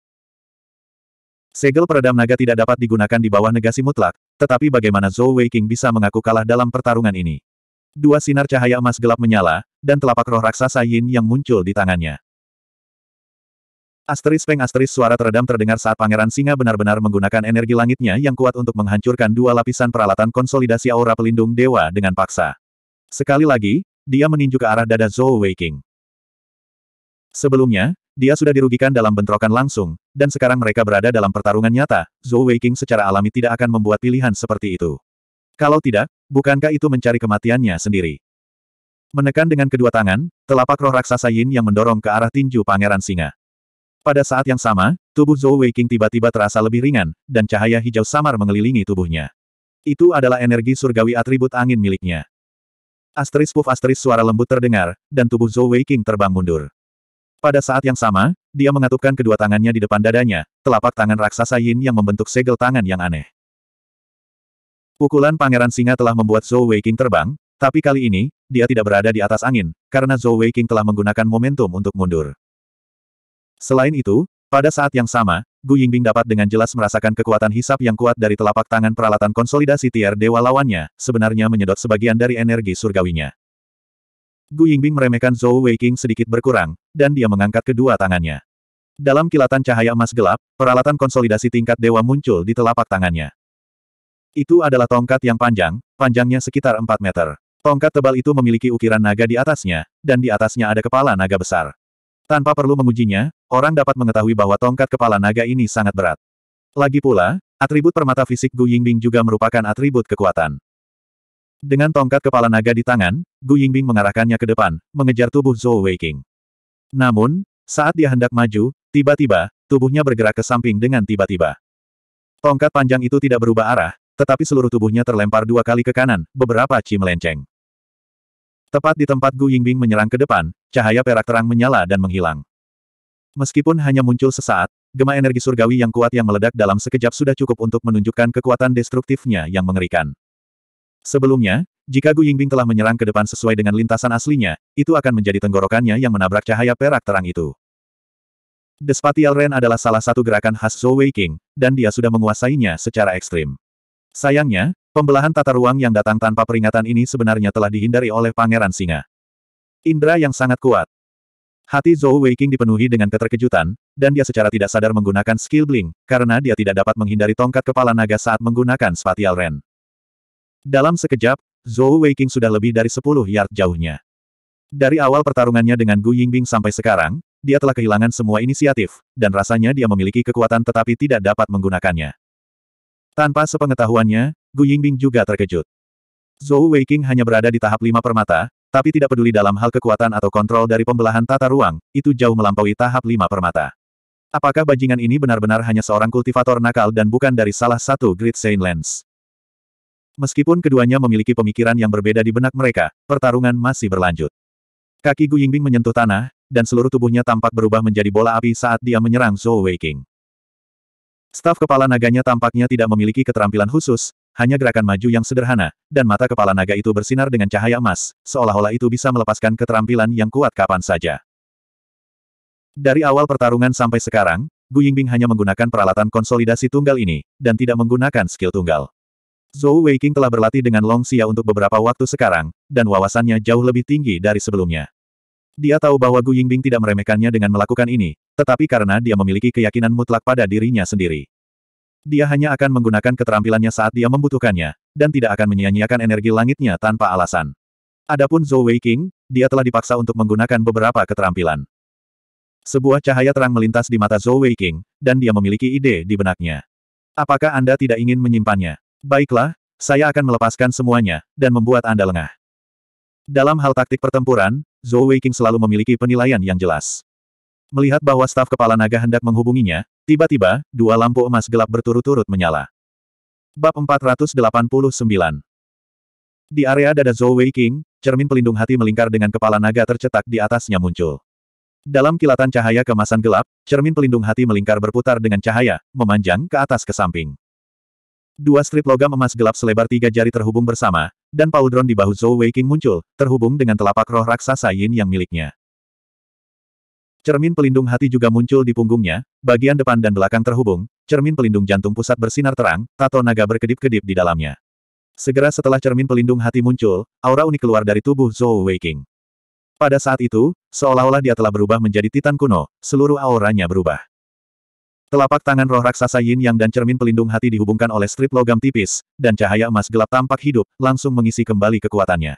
Segel peredam naga tidak dapat digunakan di bawah negasi mutlak, tetapi bagaimana Zhou Weiqing bisa mengaku kalah dalam pertarungan ini? Dua sinar cahaya emas gelap menyala, dan telapak roh raksasa Yin yang muncul di tangannya. Asteris peng asteris suara teredam terdengar saat Pangeran Singa benar-benar menggunakan energi langitnya yang kuat untuk menghancurkan dua lapisan peralatan konsolidasi aura pelindung dewa dengan paksa. Sekali lagi, dia meninju ke arah dada Zhou Weiking. Sebelumnya, dia sudah dirugikan dalam bentrokan langsung, dan sekarang mereka berada dalam pertarungan nyata, Zhou Weiking secara alami tidak akan membuat pilihan seperti itu. Kalau tidak, bukankah itu mencari kematiannya sendiri? Menekan dengan kedua tangan, telapak roh raksasa Yin yang mendorong ke arah tinju pangeran singa. Pada saat yang sama, tubuh Zhou Weiqing tiba-tiba terasa lebih ringan, dan cahaya hijau samar mengelilingi tubuhnya. Itu adalah energi surgawi atribut angin miliknya. Asteris puff asteris suara lembut terdengar, dan tubuh Zhou Weiqing terbang mundur. Pada saat yang sama, dia mengatupkan kedua tangannya di depan dadanya, telapak tangan raksasa Yin yang membentuk segel tangan yang aneh. Pukulan Pangeran Singa telah membuat Zhou Weiqing terbang, tapi kali ini, dia tidak berada di atas angin, karena Zhou Weiqing telah menggunakan momentum untuk mundur. Selain itu, pada saat yang sama, Gu Yingbing dapat dengan jelas merasakan kekuatan hisap yang kuat dari telapak tangan peralatan konsolidasi tier dewa lawannya, sebenarnya menyedot sebagian dari energi surgawinya. Gu Yingbing meremehkan Zhou Weiqing sedikit berkurang, dan dia mengangkat kedua tangannya. Dalam kilatan cahaya emas gelap, peralatan konsolidasi tingkat dewa muncul di telapak tangannya. Itu adalah tongkat yang panjang, panjangnya sekitar 4 meter. Tongkat tebal itu memiliki ukiran naga di atasnya, dan di atasnya ada kepala naga besar. Tanpa perlu mengujinya, orang dapat mengetahui bahwa tongkat kepala naga ini sangat berat. Lagi pula, atribut permata fisik Gu Yingbing juga merupakan atribut kekuatan. Dengan tongkat kepala naga di tangan, Gu Yingbing mengarahkannya ke depan, mengejar tubuh Zhou Weiqing. Namun, saat dia hendak maju, tiba-tiba, tubuhnya bergerak ke samping dengan tiba-tiba. Tongkat panjang itu tidak berubah arah, tetapi seluruh tubuhnya terlempar dua kali ke kanan, beberapa ci melenceng. Tepat di tempat Gu Yingbing menyerang ke depan, cahaya perak terang menyala dan menghilang. Meskipun hanya muncul sesaat, gema energi surgawi yang kuat yang meledak dalam sekejap sudah cukup untuk menunjukkan kekuatan destruktifnya yang mengerikan. Sebelumnya, jika Gu Yingbing telah menyerang ke depan sesuai dengan lintasan aslinya, itu akan menjadi tenggorokannya yang menabrak cahaya perak terang itu. The Spatial Rain adalah salah satu gerakan khas Zhou Wei King, dan dia sudah menguasainya secara ekstrim. Sayangnya, Pembelahan tata ruang yang datang tanpa peringatan ini sebenarnya telah dihindari oleh Pangeran Singa. Indra yang sangat kuat. Hati Zhou Weiqing dipenuhi dengan keterkejutan, dan dia secara tidak sadar menggunakan skill bling, karena dia tidak dapat menghindari tongkat kepala naga saat menggunakan spatial ren. Dalam sekejap, Zhou Weiqing sudah lebih dari 10 yard jauhnya. Dari awal pertarungannya dengan Gu Yingbing sampai sekarang, dia telah kehilangan semua inisiatif, dan rasanya dia memiliki kekuatan tetapi tidak dapat menggunakannya. Tanpa sepengetahuannya, Gu Yingbing juga terkejut. Zhou Weiking hanya berada di tahap lima permata, tapi tidak peduli dalam hal kekuatan atau kontrol dari pembelahan tata ruang, itu jauh melampaui tahap lima permata. Apakah bajingan ini benar-benar hanya seorang kultivator nakal dan bukan dari salah satu Great Saint Lens? Meskipun keduanya memiliki pemikiran yang berbeda di benak mereka, pertarungan masih berlanjut. Kaki Gu Yingbing menyentuh tanah, dan seluruh tubuhnya tampak berubah menjadi bola api saat dia menyerang Zhou Weiking. Staf kepala naganya tampaknya tidak memiliki keterampilan khusus, hanya gerakan maju yang sederhana, dan mata kepala naga itu bersinar dengan cahaya emas, seolah-olah itu bisa melepaskan keterampilan yang kuat kapan saja. Dari awal pertarungan sampai sekarang, Gu Yingbing hanya menggunakan peralatan konsolidasi tunggal ini, dan tidak menggunakan skill tunggal. Zhou Weiqing telah berlatih dengan Long Xia untuk beberapa waktu sekarang, dan wawasannya jauh lebih tinggi dari sebelumnya. Dia tahu bahwa Gu Yingbing tidak meremehkannya dengan melakukan ini, tetapi karena dia memiliki keyakinan mutlak pada dirinya sendiri. Dia hanya akan menggunakan keterampilannya saat dia membutuhkannya, dan tidak akan menyia-nyiakan energi langitnya tanpa alasan. Adapun Zhou Wei dia telah dipaksa untuk menggunakan beberapa keterampilan. Sebuah cahaya terang melintas di mata Zhou Wei dan dia memiliki ide di benaknya. Apakah Anda tidak ingin menyimpannya? Baiklah, saya akan melepaskan semuanya, dan membuat Anda lengah. Dalam hal taktik pertempuran, Zhou Weiqing selalu memiliki penilaian yang jelas. Melihat bahwa staf kepala naga hendak menghubunginya, tiba-tiba, dua lampu emas gelap berturut-turut menyala. Bab 489 Di area dada Zhou Wei King, cermin pelindung hati melingkar dengan kepala naga tercetak di atasnya muncul. Dalam kilatan cahaya kemasan gelap, cermin pelindung hati melingkar berputar dengan cahaya, memanjang ke atas ke samping. Dua strip logam emas gelap selebar tiga jari terhubung bersama, dan pauldron di bahu Zhou Weiqing muncul, terhubung dengan telapak roh raksasa Yin yang miliknya. Cermin pelindung hati juga muncul di punggungnya, bagian depan dan belakang terhubung, cermin pelindung jantung pusat bersinar terang, tato naga berkedip-kedip di dalamnya. Segera setelah cermin pelindung hati muncul, aura unik keluar dari tubuh Zhou Weiqing. Pada saat itu, seolah-olah dia telah berubah menjadi Titan kuno, seluruh auranya berubah. Telapak tangan roh raksasa Yin Yang dan cermin pelindung hati dihubungkan oleh strip logam tipis, dan cahaya emas gelap tampak hidup, langsung mengisi kembali kekuatannya.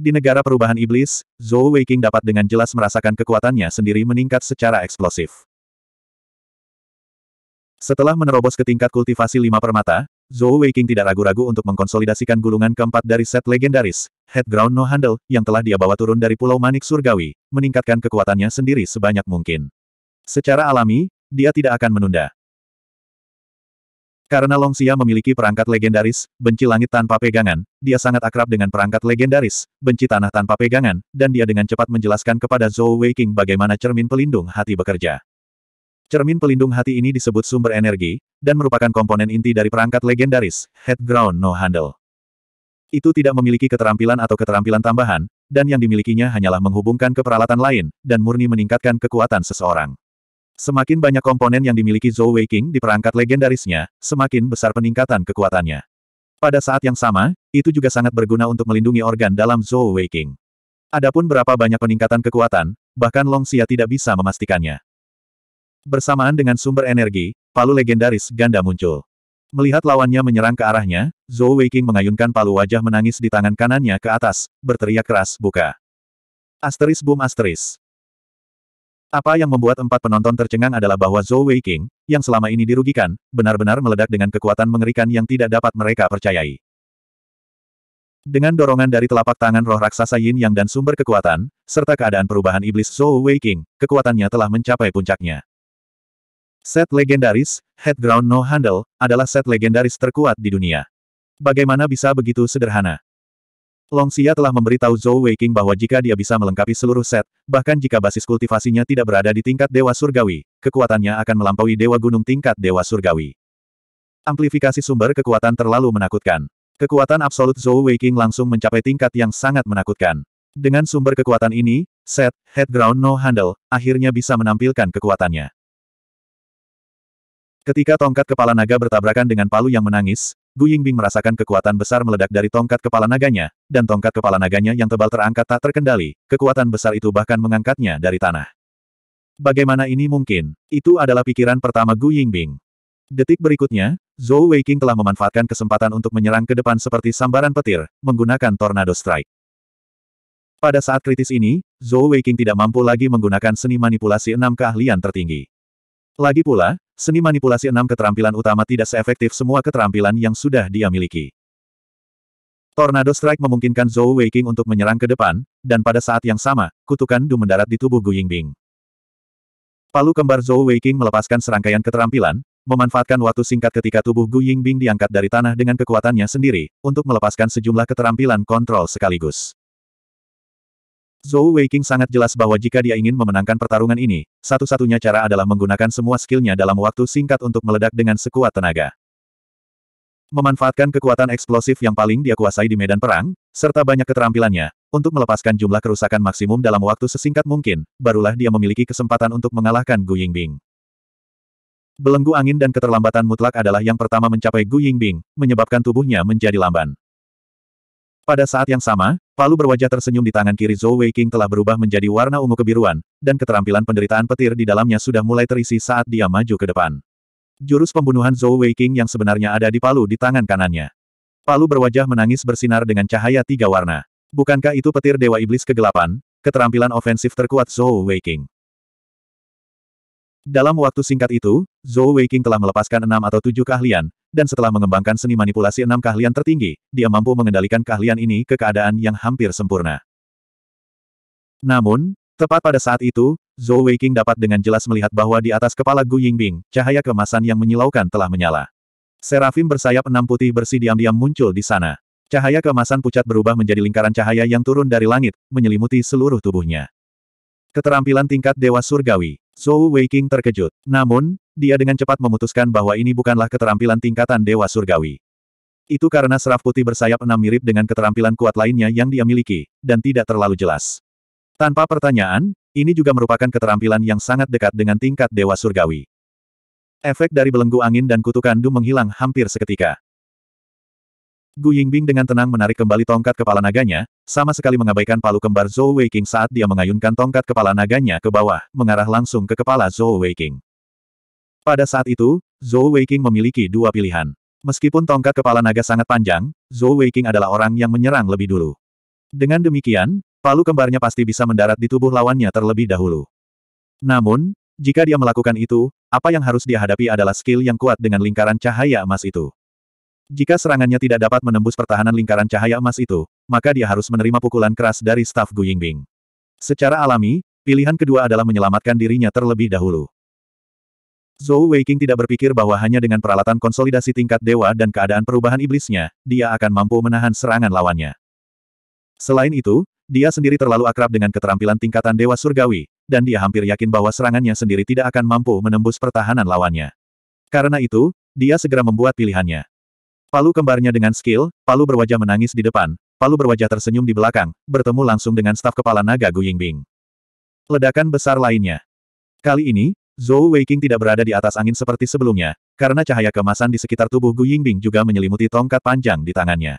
Di negara perubahan iblis, Zhou Weiqing dapat dengan jelas merasakan kekuatannya sendiri meningkat secara eksplosif. Setelah menerobos ke tingkat kultivasi lima permata, Zhou Weiqing tidak ragu-ragu untuk mengkonsolidasikan gulungan keempat dari set legendaris, Headground No Handle, yang telah dia bawa turun dari Pulau Manik Surgawi, meningkatkan kekuatannya sendiri sebanyak mungkin. Secara alami, dia tidak akan menunda. Karena Long Xia memiliki perangkat legendaris, benci langit tanpa pegangan, dia sangat akrab dengan perangkat legendaris, benci tanah tanpa pegangan, dan dia dengan cepat menjelaskan kepada Zhou Weiqing bagaimana cermin pelindung hati bekerja. Cermin pelindung hati ini disebut sumber energi, dan merupakan komponen inti dari perangkat legendaris, Head Ground No Handle. Itu tidak memiliki keterampilan atau keterampilan tambahan, dan yang dimilikinya hanyalah menghubungkan ke peralatan lain, dan murni meningkatkan kekuatan seseorang. Semakin banyak komponen yang dimiliki Zhou Weiqing di perangkat legendarisnya, semakin besar peningkatan kekuatannya. Pada saat yang sama, itu juga sangat berguna untuk melindungi organ dalam Zhou Weiqing. Adapun berapa banyak peningkatan kekuatan, bahkan Long Xia tidak bisa memastikannya. Bersamaan dengan sumber energi, palu legendaris ganda muncul. Melihat lawannya menyerang ke arahnya, Zhou Weiqing mengayunkan palu wajah menangis di tangan kanannya ke atas, berteriak keras, buka. Asteris boom asteris. Apa yang membuat empat penonton tercengang adalah bahwa Zhou Wei King, yang selama ini dirugikan, benar-benar meledak dengan kekuatan mengerikan yang tidak dapat mereka percayai. Dengan dorongan dari telapak tangan roh raksasa Yin Yang dan sumber kekuatan, serta keadaan perubahan iblis Zhou Wei King, kekuatannya telah mencapai puncaknya. Set legendaris, Headground No Handle, adalah set legendaris terkuat di dunia. Bagaimana bisa begitu sederhana? Long Xia telah memberitahu Zhou Weiqing bahwa jika dia bisa melengkapi seluruh set, bahkan jika basis kultivasinya tidak berada di tingkat Dewa Surgawi, kekuatannya akan melampaui Dewa Gunung tingkat Dewa Surgawi. Amplifikasi sumber kekuatan terlalu menakutkan. Kekuatan absolut Zhou Weiqing langsung mencapai tingkat yang sangat menakutkan. Dengan sumber kekuatan ini, set, head ground no handle, akhirnya bisa menampilkan kekuatannya. Ketika tongkat kepala naga bertabrakan dengan palu yang menangis, Gu Yingbing merasakan kekuatan besar meledak dari tongkat kepala naganya, dan tongkat kepala naganya yang tebal terangkat tak terkendali, kekuatan besar itu bahkan mengangkatnya dari tanah. Bagaimana ini mungkin? Itu adalah pikiran pertama Gu Yingbing. Detik berikutnya, Zhou Weiqing telah memanfaatkan kesempatan untuk menyerang ke depan seperti sambaran petir, menggunakan Tornado Strike. Pada saat kritis ini, Zhou Weiqing tidak mampu lagi menggunakan seni manipulasi enam keahlian tertinggi. Lagi pula, Seni manipulasi enam keterampilan utama tidak seefektif semua keterampilan yang sudah dia miliki. Tornado Strike memungkinkan Zhou Weiqing untuk menyerang ke depan, dan pada saat yang sama, kutukan Du mendarat di tubuh Gu Yingbing. Palu kembar Zhou Weiqing melepaskan serangkaian keterampilan, memanfaatkan waktu singkat ketika tubuh Gu Yingbing diangkat dari tanah dengan kekuatannya sendiri, untuk melepaskan sejumlah keterampilan kontrol sekaligus. Zhou Weiqing sangat jelas bahwa jika dia ingin memenangkan pertarungan ini, satu-satunya cara adalah menggunakan semua skillnya dalam waktu singkat untuk meledak dengan sekuat tenaga. Memanfaatkan kekuatan eksplosif yang paling dia kuasai di medan perang, serta banyak keterampilannya, untuk melepaskan jumlah kerusakan maksimum dalam waktu sesingkat mungkin, barulah dia memiliki kesempatan untuk mengalahkan Gu Yingbing. Belenggu angin dan keterlambatan mutlak adalah yang pertama mencapai Gu Yingbing, menyebabkan tubuhnya menjadi lamban. Pada saat yang sama, palu berwajah tersenyum di tangan kiri Zhou Wei telah berubah menjadi warna ungu kebiruan, dan keterampilan penderitaan petir di dalamnya sudah mulai terisi saat dia maju ke depan. Jurus pembunuhan Zhou Wei yang sebenarnya ada di palu di tangan kanannya. Palu berwajah menangis bersinar dengan cahaya tiga warna. Bukankah itu petir Dewa Iblis kegelapan, keterampilan ofensif terkuat Zhou Wei dalam waktu singkat itu, Zhou Weiqing telah melepaskan enam atau tujuh keahlian, dan setelah mengembangkan seni manipulasi enam keahlian tertinggi, dia mampu mengendalikan keahlian ini ke keadaan yang hampir sempurna. Namun, tepat pada saat itu, Zhou Weiqing dapat dengan jelas melihat bahwa di atas kepala Gu Yingbing, cahaya kemasan yang menyilaukan telah menyala. Serafim bersayap enam putih bersih diam-diam muncul di sana. Cahaya kemasan pucat berubah menjadi lingkaran cahaya yang turun dari langit, menyelimuti seluruh tubuhnya. Keterampilan tingkat Dewa Surgawi Zhou Weiqing terkejut. Namun, dia dengan cepat memutuskan bahwa ini bukanlah keterampilan tingkatan Dewa Surgawi. Itu karena seraf putih bersayap enam mirip dengan keterampilan kuat lainnya yang dia miliki, dan tidak terlalu jelas. Tanpa pertanyaan, ini juga merupakan keterampilan yang sangat dekat dengan tingkat Dewa Surgawi. Efek dari belenggu angin dan kutukan Du menghilang hampir seketika. Gu Yingbing dengan tenang menarik kembali tongkat kepala naganya, sama sekali mengabaikan palu kembar Zhou Weiqing saat dia mengayunkan tongkat kepala naganya ke bawah, mengarah langsung ke kepala Zhou Weiqing. Pada saat itu, Zhou Weiqing memiliki dua pilihan. Meskipun tongkat kepala naga sangat panjang, Zhou Weiqing adalah orang yang menyerang lebih dulu. Dengan demikian, palu kembarnya pasti bisa mendarat di tubuh lawannya terlebih dahulu. Namun, jika dia melakukan itu, apa yang harus dia hadapi adalah skill yang kuat dengan lingkaran cahaya emas itu. Jika serangannya tidak dapat menembus pertahanan lingkaran cahaya emas itu, maka dia harus menerima pukulan keras dari staf Gu Yingbing. Secara alami, pilihan kedua adalah menyelamatkan dirinya terlebih dahulu. Zhou Weiqing tidak berpikir bahwa hanya dengan peralatan konsolidasi tingkat dewa dan keadaan perubahan iblisnya, dia akan mampu menahan serangan lawannya. Selain itu, dia sendiri terlalu akrab dengan keterampilan tingkatan dewa surgawi, dan dia hampir yakin bahwa serangannya sendiri tidak akan mampu menembus pertahanan lawannya. Karena itu, dia segera membuat pilihannya. Palu kembarnya dengan skill, Palu berwajah menangis di depan, Palu berwajah tersenyum di belakang, bertemu langsung dengan staf kepala naga Gu Yingbing. Ledakan besar lainnya. Kali ini, Zhou Weiqing tidak berada di atas angin seperti sebelumnya, karena cahaya kemasan di sekitar tubuh Gu Yingbing juga menyelimuti tongkat panjang di tangannya.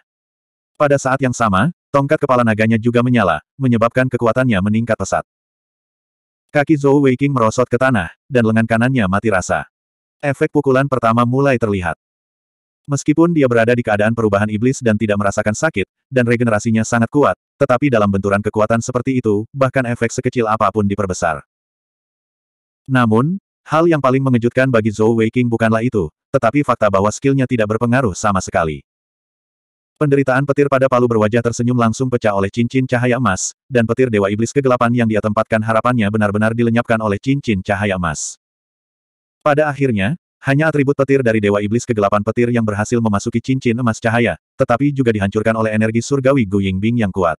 Pada saat yang sama, tongkat kepala naganya juga menyala, menyebabkan kekuatannya meningkat pesat. Kaki Zhou Weiqing merosot ke tanah, dan lengan kanannya mati rasa. Efek pukulan pertama mulai terlihat. Meskipun dia berada di keadaan perubahan iblis dan tidak merasakan sakit, dan regenerasinya sangat kuat, tetapi dalam benturan kekuatan seperti itu, bahkan efek sekecil apapun diperbesar. Namun, hal yang paling mengejutkan bagi Zhou Weiqing bukanlah itu, tetapi fakta bahwa skillnya tidak berpengaruh sama sekali. Penderitaan petir pada palu berwajah tersenyum langsung pecah oleh cincin cahaya emas, dan petir Dewa Iblis kegelapan yang dia tempatkan harapannya benar-benar dilenyapkan oleh cincin cahaya emas. Pada akhirnya, hanya atribut petir dari Dewa Iblis kegelapan petir yang berhasil memasuki cincin emas cahaya, tetapi juga dihancurkan oleh energi surgawi Gu Yingbing yang kuat.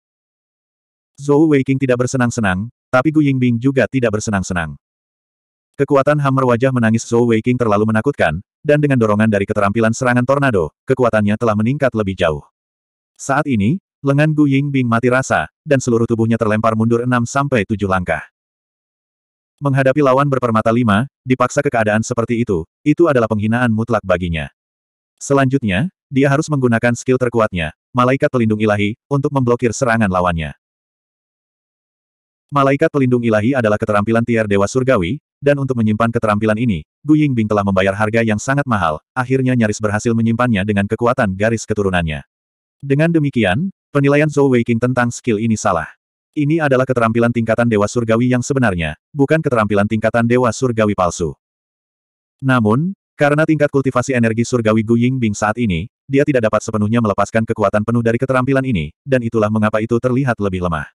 Zhou Weiqing tidak bersenang-senang, tapi Gu Yingbing juga tidak bersenang-senang. Kekuatan hammer wajah menangis Zhou Weiqing terlalu menakutkan, dan dengan dorongan dari keterampilan serangan tornado, kekuatannya telah meningkat lebih jauh. Saat ini, lengan Gu Yingbing mati rasa, dan seluruh tubuhnya terlempar mundur 6-7 langkah. Menghadapi lawan berpermata lima, dipaksa ke keadaan seperti itu, itu adalah penghinaan mutlak baginya. Selanjutnya, dia harus menggunakan skill terkuatnya, Malaikat Pelindung Ilahi, untuk memblokir serangan lawannya. Malaikat Pelindung Ilahi adalah keterampilan tier Dewa Surgawi, dan untuk menyimpan keterampilan ini, Gu Yingbing telah membayar harga yang sangat mahal, akhirnya nyaris berhasil menyimpannya dengan kekuatan garis keturunannya. Dengan demikian, penilaian Zhou Weiqing tentang skill ini salah. Ini adalah keterampilan tingkatan Dewa Surgawi yang sebenarnya, bukan keterampilan tingkatan Dewa Surgawi palsu. Namun, karena tingkat kultivasi energi Surgawi Gu Bing saat ini, dia tidak dapat sepenuhnya melepaskan kekuatan penuh dari keterampilan ini, dan itulah mengapa itu terlihat lebih lemah.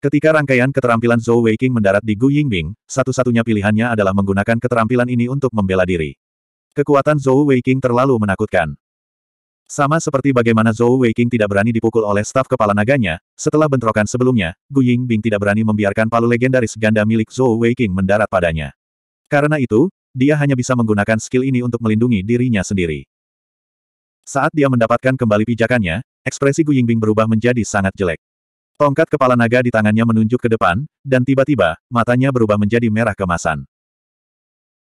Ketika rangkaian keterampilan Zhou Weiqing mendarat di Gu Bing, satu-satunya pilihannya adalah menggunakan keterampilan ini untuk membela diri. Kekuatan Zhou Weiqing terlalu menakutkan. Sama seperti bagaimana Zhou Weiqing tidak berani dipukul oleh staf kepala naganya, setelah bentrokan sebelumnya, Gu Bing tidak berani membiarkan palu legendaris ganda milik Zhou Weiqing mendarat padanya. Karena itu, dia hanya bisa menggunakan skill ini untuk melindungi dirinya sendiri. Saat dia mendapatkan kembali pijakannya, ekspresi Gu Yingbing berubah menjadi sangat jelek. Tongkat kepala naga di tangannya menunjuk ke depan, dan tiba-tiba, matanya berubah menjadi merah kemasan.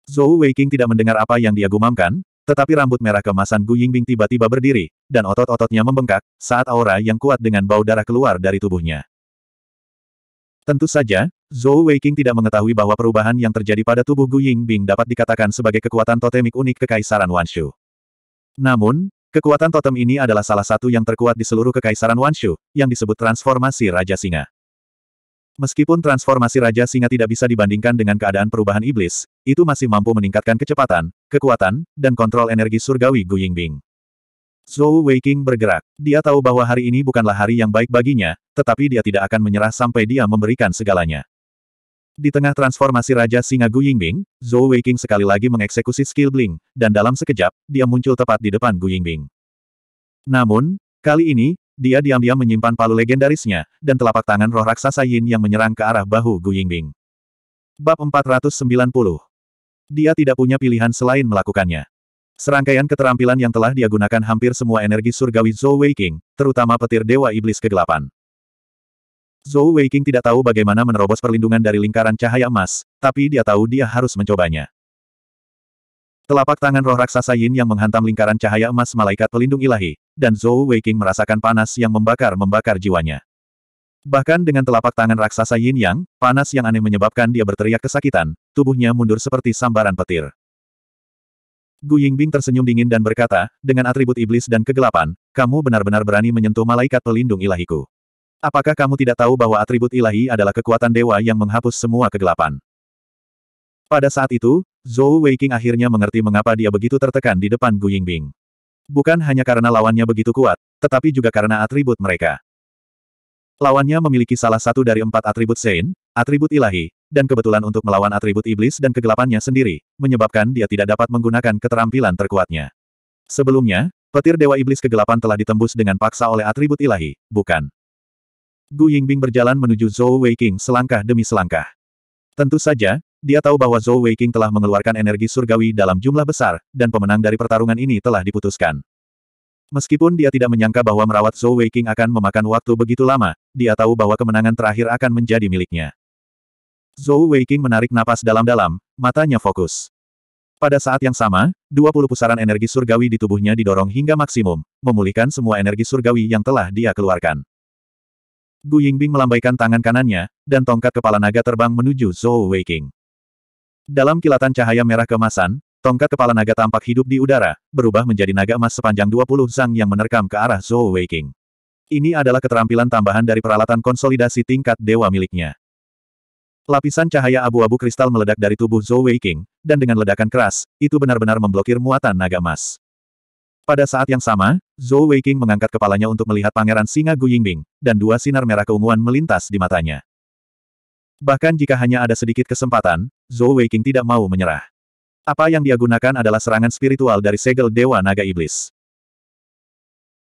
Zhou Weiqing tidak mendengar apa yang dia gumamkan, tetapi rambut merah kemasan Gu Yingbing tiba-tiba berdiri, dan otot-ototnya membengkak, saat aura yang kuat dengan bau darah keluar dari tubuhnya. Tentu saja, Zhou Weiqing tidak mengetahui bahwa perubahan yang terjadi pada tubuh Gu Yingbing dapat dikatakan sebagai kekuatan totemik unik Kekaisaran Wanshu. Namun, kekuatan totem ini adalah salah satu yang terkuat di seluruh Kekaisaran Wanshu, yang disebut transformasi Raja Singa. Meskipun transformasi Raja Singa tidak bisa dibandingkan dengan keadaan perubahan iblis, itu masih mampu meningkatkan kecepatan, kekuatan, dan kontrol energi surgawi Gu Yingbing. Zhou Weiking bergerak. Dia tahu bahwa hari ini bukanlah hari yang baik baginya, tetapi dia tidak akan menyerah sampai dia memberikan segalanya. Di tengah transformasi Raja Singa Gu Yingbing, Zhou Weiking sekali lagi mengeksekusi skill Bling, dan dalam sekejap, dia muncul tepat di depan Gu Yingbing. Namun, kali ini, dia diam-diam menyimpan palu legendarisnya, dan telapak tangan roh raksasa Yin yang menyerang ke arah bahu Gu Yingbing. Bab 490 Dia tidak punya pilihan selain melakukannya. Serangkaian keterampilan yang telah dia gunakan hampir semua energi surgawi Zhou Weiqing, terutama petir Dewa Iblis Kegelapan. Zhou Weiqing tidak tahu bagaimana menerobos perlindungan dari lingkaran cahaya emas, tapi dia tahu dia harus mencobanya. Telapak tangan roh raksasa Yin yang menghantam lingkaran cahaya emas malaikat pelindung ilahi, dan Zhou Weiqing merasakan panas yang membakar-membakar jiwanya. Bahkan dengan telapak tangan raksasa Yin yang, panas yang aneh menyebabkan dia berteriak kesakitan, tubuhnya mundur seperti sambaran petir. Gu Yingbing tersenyum dingin dan berkata, dengan atribut iblis dan kegelapan, kamu benar-benar berani menyentuh malaikat pelindung ilahiku. Apakah kamu tidak tahu bahwa atribut ilahi adalah kekuatan dewa yang menghapus semua kegelapan? Pada saat itu, Zhou Weiqing akhirnya mengerti mengapa dia begitu tertekan di depan Gu Yingbing. Bukan hanya karena lawannya begitu kuat, tetapi juga karena atribut mereka. Lawannya memiliki salah satu dari empat atribut Sein, atribut ilahi, dan kebetulan untuk melawan atribut iblis dan kegelapannya sendiri, menyebabkan dia tidak dapat menggunakan keterampilan terkuatnya. Sebelumnya, petir Dewa Iblis Kegelapan telah ditembus dengan paksa oleh atribut ilahi, bukan? Gu Yingbing berjalan menuju Zhou Weiqing selangkah demi selangkah. Tentu saja, dia tahu bahwa Zhou Weiqing telah mengeluarkan energi surgawi dalam jumlah besar, dan pemenang dari pertarungan ini telah diputuskan. Meskipun dia tidak menyangka bahwa merawat Zhou Weiqing akan memakan waktu begitu lama, dia tahu bahwa kemenangan terakhir akan menjadi miliknya. Zhou Weiqing menarik napas dalam-dalam, matanya fokus. Pada saat yang sama, 20 pusaran energi surgawi di tubuhnya didorong hingga maksimum, memulihkan semua energi surgawi yang telah dia keluarkan. Gu Yingbing melambaikan tangan kanannya, dan tongkat kepala naga terbang menuju Zhou Weiqing. Dalam kilatan cahaya merah kemasan, tongkat kepala naga tampak hidup di udara, berubah menjadi naga emas sepanjang 20 zang yang menerkam ke arah Zhou Weiqing. Ini adalah keterampilan tambahan dari peralatan konsolidasi tingkat dewa miliknya. Lapisan cahaya abu-abu kristal meledak dari tubuh Zhou Weiqing, dan dengan ledakan keras, itu benar-benar memblokir muatan naga emas. Pada saat yang sama, Zhou Weiqing mengangkat kepalanya untuk melihat Pangeran Singa Gu Yingbing, dan dua sinar merah keunguan melintas di matanya. Bahkan jika hanya ada sedikit kesempatan, Zhou Weiqing tidak mau menyerah. Apa yang dia gunakan adalah serangan spiritual dari segel Dewa Naga Iblis.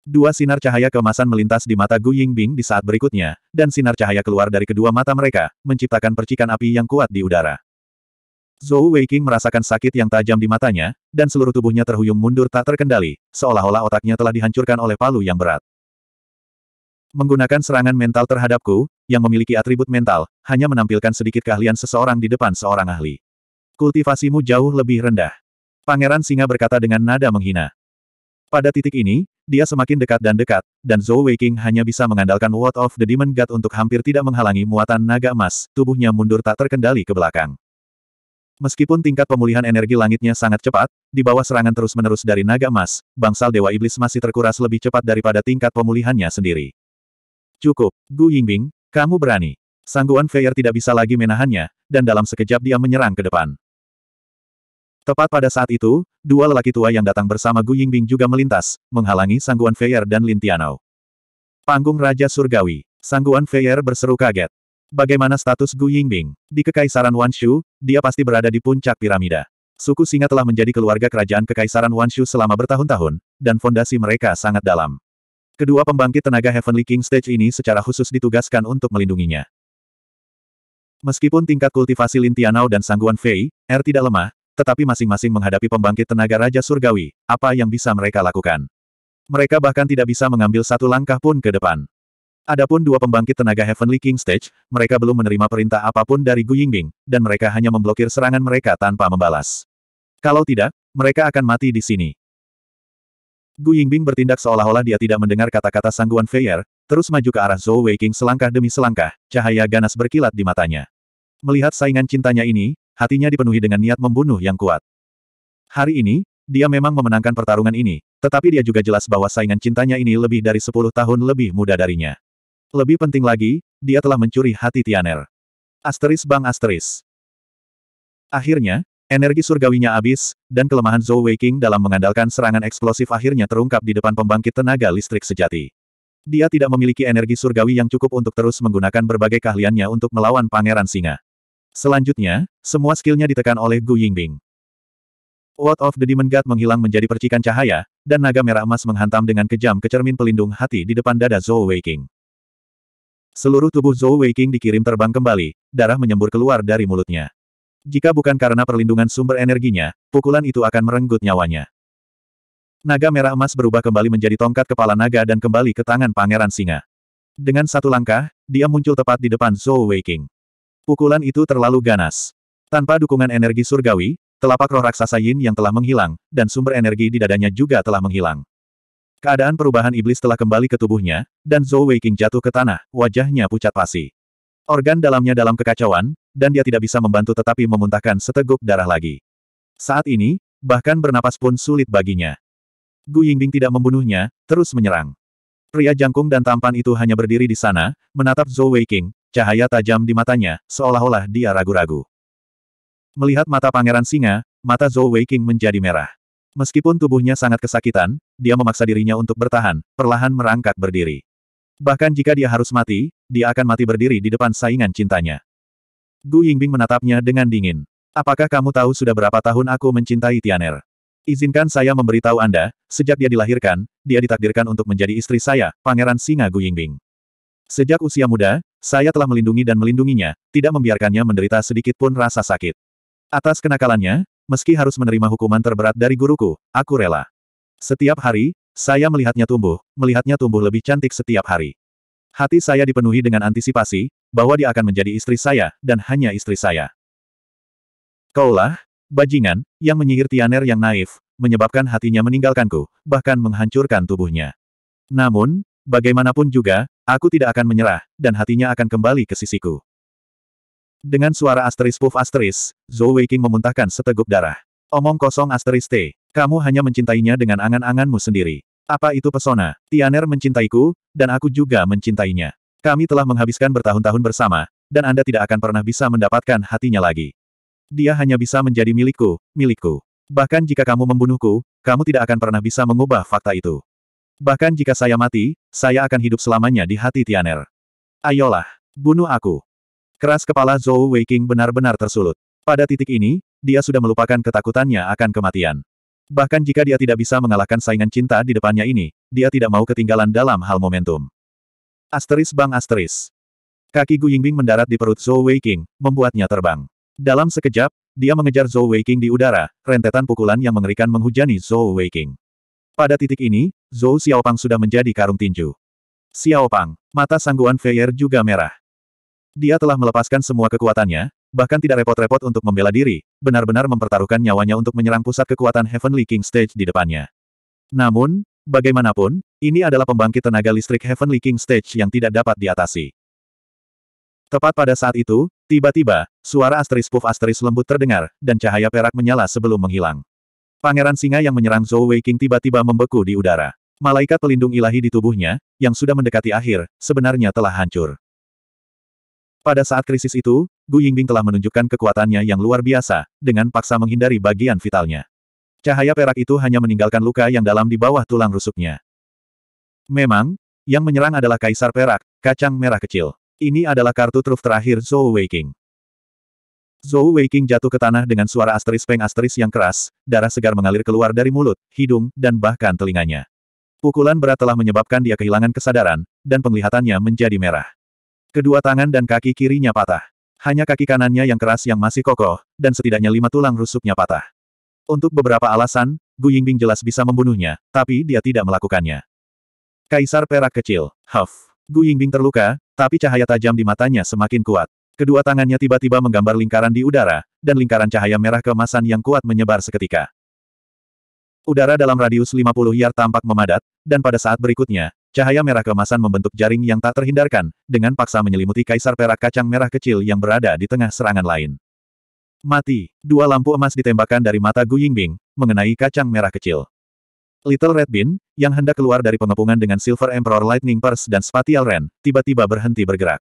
Dua sinar cahaya kemasan melintas di mata Gu Yingbing di saat berikutnya, dan sinar cahaya keluar dari kedua mata mereka, menciptakan percikan api yang kuat di udara. Zhou Weiqing merasakan sakit yang tajam di matanya, dan seluruh tubuhnya terhuyung mundur tak terkendali, seolah-olah otaknya telah dihancurkan oleh palu yang berat. Menggunakan serangan mental terhadapku, yang memiliki atribut mental, hanya menampilkan sedikit keahlian seseorang di depan seorang ahli. Kultivasimu jauh lebih rendah. Pangeran Singa berkata dengan nada menghina. Pada titik ini, dia semakin dekat dan dekat, dan Zhou Weiking hanya bisa mengandalkan What of the Demon God untuk hampir tidak menghalangi muatan naga emas, tubuhnya mundur tak terkendali ke belakang. Meskipun tingkat pemulihan energi langitnya sangat cepat, di bawah serangan terus-menerus dari naga emas, bangsal Dewa Iblis masih terkuras lebih cepat daripada tingkat pemulihannya sendiri. Cukup, Gu Yingbing, kamu berani. Sangguan Feier tidak bisa lagi menahannya, dan dalam sekejap dia menyerang ke depan. Tepat pada saat itu, dua lelaki tua yang datang bersama Gu Yingbing juga melintas, menghalangi Sangguan Feier dan Lin Tianao. Panggung Raja Surgawi, Sangguan Feier berseru kaget. Bagaimana status Gu Yingbing? Di Kekaisaran Wanshu, dia pasti berada di puncak piramida. Suku Singa telah menjadi keluarga kerajaan Kekaisaran Wanshu selama bertahun-tahun, dan fondasi mereka sangat dalam. Kedua pembangkit tenaga Heavenly King Stage ini secara khusus ditugaskan untuk melindunginya. Meskipun tingkat kultivasi Lintianau dan Sangguan Fei, R er tidak lemah, tetapi masing-masing menghadapi pembangkit tenaga Raja Surgawi, apa yang bisa mereka lakukan? Mereka bahkan tidak bisa mengambil satu langkah pun ke depan. Adapun dua pembangkit tenaga Heavenly King Stage, mereka belum menerima perintah apapun dari Gu Yingbing, dan mereka hanya memblokir serangan mereka tanpa membalas. Kalau tidak, mereka akan mati di sini. Gu Yingbing bertindak seolah-olah dia tidak mendengar kata-kata sangguan Feier, terus maju ke arah Zhou Weiqing selangkah demi selangkah, cahaya ganas berkilat di matanya. Melihat saingan cintanya ini, hatinya dipenuhi dengan niat membunuh yang kuat. Hari ini, dia memang memenangkan pertarungan ini, tetapi dia juga jelas bahwa saingan cintanya ini lebih dari 10 tahun lebih muda darinya. Lebih penting lagi, dia telah mencuri hati Tianer. Asteris bang asteris. Akhirnya, Energi surgawinya habis, dan kelemahan Zhou Weiqing dalam mengandalkan serangan eksplosif akhirnya terungkap di depan pembangkit tenaga listrik sejati. Dia tidak memiliki energi surgawi yang cukup untuk terus menggunakan berbagai keahliannya untuk melawan Pangeran Singa. Selanjutnya, semua skillnya ditekan oleh Gu Yingbing. Word of the Demon God menghilang menjadi percikan cahaya, dan naga merah emas menghantam dengan kejam ke cermin pelindung hati di depan dada Zhou Weiqing. Seluruh tubuh Zhou Weiqing dikirim terbang kembali, darah menyembur keluar dari mulutnya. Jika bukan karena perlindungan sumber energinya, pukulan itu akan merenggut nyawanya. Naga merah emas berubah kembali menjadi tongkat kepala naga dan kembali ke tangan pangeran singa. Dengan satu langkah, dia muncul tepat di depan Zhou Weiking. Pukulan itu terlalu ganas. Tanpa dukungan energi surgawi, telapak roh raksasa Yin yang telah menghilang, dan sumber energi di dadanya juga telah menghilang. Keadaan perubahan iblis telah kembali ke tubuhnya, dan Zhou Weiking jatuh ke tanah, wajahnya pucat pasi. Organ dalamnya dalam kekacauan, dan dia tidak bisa membantu tetapi memuntahkan seteguk darah lagi. Saat ini, bahkan bernapas pun sulit baginya. Gu Yingbing tidak membunuhnya, terus menyerang. Pria jangkung dan tampan itu hanya berdiri di sana, menatap Zhou Weiqing, cahaya tajam di matanya, seolah-olah dia ragu-ragu. Melihat mata pangeran singa, mata Zhou Weiqing menjadi merah. Meskipun tubuhnya sangat kesakitan, dia memaksa dirinya untuk bertahan, perlahan merangkak berdiri. Bahkan jika dia harus mati, dia akan mati berdiri di depan saingan cintanya. Gu Yingbing menatapnya dengan dingin. Apakah kamu tahu sudah berapa tahun aku mencintai Tianer? Izinkan saya memberitahu Anda, sejak dia dilahirkan, dia ditakdirkan untuk menjadi istri saya, Pangeran Singa Gu Yingbing. Sejak usia muda, saya telah melindungi dan melindunginya, tidak membiarkannya menderita sedikit pun rasa sakit. Atas kenakalannya, meski harus menerima hukuman terberat dari guruku, aku rela. Setiap hari, saya melihatnya tumbuh, melihatnya tumbuh lebih cantik setiap hari. Hati saya dipenuhi dengan antisipasi, bahwa dia akan menjadi istri saya, dan hanya istri saya. Kaulah, bajingan, yang menyihir Tianer yang naif, menyebabkan hatinya meninggalkanku, bahkan menghancurkan tubuhnya. Namun, bagaimanapun juga, aku tidak akan menyerah, dan hatinya akan kembali ke sisiku. Dengan suara asteris puff asteris, Zhou Weiqing memuntahkan seteguk darah. Omong kosong asteris T, kamu hanya mencintainya dengan angan-anganmu sendiri. Apa itu pesona? Tianer mencintaiku, dan aku juga mencintainya. Kami telah menghabiskan bertahun-tahun bersama, dan Anda tidak akan pernah bisa mendapatkan hatinya lagi. Dia hanya bisa menjadi milikku, milikku. Bahkan jika kamu membunuhku, kamu tidak akan pernah bisa mengubah fakta itu. Bahkan jika saya mati, saya akan hidup selamanya di hati Tianer. Ayolah, bunuh aku. Keras kepala Zhou Weiking benar-benar tersulut. Pada titik ini, dia sudah melupakan ketakutannya akan kematian. Bahkan jika dia tidak bisa mengalahkan saingan cinta di depannya ini, dia tidak mau ketinggalan dalam hal momentum. Asteris bang asteris. Kaki Gu Yingbing mendarat di perut Zhou Weiqing, membuatnya terbang. Dalam sekejap, dia mengejar Zhou Weiqing di udara, rentetan pukulan yang mengerikan menghujani Zhou Weiqing. Pada titik ini, Zhou Xiaopang sudah menjadi karung tinju. Xiaopang, mata sangguan Feier juga merah. Dia telah melepaskan semua kekuatannya, bahkan tidak repot-repot untuk membela diri, benar-benar mempertaruhkan nyawanya untuk menyerang pusat kekuatan Heavenly King Stage di depannya. Namun, bagaimanapun, ini adalah pembangkit tenaga listrik Heavenly King Stage yang tidak dapat diatasi. Tepat pada saat itu, tiba-tiba, suara asteris puff asteris lembut terdengar, dan cahaya perak menyala sebelum menghilang. Pangeran singa yang menyerang Zhou Wei King tiba-tiba membeku di udara. Malaikat pelindung ilahi di tubuhnya, yang sudah mendekati akhir, sebenarnya telah hancur. Pada saat krisis itu, Gu Yingbing telah menunjukkan kekuatannya yang luar biasa, dengan paksa menghindari bagian vitalnya. Cahaya perak itu hanya meninggalkan luka yang dalam di bawah tulang rusuknya. Memang, yang menyerang adalah Kaisar Perak, kacang merah kecil. Ini adalah kartu truf terakhir Zhou Weiking. Zhou Weiking jatuh ke tanah dengan suara asteris peng asteris yang keras, darah segar mengalir keluar dari mulut, hidung, dan bahkan telinganya. Pukulan berat telah menyebabkan dia kehilangan kesadaran, dan penglihatannya menjadi merah. Kedua tangan dan kaki kirinya patah. Hanya kaki kanannya yang keras yang masih kokoh, dan setidaknya lima tulang rusuknya patah. Untuk beberapa alasan, Gu Yingbing jelas bisa membunuhnya, tapi dia tidak melakukannya. Kaisar Perak Kecil, Huff. Gu Yingbing terluka, tapi cahaya tajam di matanya semakin kuat. Kedua tangannya tiba-tiba menggambar lingkaran di udara, dan lingkaran cahaya merah keemasan yang kuat menyebar seketika. Udara dalam radius 50 yard tampak memadat, dan pada saat berikutnya, Cahaya merah keemasan membentuk jaring yang tak terhindarkan, dengan paksa menyelimuti kaisar perak kacang merah kecil yang berada di tengah serangan lain. Mati, dua lampu emas ditembakkan dari mata Gu Yingbing, mengenai kacang merah kecil. Little Red Bean, yang hendak keluar dari pengepungan dengan Silver Emperor Lightning Purse dan Spatial Ren, tiba-tiba berhenti bergerak.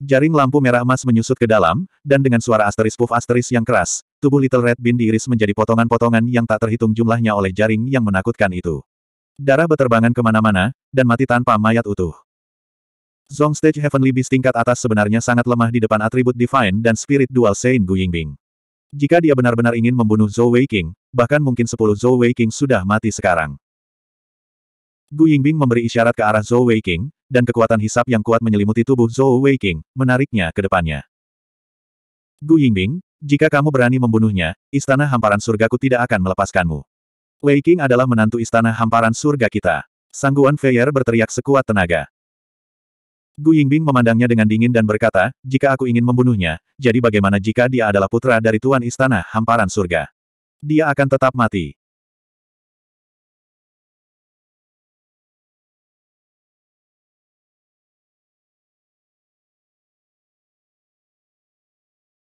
Jaring lampu merah emas menyusut ke dalam, dan dengan suara asteris puff asteris yang keras, tubuh Little Red Bean diiris menjadi potongan-potongan yang tak terhitung jumlahnya oleh jaring yang menakutkan itu. Darah beterbangan kemana-mana, dan mati tanpa mayat utuh. Zong Stage Heavenly Beast tingkat atas sebenarnya sangat lemah di depan atribut Divine dan Spirit Dual Saint Gu Yingbing. Jika dia benar-benar ingin membunuh Zhou Weiqing, bahkan mungkin 10 Zhou Weiqing sudah mati sekarang. Gu Yingbing memberi isyarat ke arah Zhou Weiqing, dan kekuatan hisap yang kuat menyelimuti tubuh Zhou Weiqing, menariknya ke depannya. Gu Yingbing, jika kamu berani membunuhnya, istana hamparan surgaku tidak akan melepaskanmu. Wei Qing adalah menantu istana hamparan surga kita. Sangguan Feier berteriak sekuat tenaga. Gu Yingbing memandangnya dengan dingin dan berkata, jika aku ingin membunuhnya, jadi bagaimana jika dia adalah putra dari Tuan Istana Hamparan Surga? Dia akan tetap mati.